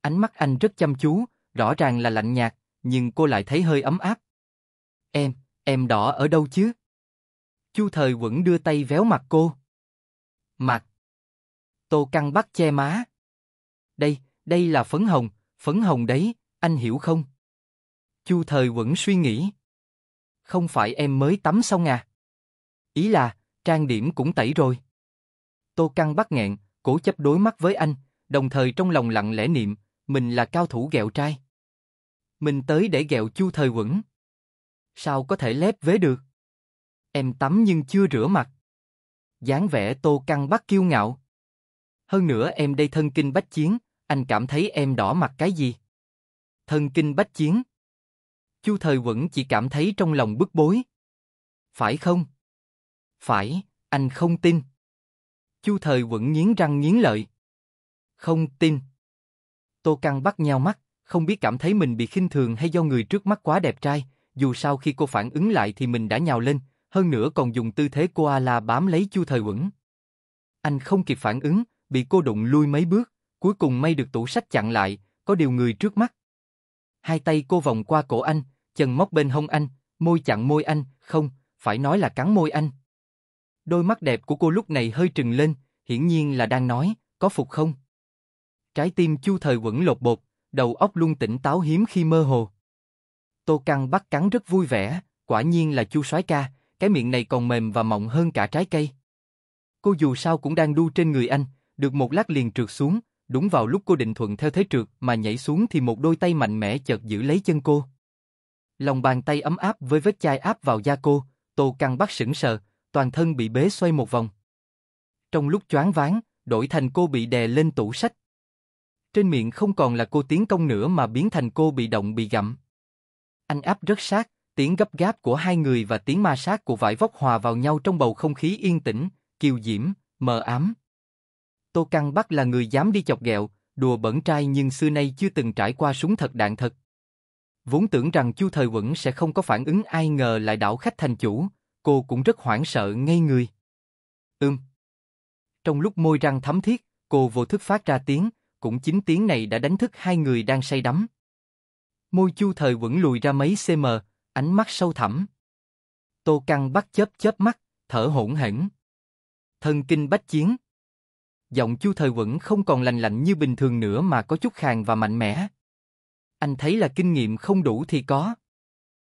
Ánh mắt anh rất chăm chú, rõ ràng là lạnh nhạt, nhưng cô lại thấy hơi ấm áp. Em, Em đỏ ở đâu chứ? Chu thời quẩn đưa tay véo mặt cô. Mặt. Tô Căng bắt che má. Đây, đây là phấn hồng, phấn hồng đấy, anh hiểu không? Chu thời quẩn suy nghĩ. Không phải em mới tắm xong à? Ý là, trang điểm cũng tẩy rồi. Tô Căng bắt nghẹn, cố chấp đối mắt với anh, đồng thời trong lòng lặng lẽ niệm, mình là cao thủ gẹo trai. Mình tới để gẹo Chu thời quẩn. Sao có thể lép vế được? Em tắm nhưng chưa rửa mặt. dáng vẻ tô căng bắt kiêu ngạo. Hơn nữa em đây thân kinh bách chiến, anh cảm thấy em đỏ mặt cái gì? Thân kinh bách chiến. Chu Thời Quẩn chỉ cảm thấy trong lòng bức bối. Phải không? Phải, anh không tin. Chu Thời Quẩn nghiến răng nghiến lợi. Không tin. Tô Căng bắt nhau mắt, không biết cảm thấy mình bị khinh thường hay do người trước mắt quá đẹp trai, dù sao khi cô phản ứng lại thì mình đã nhào lên, hơn nữa còn dùng tư thế koala bám lấy Chu Thời Uẩn. Anh không kịp phản ứng, bị cô đụng lui mấy bước, cuối cùng may được tủ sách chặn lại, có điều người trước mắt. Hai tay cô vòng qua cổ anh, chân móc bên hông anh, môi chặn môi anh, không, phải nói là cắn môi anh. Đôi mắt đẹp của cô lúc này hơi trừng lên, hiển nhiên là đang nói, có phục không? Trái tim Chu Thời Uẩn lột bột, đầu óc luôn tỉnh táo hiếm khi mơ hồ. Tô Căng bắt cắn rất vui vẻ, quả nhiên là chu soái ca, cái miệng này còn mềm và mọng hơn cả trái cây. Cô dù sao cũng đang đu trên người anh, được một lát liền trượt xuống, đúng vào lúc cô định thuận theo thế trượt mà nhảy xuống thì một đôi tay mạnh mẽ chợt giữ lấy chân cô. Lòng bàn tay ấm áp với vết chai áp vào da cô, Tô Căng bắt sững sờ, toàn thân bị bế xoay một vòng. Trong lúc choáng váng, đổi thành cô bị đè lên tủ sách. Trên miệng không còn là cô tiến công nữa mà biến thành cô bị động bị gặm. Anh áp rất sát, tiếng gấp gáp của hai người và tiếng ma sát của vải vóc hòa vào nhau trong bầu không khí yên tĩnh, kiều diễm, mờ ám. Tô Căng Bắc là người dám đi chọc ghẹo, đùa bẩn trai nhưng xưa nay chưa từng trải qua súng thật đạn thật. Vốn tưởng rằng Chu Thời Quẩn sẽ không có phản ứng ai ngờ lại đảo khách thành chủ, cô cũng rất hoảng sợ ngây người. Ừm. Trong lúc môi răng thấm thiết, cô vô thức phát ra tiếng, cũng chính tiếng này đã đánh thức hai người đang say đắm. Môi chu thời quẩn lùi ra mấy cm, ánh mắt sâu thẳm. Tô Căng bắt chớp chớp mắt, thở hỗn hển. thần kinh bách chiến. Giọng chu thời quẩn không còn lành lạnh như bình thường nữa mà có chút khàn và mạnh mẽ. Anh thấy là kinh nghiệm không đủ thì có.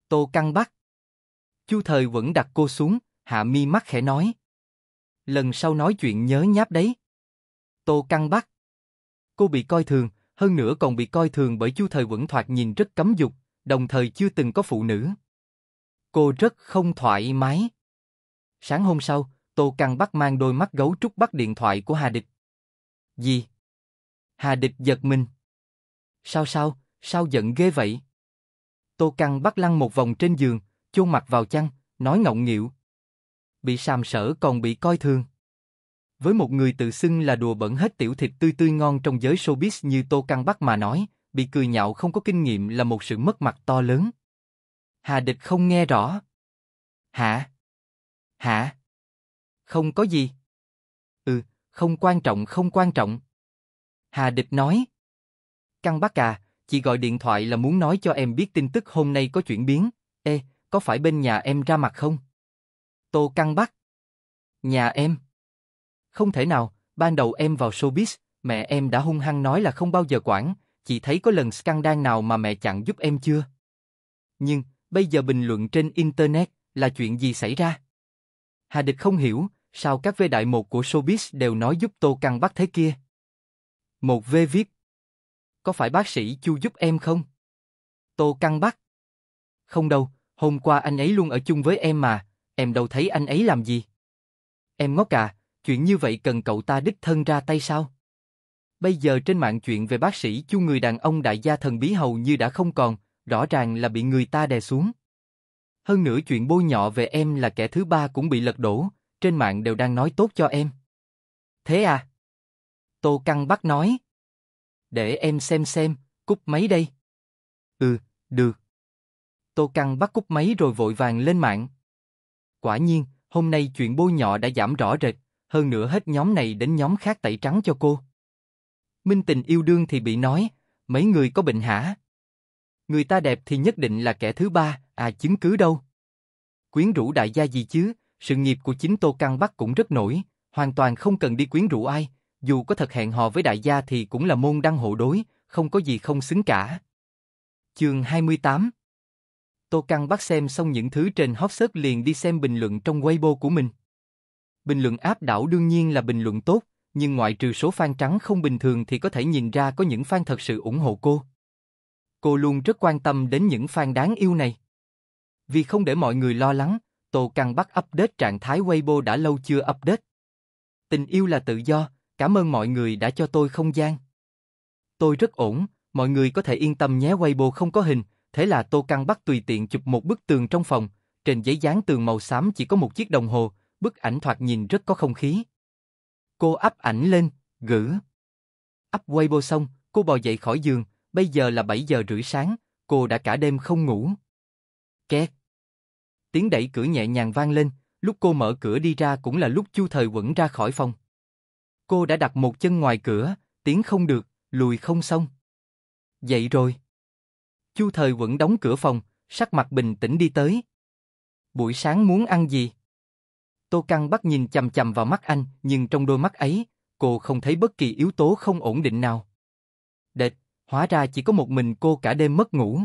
Tô Căng bắt. Chu thời quẩn đặt cô xuống, hạ mi mắt khẽ nói. Lần sau nói chuyện nhớ nháp đấy. Tô Căng bắt. Cô bị coi thường, hơn nữa còn bị coi thường bởi chu thời quẩn thoạt nhìn rất cấm dục, đồng thời chưa từng có phụ nữ. Cô rất không thoải mái. Sáng hôm sau, Tô Căng bắt mang đôi mắt gấu trúc bắt điện thoại của Hà Địch. Gì? Hà Địch giật mình. Sao sao, sao giận ghê vậy? Tô Căng bắt lăn một vòng trên giường, chôn mặt vào chăn, nói ngọng nghịu. Bị sàm sở còn bị coi thường. Với một người tự xưng là đùa bẩn hết tiểu thịt tươi tươi ngon trong giới showbiz như Tô Căn Bắc mà nói, bị cười nhạo không có kinh nghiệm là một sự mất mặt to lớn. Hà Địch không nghe rõ. Hả? Hả? Không có gì. Ừ, không quan trọng không quan trọng. Hà Địch nói. Căn Bắc à, chị gọi điện thoại là muốn nói cho em biết tin tức hôm nay có chuyển biến. Ê, có phải bên nhà em ra mặt không? Tô Căn Bắc. Nhà em. Không thể nào, ban đầu em vào showbiz, mẹ em đã hung hăng nói là không bao giờ quản, chị thấy có lần scandal nào mà mẹ chặn giúp em chưa? Nhưng, bây giờ bình luận trên Internet là chuyện gì xảy ra? Hà Địch không hiểu, sao các vê đại một của showbiz đều nói giúp Tô Căng bắt thế kia? Một vê viết Có phải bác sĩ Chu giúp em không? Tô Căng bắt Không đâu, hôm qua anh ấy luôn ở chung với em mà, em đâu thấy anh ấy làm gì. Em ngốc à, chuyện như vậy cần cậu ta đích thân ra tay sao? Bây giờ trên mạng chuyện về bác sĩ chu người đàn ông đại gia thần bí hầu như đã không còn, rõ ràng là bị người ta đè xuống. Hơn nữa chuyện bôi nhọ về em là kẻ thứ ba cũng bị lật đổ, trên mạng đều đang nói tốt cho em. Thế à? Tô Căng bắt nói. Để em xem xem, cúp máy đây. Ừ, được. Tô Căng bắt cúp máy rồi vội vàng lên mạng. Quả nhiên, hôm nay chuyện bôi nhọ đã giảm rõ rệt, hơn nữa hết nhóm này đến nhóm khác tẩy trắng cho cô. Minh tình yêu đương thì bị nói, mấy người có bệnh hả? Người ta đẹp thì nhất định là kẻ thứ ba, à chứng cứ đâu? Quyến rũ đại gia gì chứ, sự nghiệp của chính Tô Căng Bắc cũng rất nổi, hoàn toàn không cần đi quyến rũ ai, dù có thật hẹn hò với đại gia thì cũng là môn đăng hộ đối, không có gì không xứng cả. Chương 28 Tô Căng Bắc xem xong những thứ trên hot search liền đi xem bình luận trong Weibo của mình. Bình luận áp đảo đương nhiên là bình luận tốt, nhưng ngoại trừ số fan trắng không bình thường thì có thể nhìn ra có những fan thật sự ủng hộ cô. Cô luôn rất quan tâm đến những fan đáng yêu này. Vì không để mọi người lo lắng, Tô Căng bắt update trạng thái Weibo đã lâu chưa update. Tình yêu là tự do, cảm ơn mọi người đã cho tôi không gian. Tôi rất ổn, mọi người có thể yên tâm nhé Weibo không có hình, thế là Tô Căng bắt tùy tiện chụp một bức tường trong phòng, trên giấy dán tường màu xám chỉ có một chiếc đồng hồ, bức ảnh thoạt nhìn rất có không khí. Cô ấp ảnh lên, gử. Ấp Weibo xong, cô bò dậy khỏi giường, bây giờ là 7 giờ rưỡi sáng, cô đã cả đêm không ngủ. Két. Tiếng đẩy cửa nhẹ nhàng vang lên, lúc cô mở cửa đi ra cũng là lúc Chu Thời Quẩn ra khỏi phòng. Cô đã đặt một chân ngoài cửa, tiếng không được, lùi không xong. Dậy rồi. Chu Thời Quẩn đóng cửa phòng, sắc mặt bình tĩnh đi tới. Buổi sáng muốn ăn gì? Tô Căng bắt nhìn chầm chầm vào mắt anh, nhưng trong đôi mắt ấy, cô không thấy bất kỳ yếu tố không ổn định nào. Đệt, hóa ra chỉ có một mình cô cả đêm mất ngủ.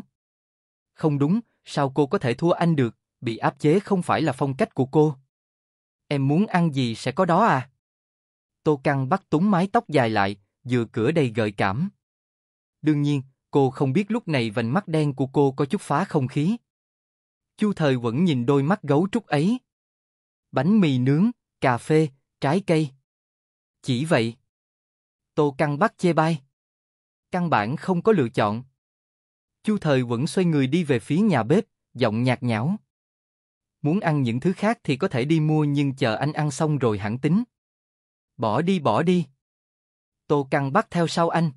Không đúng, sao cô có thể thua anh được, bị áp chế không phải là phong cách của cô. Em muốn ăn gì sẽ có đó à? Tô Căng bắt túng mái tóc dài lại, dựa cửa đầy gợi cảm. Đương nhiên, cô không biết lúc này vành mắt đen của cô có chút phá không khí. Chu Thời vẫn nhìn đôi mắt gấu trúc ấy, bánh mì nướng, cà phê, trái cây. Chỉ vậy. Tô căng bắt chê bai. Căn bản không có lựa chọn. Chu Thời vẫn xoay người đi về phía nhà bếp, giọng nhạt nhẽo. Muốn ăn những thứ khác thì có thể đi mua nhưng chờ anh ăn xong rồi hẳn tính. Bỏ đi bỏ đi. Tô căng bắt theo sau anh.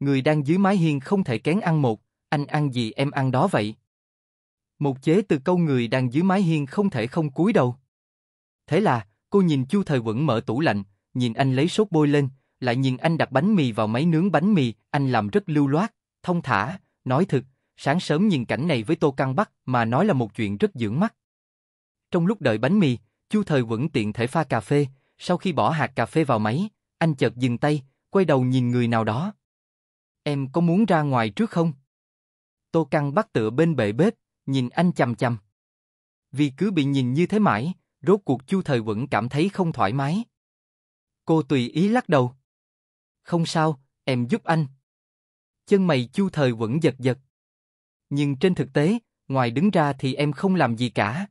Người đang dưới mái hiên không thể kén ăn một, anh ăn gì em ăn đó vậy. Một chế từ câu người đang dưới mái hiên không thể không cúi đầu. Thế là, cô nhìn Chu Thời Quẩn mở tủ lạnh, nhìn anh lấy sốt bôi lên, lại nhìn anh đặt bánh mì vào máy nướng bánh mì, anh làm rất lưu loát, thông thả, nói thật, sáng sớm nhìn cảnh này với Tô Căng Bắc mà nói là một chuyện rất dưỡng mắt. Trong lúc đợi bánh mì, Chu Thời Quẩn tiện thể pha cà phê, sau khi bỏ hạt cà phê vào máy, anh chợt dừng tay, quay đầu nhìn người nào đó. Em có muốn ra ngoài trước không? Tô Căng Bắc tựa bên bệ bếp, nhìn anh chằm chằm. Vì cứ bị nhìn như thế mãi, Rốt cuộc Chu Thời Quẩn cảm thấy không thoải mái. Cô tùy ý lắc đầu. Không sao, em giúp anh. Chân mày Chu Thời Quẩn giật giật. Nhưng trên thực tế, ngoài đứng ra thì em không làm gì cả.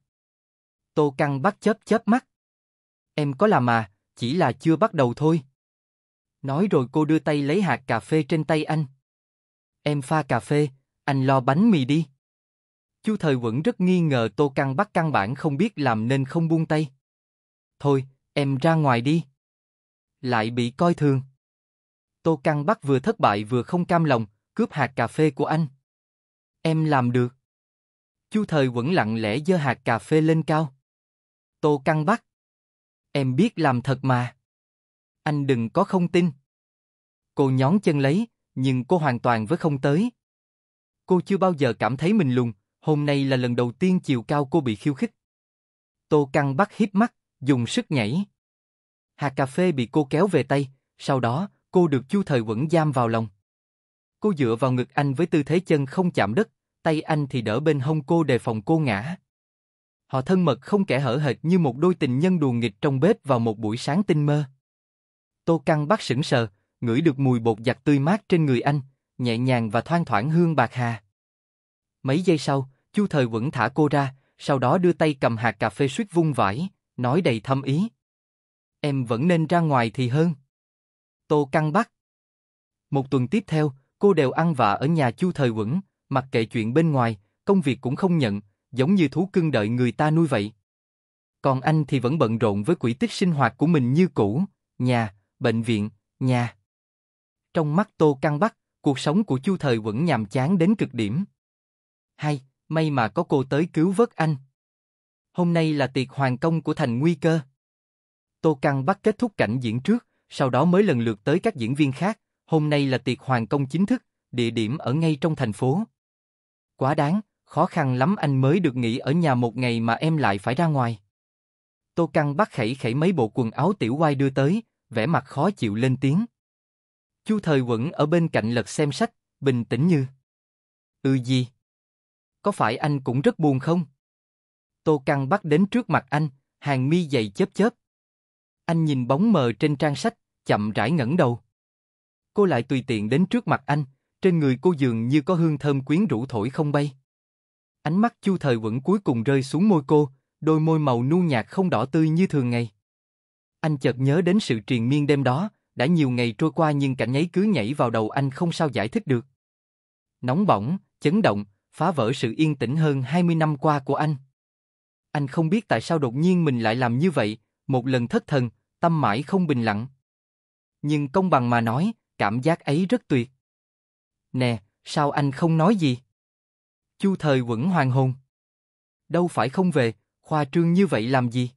Tô Căng bắt chớp chớp mắt. Em có làm mà, chỉ là chưa bắt đầu thôi. Nói rồi cô đưa tay lấy hạt cà phê trên tay anh. Em pha cà phê, anh lo bánh mì đi. Chu Thời vẫn rất nghi ngờ Tô Căn bắt căn bản không biết làm nên không buông tay. Thôi, em ra ngoài đi. Lại bị coi thường. Tô Căn bắt vừa thất bại vừa không cam lòng, cướp hạt cà phê của anh. Em làm được. Chu Thời vẫn lặng lẽ giơ hạt cà phê lên cao. Tô Căn bắt Em biết làm thật mà. Anh đừng có không tin. Cô nhón chân lấy, nhưng cô hoàn toàn với không tới. Cô chưa bao giờ cảm thấy mình lùn, Hôm nay là lần đầu tiên chiều cao cô bị khiêu khích. Tô Căng bắt hiếp mắt, dùng sức nhảy. Hạt cà phê bị cô kéo về tay, sau đó, cô được Chu Thời Quẩn giam vào lòng. Cô dựa vào ngực anh với tư thế chân không chạm đất, tay anh thì đỡ bên hông cô đề phòng cô ngã. Họ thân mật không kẻ hở hệt như một đôi tình nhân đùa nghịch trong bếp vào một buổi sáng tinh mơ. Tô Căng bắt sững sờ, ngửi được mùi bột giặt tươi mát trên người anh, nhẹ nhàng và thoang thoảng hương bạc hà. Mấy giây sau, Chu Thời Vẫn thả cô ra, sau đó đưa tay cầm hạt cà phê suýt vung vãi, nói đầy thâm ý. Em vẫn nên ra ngoài thì hơn. Tô Căng Bắc Một tuần tiếp theo, cô đều ăn vạ ở nhà Chu Thời Quẩn, mặc kệ chuyện bên ngoài, công việc cũng không nhận, giống như thú cưng đợi người ta nuôi vậy. Còn anh thì vẫn bận rộn với quỹ tích sinh hoạt của mình như cũ, nhà, bệnh viện, nhà. Trong mắt Tô Căng Bắc, cuộc sống của Chu Thời Quẩn nhàm chán đến cực điểm. Hay may mà có cô tới cứu vớt anh. Hôm nay là tiệc hoàng công của thành nguy cơ. Tô Căng bắt kết thúc cảnh diễn trước, sau đó mới lần lượt tới các diễn viên khác, hôm nay là tiệc hoàng công chính thức, địa điểm ở ngay trong thành phố. Quá đáng, khó khăn lắm anh mới được nghỉ ở nhà một ngày mà em lại phải ra ngoài. Tô Căng bắt khẩy khẩy mấy bộ quần áo tiểu oai đưa tới, vẻ mặt khó chịu lên tiếng. Chu Thời Quẩn ở bên cạnh lật xem sách, bình tĩnh như. Ừ gì? có phải anh cũng rất buồn không? Tô Căng bắt đến trước mặt anh, hàng mi dày chớp chớp. Anh nhìn bóng mờ trên trang sách, chậm rãi ngẩng đầu. Cô lại tùy tiện đến trước mặt anh, trên người cô dường như có hương thơm quyến rũ thổi không bay. Ánh mắt Chu Thời vẫn cuối cùng rơi xuống môi cô, đôi môi màu nu nhạt không đỏ tươi như thường ngày. Anh chợt nhớ đến sự triền miên đêm đó, đã nhiều ngày trôi qua nhưng cảnh ấy cứ nhảy vào đầu anh không sao giải thích được. Nóng bỏng, chấn động, phá vỡ sự yên tĩnh hơn 20 năm qua của anh. Anh không biết tại sao đột nhiên mình lại làm như vậy, một lần thất thần, tâm mãi không bình lặng. Nhưng công bằng mà nói, cảm giác ấy rất tuyệt. Nè, sao anh không nói gì? Chu thời quẩn hoàng hồn. Đâu phải không về, khoa trương như vậy làm gì?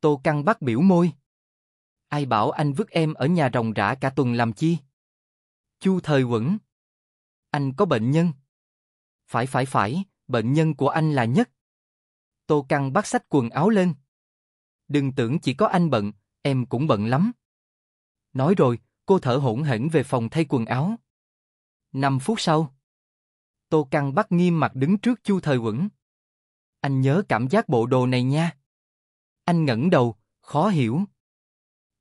Tô Căng bắt biểu môi. Ai bảo anh vứt em ở nhà rồng rã cả tuần làm chi? Chu thời quẩn. Anh có bệnh nhân. Phải phải phải, bệnh nhân của anh là nhất. Tô Căng bắt sách quần áo lên. Đừng tưởng chỉ có anh bận, em cũng bận lắm. Nói rồi, cô thở hỗn hển về phòng thay quần áo. năm phút sau, Tô Căng bắt nghiêm mặt đứng trước Chu Thời Quẩn. Anh nhớ cảm giác bộ đồ này nha. Anh ngẩng đầu, khó hiểu.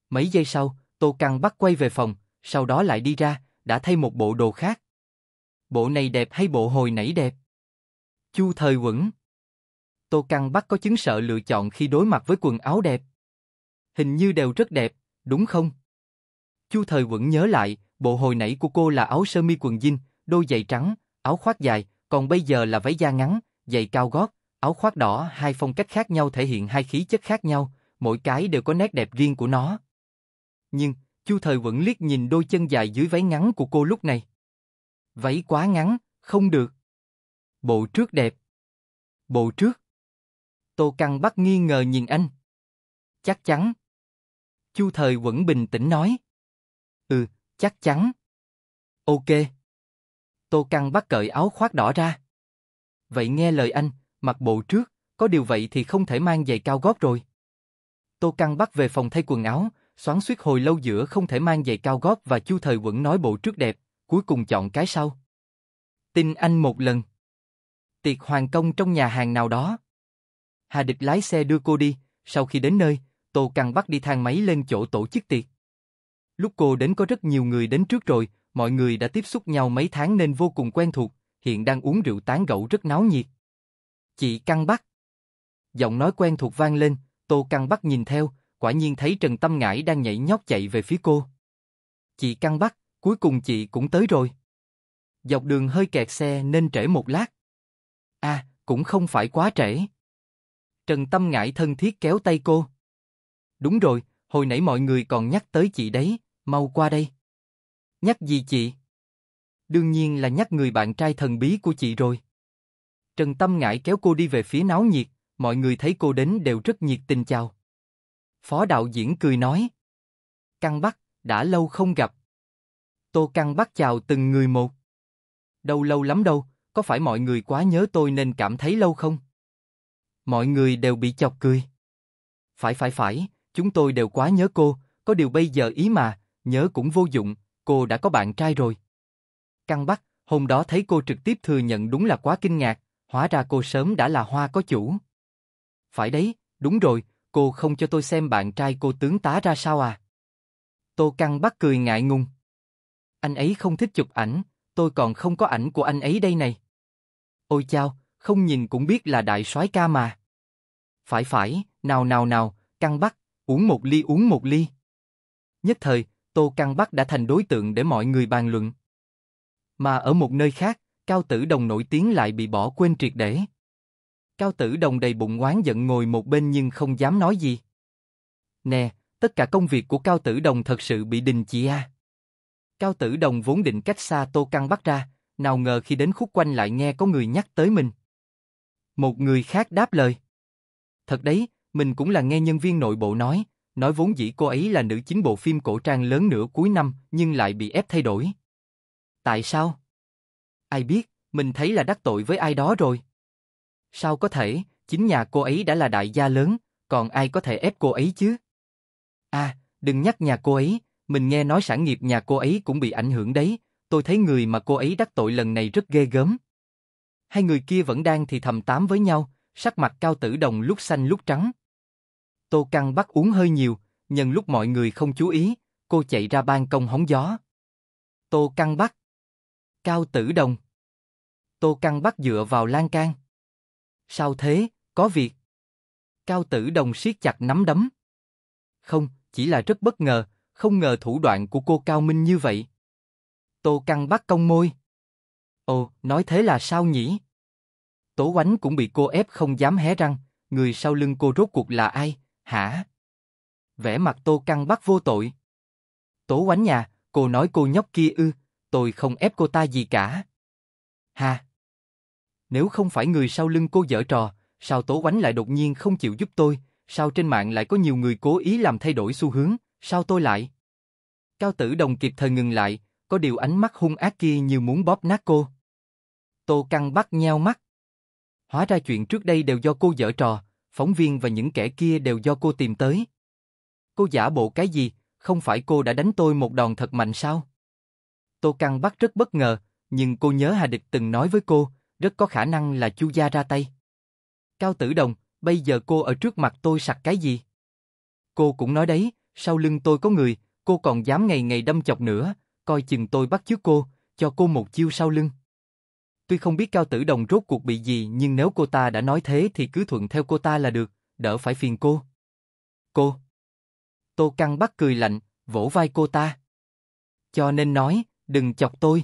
Mấy giây sau, Tô Căng bắt quay về phòng, sau đó lại đi ra, đã thay một bộ đồ khác bộ này đẹp hay bộ hồi nãy đẹp? Chu thời quẩn. Tô Căn bắt có chứng sợ lựa chọn khi đối mặt với quần áo đẹp. Hình như đều rất đẹp, đúng không? Chu thời quẩn nhớ lại, bộ hồi nãy của cô là áo sơ mi quần jean, đôi giày trắng, áo khoác dài, còn bây giờ là váy da ngắn, giày cao gót, áo khoác đỏ, hai phong cách khác nhau thể hiện hai khí chất khác nhau, mỗi cái đều có nét đẹp riêng của nó. Nhưng, Chu Thời vẫn liếc nhìn đôi chân dài dưới váy ngắn của cô lúc này váy quá ngắn, không được. Bộ trước đẹp. Bộ trước. Tô Căng bắt nghi ngờ nhìn anh. Chắc chắn. Chu Thời vẫn bình tĩnh nói. Ừ, chắc chắn. Ok. Tô Căng bắt cởi áo khoác đỏ ra. Vậy nghe lời anh, mặc bộ trước, có điều vậy thì không thể mang giày cao gót rồi. Tô Căng bắt về phòng thay quần áo, xoắn suýt hồi lâu giữa không thể mang giày cao gót và Chu Thời vẫn nói bộ trước đẹp, cuối cùng chọn cái sau. Tin anh một lần. Tiệc hoàng công trong nhà hàng nào đó. Hà Địch lái xe đưa cô đi, sau khi đến nơi, Tô Căng bắt đi thang máy lên chỗ tổ chức tiệc. Lúc cô đến có rất nhiều người đến trước rồi, mọi người đã tiếp xúc nhau mấy tháng nên vô cùng quen thuộc, hiện đang uống rượu tán gẫu rất náo nhiệt. Chị Căng Bắc. Giọng nói quen thuộc vang lên, Tô Căng Bắc nhìn theo, quả nhiên thấy Trần Tâm ngải đang nhảy nhót chạy về phía cô. Chị Căng Bắc. Cuối cùng chị cũng tới rồi. Dọc đường hơi kẹt xe nên trễ một lát. À, cũng không phải quá trễ. Trần Tâm Ngãi thân thiết kéo tay cô. Đúng rồi, hồi nãy mọi người còn nhắc tới chị đấy, mau qua đây. Nhắc gì chị? Đương nhiên là nhắc người bạn trai thần bí của chị rồi. Trần Tâm Ngãi kéo cô đi về phía náo nhiệt, mọi người thấy cô đến đều rất nhiệt tình chào. Phó đạo diễn cười nói. Căng Bắc, đã lâu không gặp, Tô Căng bắt chào từng người một. Đâu lâu lắm đâu, có phải mọi người quá nhớ tôi nên cảm thấy lâu không? Mọi người đều bị chọc cười. Phải phải phải, chúng tôi đều quá nhớ cô, có điều bây giờ ý mà, nhớ cũng vô dụng, cô đã có bạn trai rồi. Căng Bắc, hôm đó thấy cô trực tiếp thừa nhận đúng là quá kinh ngạc, hóa ra cô sớm đã là hoa có chủ. Phải đấy, đúng rồi, cô không cho tôi xem bạn trai cô tướng tá ra sao à? Tô Căng Bắc cười ngại ngùng. Anh ấy không thích chụp ảnh, tôi còn không có ảnh của anh ấy đây này. Ôi chao, không nhìn cũng biết là đại soái ca mà. Phải phải, nào nào nào, căng bắt, uống một ly uống một ly. Nhất thời, Tô Căng Bắc đã thành đối tượng để mọi người bàn luận. Mà ở một nơi khác, Cao Tử Đồng nổi tiếng lại bị bỏ quên triệt để. Cao Tử Đồng đầy bụng oán giận ngồi một bên nhưng không dám nói gì. Nè, tất cả công việc của Cao Tử Đồng thật sự bị đình chỉ à. Cao Tử Đồng vốn định cách xa Tô Căng bắt ra, nào ngờ khi đến khúc quanh lại nghe có người nhắc tới mình. Một người khác đáp lời. Thật đấy, mình cũng là nghe nhân viên nội bộ nói, nói vốn dĩ cô ấy là nữ chính bộ phim cổ trang lớn nửa cuối năm nhưng lại bị ép thay đổi. Tại sao? Ai biết, mình thấy là đắc tội với ai đó rồi. Sao có thể, chính nhà cô ấy đã là đại gia lớn, còn ai có thể ép cô ấy chứ? À, đừng nhắc nhà cô ấy, mình nghe nói sản nghiệp nhà cô ấy cũng bị ảnh hưởng đấy, tôi thấy người mà cô ấy đắc tội lần này rất ghê gớm. Hai người kia vẫn đang thì thầm tám với nhau, sắc mặt cao tử đồng lúc xanh lúc trắng. Tô Căng bắt uống hơi nhiều, nhân lúc mọi người không chú ý, cô chạy ra ban công hóng gió. Tô Căng bắt. Cao tử đồng. Tô Căng bắt dựa vào lan can. Sao thế, có việc? Cao tử đồng siết chặt nắm đấm. Không, chỉ là rất bất ngờ, không ngờ thủ đoạn của cô cao minh như vậy. Tô Căng bắt cong môi. Ồ, nói thế là sao nhỉ? Tố Oánh cũng bị cô ép không dám hé răng, người sau lưng cô rốt cuộc là ai, hả? Vẻ mặt Tô Căng bắt vô tội. Tố Oánh nhà, cô nói cô nhóc kia ư, tôi không ép cô ta gì cả. Hà! Nếu không phải người sau lưng cô dở trò, sao Tố Oánh lại đột nhiên không chịu giúp tôi, sao trên mạng lại có nhiều người cố ý làm thay đổi xu hướng, Sao tôi lại? Cao tử đồng kịp thời ngừng lại, có điều ánh mắt hung ác kia như muốn bóp nát cô. Tô Căng bắt nheo mắt. Hóa ra chuyện trước đây đều do cô dở trò, phóng viên và những kẻ kia đều do cô tìm tới. Cô giả bộ cái gì, không phải cô đã đánh tôi một đòn thật mạnh sao? Tô Căng bắt rất bất ngờ, nhưng cô nhớ Hà Địch từng nói với cô, rất có khả năng là Chu Gia ra tay. Cao Tử Đồng, bây giờ cô ở trước mặt tôi sặc cái gì? Cô cũng nói đấy, sau lưng tôi có người, cô còn dám ngày ngày đâm chọc nữa, coi chừng tôi bắt trước cô, cho cô một chiêu sau lưng. Tuy không biết Cao Tử Đồng rốt cuộc bị gì nhưng nếu cô ta đã nói thế thì cứ thuận theo cô ta là được, đỡ phải phiền cô. Cô. Tô Căng bắt cười lạnh, vỗ vai cô ta. Cho nên nói, đừng chọc tôi.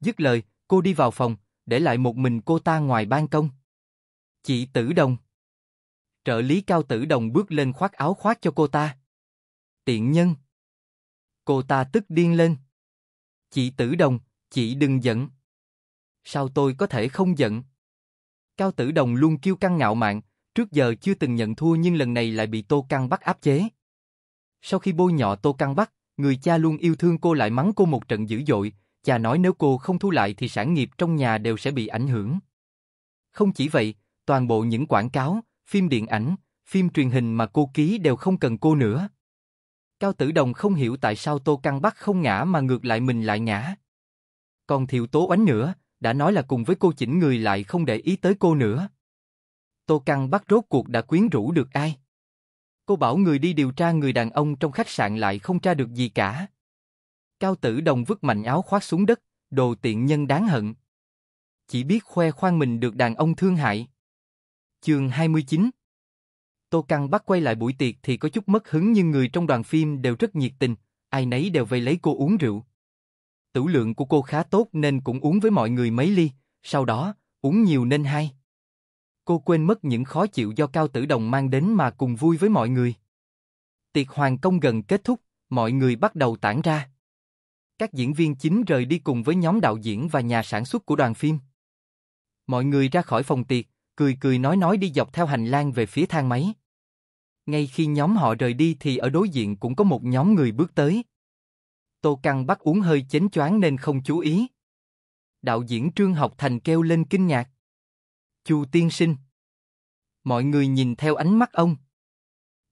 Dứt lời, cô đi vào phòng, để lại một mình cô ta ngoài ban công. Chị Tử Đồng. Trợ lý Cao Tử Đồng bước lên khoác áo khoác cho cô ta tiện nhân. Cô ta tức điên lên. Chị Tử Đồng, chị đừng giận. Sao tôi có thể không giận? Cao Tử Đồng luôn kêu căng ngạo mạn, trước giờ chưa từng nhận thua nhưng lần này lại bị Tô Căng bắt áp chế. Sau khi bôi nhọ Tô Căng bắt người cha luôn yêu thương cô lại mắng cô một trận dữ dội, cha nói nếu cô không thu lại thì sản nghiệp trong nhà đều sẽ bị ảnh hưởng. Không chỉ vậy, toàn bộ những quảng cáo, phim điện ảnh, phim truyền hình mà cô ký đều không cần cô nữa. Cao Tử Đồng không hiểu tại sao Tô Căn Bắc không ngã mà ngược lại mình lại ngã. Còn Thiệu Tố Oánh nữa, đã nói là cùng với cô chỉnh người lại không để ý tới cô nữa. Tô Căn Bắc rốt cuộc đã quyến rũ được ai? Cô bảo người đi điều tra người đàn ông trong khách sạn lại không tra được gì cả. Cao Tử Đồng vứt mạnh áo khoác xuống đất, đồ tiện nhân đáng hận. Chỉ biết khoe khoang mình được đàn ông thương hại. Chương 29 Tô Căng bắt quay lại buổi tiệc thì có chút mất hứng nhưng người trong đoàn phim đều rất nhiệt tình, ai nấy đều vây lấy cô uống rượu. Tử lượng của cô khá tốt nên cũng uống với mọi người mấy ly, sau đó, uống nhiều nên hay. Cô quên mất những khó chịu do Cao Tử Đồng mang đến mà cùng vui với mọi người. Tiệc hoàng công gần kết thúc, mọi người bắt đầu tản ra. Các diễn viên chính rời đi cùng với nhóm đạo diễn và nhà sản xuất của đoàn phim. Mọi người ra khỏi phòng tiệc, cười cười nói nói đi dọc theo hành lang về phía thang máy. Ngay khi nhóm họ rời đi thì ở đối diện cũng có một nhóm người bước tới. Tô Căng bắt uống hơi chến choáng nên không chú ý. Đạo diễn Trương Học Thành kêu lên kinh ngạc. Chu tiên sinh. Mọi người nhìn theo ánh mắt ông.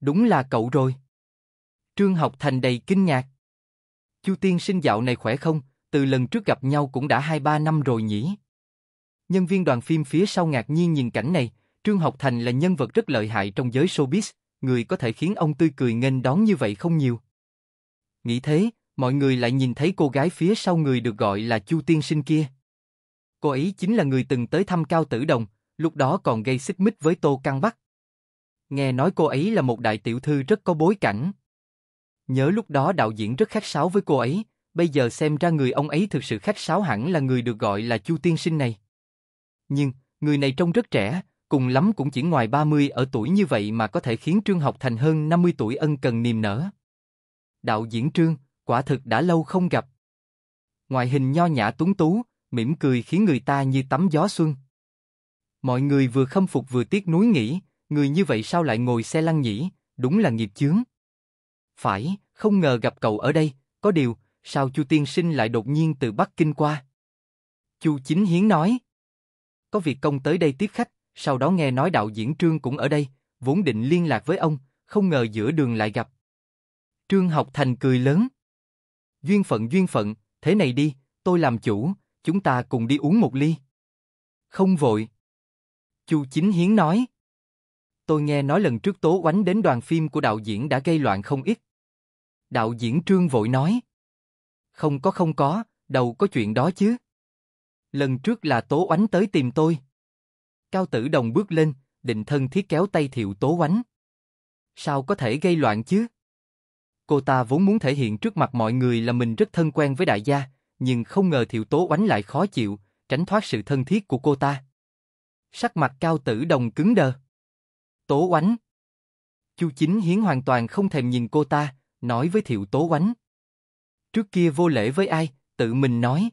Đúng là cậu rồi. Trương Học Thành đầy kinh ngạc. Chu tiên sinh dạo này khỏe không? Từ lần trước gặp nhau cũng đã 2-3 năm rồi nhỉ? Nhân viên đoàn phim phía sau ngạc nhiên nhìn cảnh này, Trương Học Thành là nhân vật rất lợi hại trong giới showbiz, người có thể khiến ông tươi cười nghênh đón như vậy không nhiều. Nghĩ thế, mọi người lại nhìn thấy cô gái phía sau người được gọi là Chu Tiên Sinh kia. Cô ấy chính là người từng tới thăm Cao Tử Đồng, lúc đó còn gây xích mích với Tô Căng Bắc. Nghe nói cô ấy là một đại tiểu thư rất có bối cảnh. Nhớ lúc đó đạo diễn rất khách sáo với cô ấy, bây giờ xem ra người ông ấy thực sự khách sáo hẳn là người được gọi là Chu Tiên Sinh này. Nhưng, người này trông rất trẻ, cùng lắm cũng chỉ ngoài 30 ở tuổi như vậy mà có thể khiến Trương Học Thành hơn 50 tuổi ân cần niềm nở. Đạo diễn Trương, quả thực đã lâu không gặp. Ngoại hình nho nhã tuấn tú, mỉm cười khiến người ta như tắm gió xuân. Mọi người vừa khâm phục vừa tiếc nuối nghĩ, người như vậy sao lại ngồi xe lăn nhỉ, đúng là nghiệp chướng. Phải, không ngờ gặp cậu ở đây, có điều, sao Chu tiên sinh lại đột nhiên từ Bắc Kinh qua? Chu Chính Hiến nói, có việc công tới đây tiếp khách, sau đó nghe nói đạo diễn Trương cũng ở đây, vốn định liên lạc với ông, không ngờ giữa đường lại gặp. Trương Học Thành cười lớn. Duyên phận duyên phận, thế này đi, tôi làm chủ, chúng ta cùng đi uống một ly. Không vội. Chu Chính Hiến nói. Tôi nghe nói lần trước tố oánh đến đoàn phim của đạo diễn đã gây loạn không ít. Đạo diễn Trương vội nói. Không có không có, đâu có chuyện đó chứ. Lần trước là tố oánh tới tìm tôi. Cao Tử Đồng bước lên, định thân thiết kéo tay Thiệu Tố Oánh. Sao có thể gây loạn chứ? Cô ta vốn muốn thể hiện trước mặt mọi người là mình rất thân quen với đại gia, nhưng không ngờ Thiệu Tố Oánh lại khó chịu, tránh thoát sự thân thiết của cô ta. Sắc mặt Cao Tử Đồng cứng đờ. Tố Oánh Chu Chính Hiến hoàn toàn không thèm nhìn cô ta, nói với Thiệu Tố Oánh. Trước kia vô lễ với ai, tự mình nói.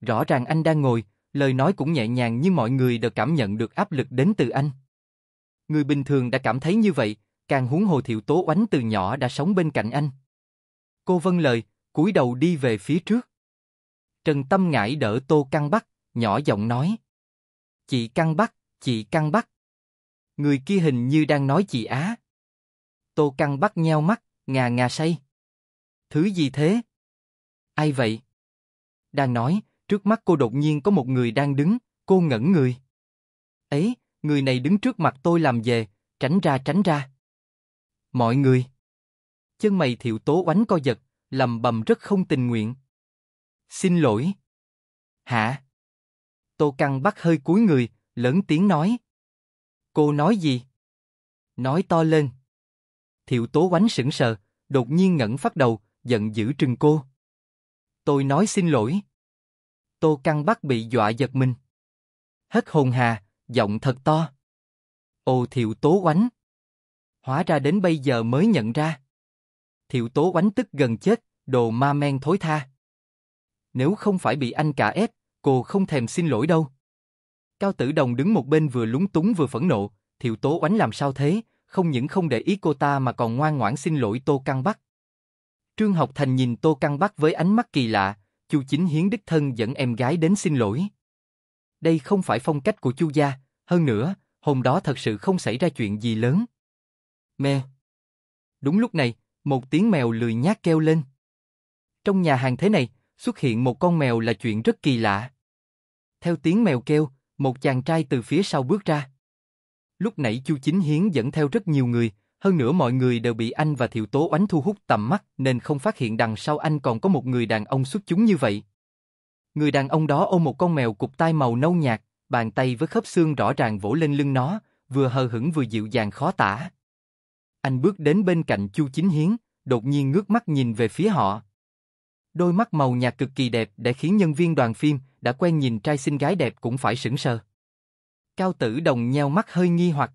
Rõ ràng anh đang ngồi, lời nói cũng nhẹ nhàng nhưng mọi người đều cảm nhận được áp lực đến từ anh. Người bình thường đã cảm thấy như vậy, càng huống hồ Thiệu Tố Oánh từ nhỏ đã sống bên cạnh anh. Cô vâng lời, cúi đầu đi về phía trước. Trần Tâm Ngãi đỡ Tô Căng Bắc, nhỏ giọng nói. Chị Căng Bắc, chị Căng Bắc. Người kia hình như đang nói chị Á. Tô Căng Bắc nheo mắt, ngà ngà say. Thứ gì thế? Ai vậy? Đang nói, Trước mắt cô đột nhiên có một người đang đứng, cô ngẩn người. Ấy, người này đứng trước mặt tôi làm về, tránh ra tránh ra. Mọi người. Chân mày thiệu tố oánh co giật, lầm bầm rất không tình nguyện. Xin lỗi. Hả? Tô Căng bắt hơi cúi người, lớn tiếng nói. Cô nói gì? Nói to lên. Thiệu tố oánh sững sờ, đột nhiên ngẩng phát đầu, giận dữ trừng cô. Tôi nói xin lỗi. Tô Căn Bắc bị dọa giật mình. Hết hồn hà, giọng thật to. Ô Thiệu Tố Oánh. Hóa ra đến bây giờ mới nhận ra. Thiệu Tố Oánh tức gần chết, đồ ma men thối tha. Nếu không phải bị anh cả ép, cô không thèm xin lỗi đâu. Cao Tử Đồng đứng một bên vừa lúng túng vừa phẫn nộ, Thiệu Tố Oánh làm sao thế, không những không để ý cô ta mà còn ngoan ngoãn xin lỗi Tô Căn Bắc. Trương Học Thành nhìn Tô Căn Bắc với ánh mắt kỳ lạ, Chu Chính Hiến đích thân dẫn em gái đến xin lỗi. Đây không phải phong cách của Chu gia, hơn nữa, hôm đó thật sự không xảy ra chuyện gì lớn. Mẹ. Đúng lúc này, một tiếng mèo lười nhác kêu lên. Trong nhà hàng thế này, xuất hiện một con mèo là chuyện rất kỳ lạ. Theo tiếng mèo kêu, một chàng trai từ phía sau bước ra. Lúc nãy Chu Chính Hiến dẫn theo rất nhiều người, hơn nữa mọi người đều bị anh và Thiệu Tố Oánh thu hút tầm mắt nên không phát hiện đằng sau anh còn có một người đàn ông xuất chúng như vậy. Người đàn ông đó ôm một con mèo cục tai màu nâu nhạt, bàn tay với khớp xương rõ ràng vỗ lên lưng nó, vừa hờ hững vừa dịu dàng khó tả. Anh bước đến bên cạnh Chu Chính Hiến, đột nhiên ngước mắt nhìn về phía họ. Đôi mắt màu nhạt cực kỳ đẹp để khiến nhân viên đoàn phim đã quen nhìn trai xinh gái đẹp cũng phải sững sờ. Cao Tử Đồng nheo mắt hơi nghi hoặc.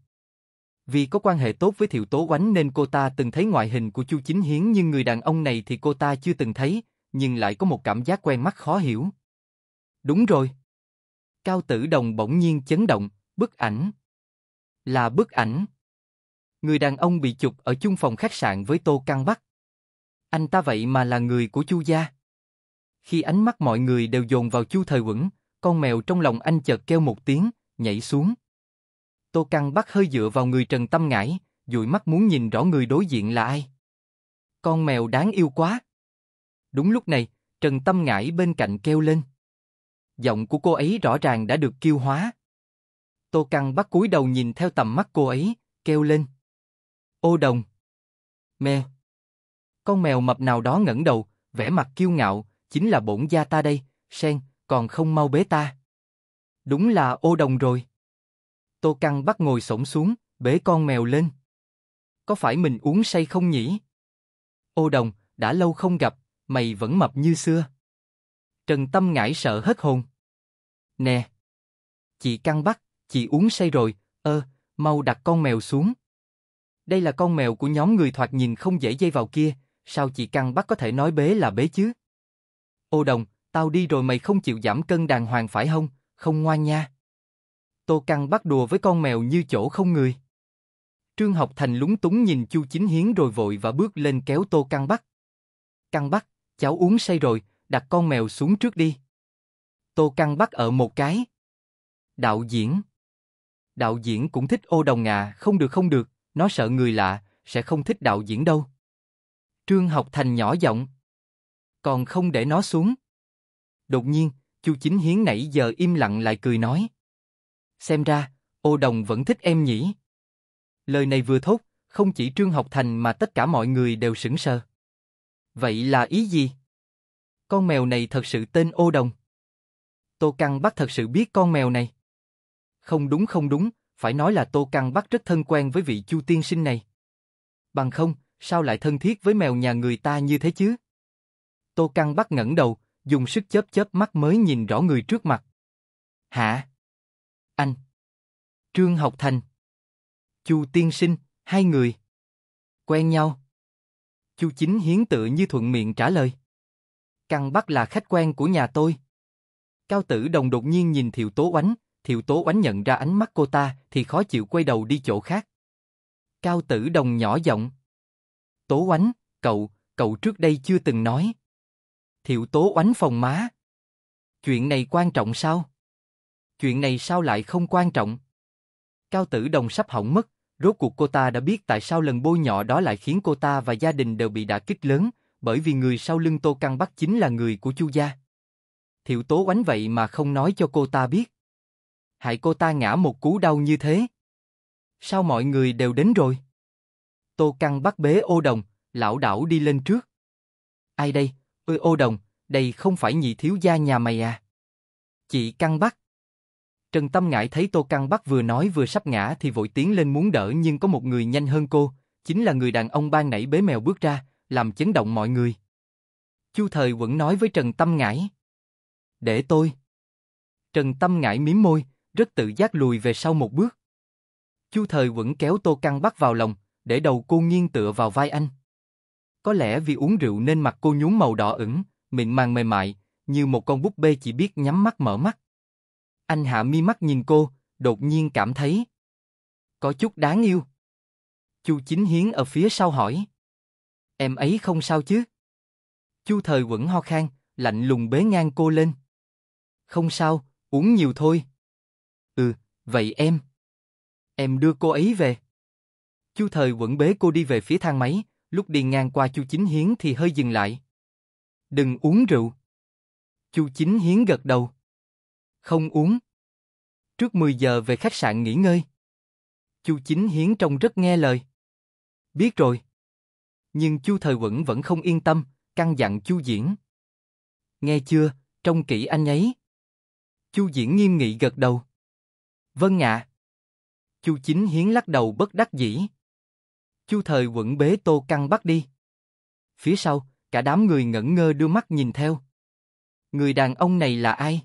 Vì có quan hệ tốt với Thiệu Tố Oánh nên cô ta từng thấy ngoại hình của Chu Chính Hiến nhưng người đàn ông này thì cô ta chưa từng thấy, nhưng lại có một cảm giác quen mắt khó hiểu. Đúng rồi. Cao Tử Đồng bỗng nhiên chấn động, bức ảnh. Là bức ảnh. Người đàn ông bị chụp ở chung phòng khách sạn với Tô Căng Bắc. Anh ta vậy mà là người của Chu gia. Khi ánh mắt mọi người đều dồn vào Chu Thời Quẩn, con mèo trong lòng anh chợt kêu một tiếng, nhảy xuống. Tô Căng bắt hơi dựa vào người Trần Tâm Ngãi, dụi mắt muốn nhìn rõ người đối diện là ai. Con mèo đáng yêu quá. Đúng lúc này, Trần Tâm Ngãi bên cạnh kêu lên. Giọng của cô ấy rõ ràng đã được kêu hóa. Tô Căng bắt cúi đầu nhìn theo tầm mắt cô ấy, kêu lên. Ô đồng. Mèo. Con mèo mập nào đó ngẩng đầu, vẻ mặt kiêu ngạo, chính là bổn gia ta đây, sen, còn không mau bế ta. Đúng là ô đồng rồi. Tô Căng bắt ngồi sổng xuống, bế con mèo lên. Có phải mình uống say không nhỉ? Ô đồng, đã lâu không gặp, mày vẫn mập như xưa. Trần Tâm ngãi sợ hết hồn. Nè! Chị Căng bắt, chị uống say rồi, ơ, mau đặt con mèo xuống. Đây là con mèo của nhóm người thoạt nhìn không dễ dây vào kia, sao chị Căng bắt có thể nói bế là bế chứ? Ô đồng, tao đi rồi mày không chịu giảm cân đàng hoàng phải không, không ngoan nha. Tô Căng bắt đùa với con mèo như chỗ không người. Trương Học Thành lúng túng nhìn Chu Chính Hiến rồi vội và bước lên kéo Tô Căng Bắc. Căng Bắc, cháu uống say rồi, đặt con mèo xuống trước đi. Tô Căng Bắc ở một cái. Đạo diễn. Đạo diễn cũng thích ô đồng ngà, không được không được, nó sợ người lạ, sẽ không thích đạo diễn đâu. Trương Học Thành nhỏ giọng. Còn không để nó xuống. Đột nhiên, Chu Chính Hiến nãy giờ im lặng lại cười nói xem ra, ô đồng vẫn thích em nhỉ. Lời này vừa thốt, không chỉ Trương Học Thành mà tất cả mọi người đều sững sờ. Vậy là ý gì? Con mèo này thật sự tên ô đồng. Tô Căng bắt thật sự biết con mèo này. Không đúng không đúng, phải nói là Tô Căng bắt rất thân quen với vị Chu tiên sinh này. Bằng không, sao lại thân thiết với mèo nhà người ta như thế chứ? Tô Căng bắt ngẩng đầu, dùng sức chớp chớp mắt mới nhìn rõ người trước mặt. Hả? anh. Trương Học Thành. Chu Tiên Sinh, hai người. Quen nhau. Chu Chính hiến tự như thuận miệng trả lời. Căn Bắc là khách quen của nhà tôi. Cao Tử Đồng đột nhiên nhìn Thiệu Tố Oánh, Thiệu Tố Oánh nhận ra ánh mắt cô ta thì khó chịu quay đầu đi chỗ khác. Cao Tử Đồng nhỏ giọng. Tố Oánh, cậu, cậu trước đây chưa từng nói. Thiệu Tố Oánh phòng má. Chuyện này quan trọng sao? chuyện này sao lại không quan trọng? Cao Tử Đồng sắp hỏng mất, rốt cuộc cô ta đã biết tại sao lần bôi nhọ đó lại khiến cô ta và gia đình đều bị đả kích lớn, bởi vì người sau lưng Tô Căn Bắc chính là người của Chu gia. Thiệu Tố oánh vậy mà không nói cho cô ta biết. Hại cô ta ngã một cú đau như thế. Sao mọi người đều đến rồi? Tô Căn Bắc bế ô đồng, lão đảo đi lên trước. Ai đây? Ôi ô đồng, đây không phải nhị thiếu gia nhà mày à? Chị Căn Bắc. Trần Tâm Ngại thấy Tô Căn Bắc vừa nói vừa sắp ngã thì vội tiến lên muốn đỡ nhưng có một người nhanh hơn cô, chính là người đàn ông ban nãy bế mèo bước ra, làm chấn động mọi người. Chu Thời vẫn nói với Trần Tâm Ngãi. Để tôi. Trần Tâm Ngãi miếm môi, rất tự giác lùi về sau một bước. Chu Thời vẫn kéo Tô Căn Bắc vào lòng, để đầu cô nghiêng tựa vào vai anh. Có lẽ vì uống rượu nên mặt cô nhúm màu đỏ ửng, mịn màng mềm mại, như một con búp bê chỉ biết nhắm mắt mở mắt. Anh hạ mi mắt nhìn cô, đột nhiên cảm thấy có chút đáng yêu. Chu Chính Hiến ở phía sau hỏi. Em ấy không sao chứ? Chu Thời quẩn ho khan, lạnh lùng bế ngang cô lên. Không sao, uống nhiều thôi. Ừ, vậy em. Em đưa cô ấy về. Chu Thời quẩn bế cô đi về phía thang máy, lúc đi ngang qua Chu Chính Hiến thì hơi dừng lại. Đừng uống rượu. Chu Chính Hiến gật đầu. Không uống. Trước 10 giờ về khách sạn nghỉ ngơi. Chu Chính Hiến trông rất nghe lời. Biết rồi. Nhưng Chu Thời Quẩn vẫn không yên tâm, căn dặn Chu Diễn. Nghe chưa, trông kỹ anh ấy. Chu Diễn nghiêm nghị gật đầu. Vâng ạ. Chu Chính Hiến lắc đầu bất đắc dĩ. Chu Thời Quẩn bế Tô Căng bắt đi. Phía sau, cả đám người ngẩn ngơ đưa mắt nhìn theo. Người đàn ông này là ai?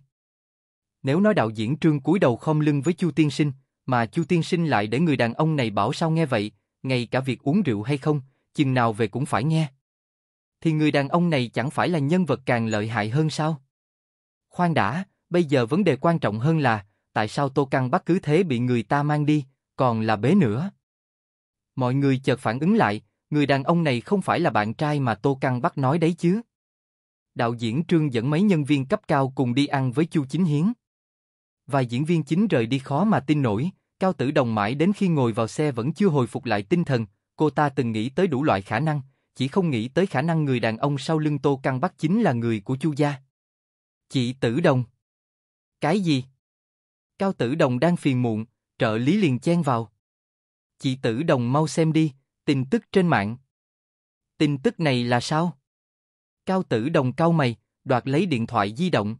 Nếu nói đạo diễn trương cúi đầu không lưng với Chu Tiên Sinh, mà Chu Tiên Sinh lại để người đàn ông này bảo sao nghe vậy, ngay cả việc uống rượu hay không, chừng nào về cũng phải nghe. Thì người đàn ông này chẳng phải là nhân vật càng lợi hại hơn sao? Khoan đã, bây giờ vấn đề quan trọng hơn là, tại sao Tô Căng Bắc cứ thế bị người ta mang đi, còn là bế nữa? Mọi người chợt phản ứng lại, người đàn ông này không phải là bạn trai mà Tô Căng bắt nói đấy chứ. Đạo diễn Trương dẫn mấy nhân viên cấp cao cùng đi ăn với Chu Chính Hiến và diễn viên chính rời đi khó mà tin nổi, Cao Tử Đồng mãi đến khi ngồi vào xe vẫn chưa hồi phục lại tinh thần, cô ta từng nghĩ tới đủ loại khả năng, chỉ không nghĩ tới khả năng người đàn ông sau lưng Tô Căn Bắc chính là người của Chu gia. Chị Tử Đồng. Cái gì? Cao Tử Đồng đang phiền muộn, trợ lý liền chen vào. Chị Tử Đồng mau xem đi, tin tức trên mạng. Tin tức này là sao? Cao Tử Đồng cau mày, đoạt lấy điện thoại di động.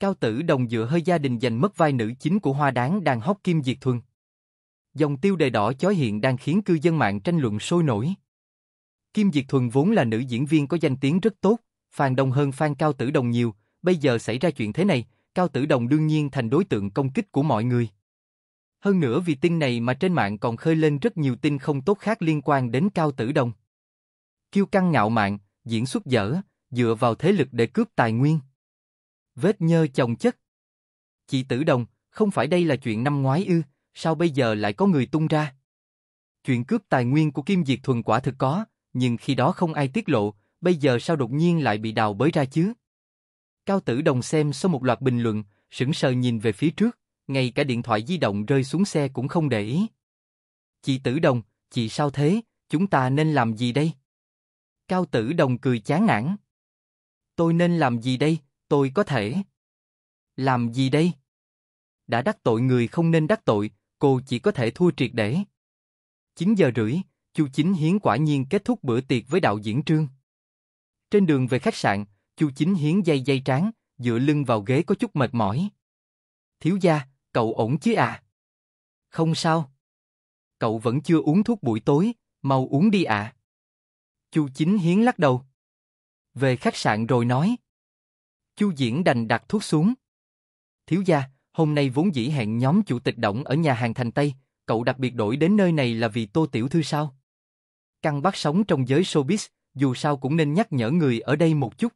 Cao Tử Đồng dựa hơi gia đình giành mất vai nữ chính của Hoa Đáng đang hóc Kim Diệt Thuần. Dòng tiêu đề đỏ chói hiện đang khiến cư dân mạng tranh luận sôi nổi. Kim Diệt Thuần vốn là nữ diễn viên có danh tiếng rất tốt, phàn Đông hơn Phan Cao Tử Đồng nhiều, bây giờ xảy ra chuyện thế này, Cao Tử Đồng đương nhiên thành đối tượng công kích của mọi người. Hơn nữa vì tin này mà trên mạng còn khơi lên rất nhiều tin không tốt khác liên quan đến Cao Tử Đồng. Kiêu căng ngạo mạn, diễn xuất dở, dựa vào thế lực để cướp tài nguyên vết nhơ chồng chất. Chị Tử Đồng, không phải đây là chuyện năm ngoái ư, sao bây giờ lại có người tung ra? Chuyện cướp tài nguyên của Kim Diệt Thuần quả thực có, nhưng khi đó không ai tiết lộ, bây giờ sao đột nhiên lại bị đào bới ra chứ? Cao Tử Đồng xem sau một loạt bình luận, sững sờ nhìn về phía trước, ngay cả điện thoại di động rơi xuống xe cũng không để ý. Chị Tử Đồng, chị sao thế, chúng ta nên làm gì đây? Cao Tử Đồng cười chán nản. Tôi nên làm gì đây, tôi có thể... Làm gì đây? Đã đắc tội người không nên đắc tội, cô chỉ có thể thua triệt để. 9 giờ rưỡi, Chu Chính Hiến quả nhiên kết thúc bữa tiệc với đạo diễn Trương. Trên đường về khách sạn, Chu Chính Hiến dây dây trán, dựa lưng vào ghế có chút mệt mỏi. Thiếu gia, cậu ổn chứ à? Không sao. Cậu vẫn chưa uống thuốc buổi tối, mau uống đi ạ. Chu Chính Hiến lắc đầu. Về khách sạn rồi nói. Chu Diễn đành đặt thuốc xuống. Thiếu gia, hôm nay vốn dĩ hẹn nhóm chủ tịch động ở nhà hàng thành Tây, cậu đặc biệt đổi đến nơi này là vì tô tiểu thư sao? Căn bắt sống trong giới showbiz, dù sao cũng nên nhắc nhở người ở đây một chút.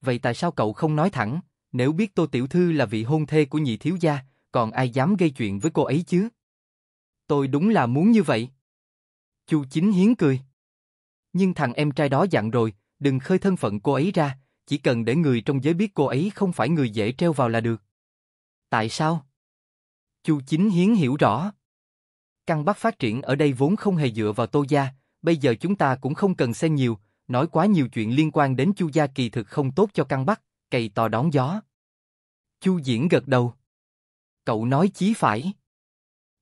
Vậy tại sao cậu không nói thẳng, nếu biết tô tiểu thư là vị hôn thê của nhị thiếu gia, còn ai dám gây chuyện với cô ấy chứ? Tôi đúng là muốn như vậy. Chu Chính Hiến cười. Nhưng thằng em trai đó dặn rồi, đừng khơi thân phận cô ấy ra, chỉ cần để người trong giới biết cô ấy không phải người dễ treo vào là được. Tại sao? Chu Chính Hiến hiểu rõ. Căn bắc phát triển ở đây vốn không hề dựa vào Tô Gia, bây giờ chúng ta cũng không cần xen nhiều, nói quá nhiều chuyện liên quan đến Chu Gia kỳ thực không tốt cho căn bắc, cày to đón gió. Chu Diễn gật đầu. Cậu nói chí phải.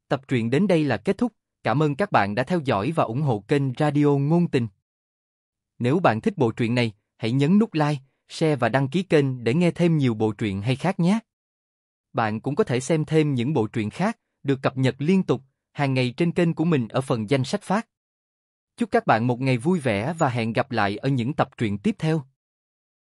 Tập truyện đến đây là kết thúc, cảm ơn các bạn đã theo dõi và ủng hộ kênh Radio Ngôn Tình. Nếu bạn thích bộ truyện này, hãy nhấn nút like share và đăng ký kênh để nghe thêm nhiều bộ truyện hay khác nhé. Bạn cũng có thể xem thêm những bộ truyện khác được cập nhật liên tục hàng ngày trên kênh của mình ở phần danh sách phát. Chúc các bạn một ngày vui vẻ và hẹn gặp lại ở những tập truyện tiếp theo.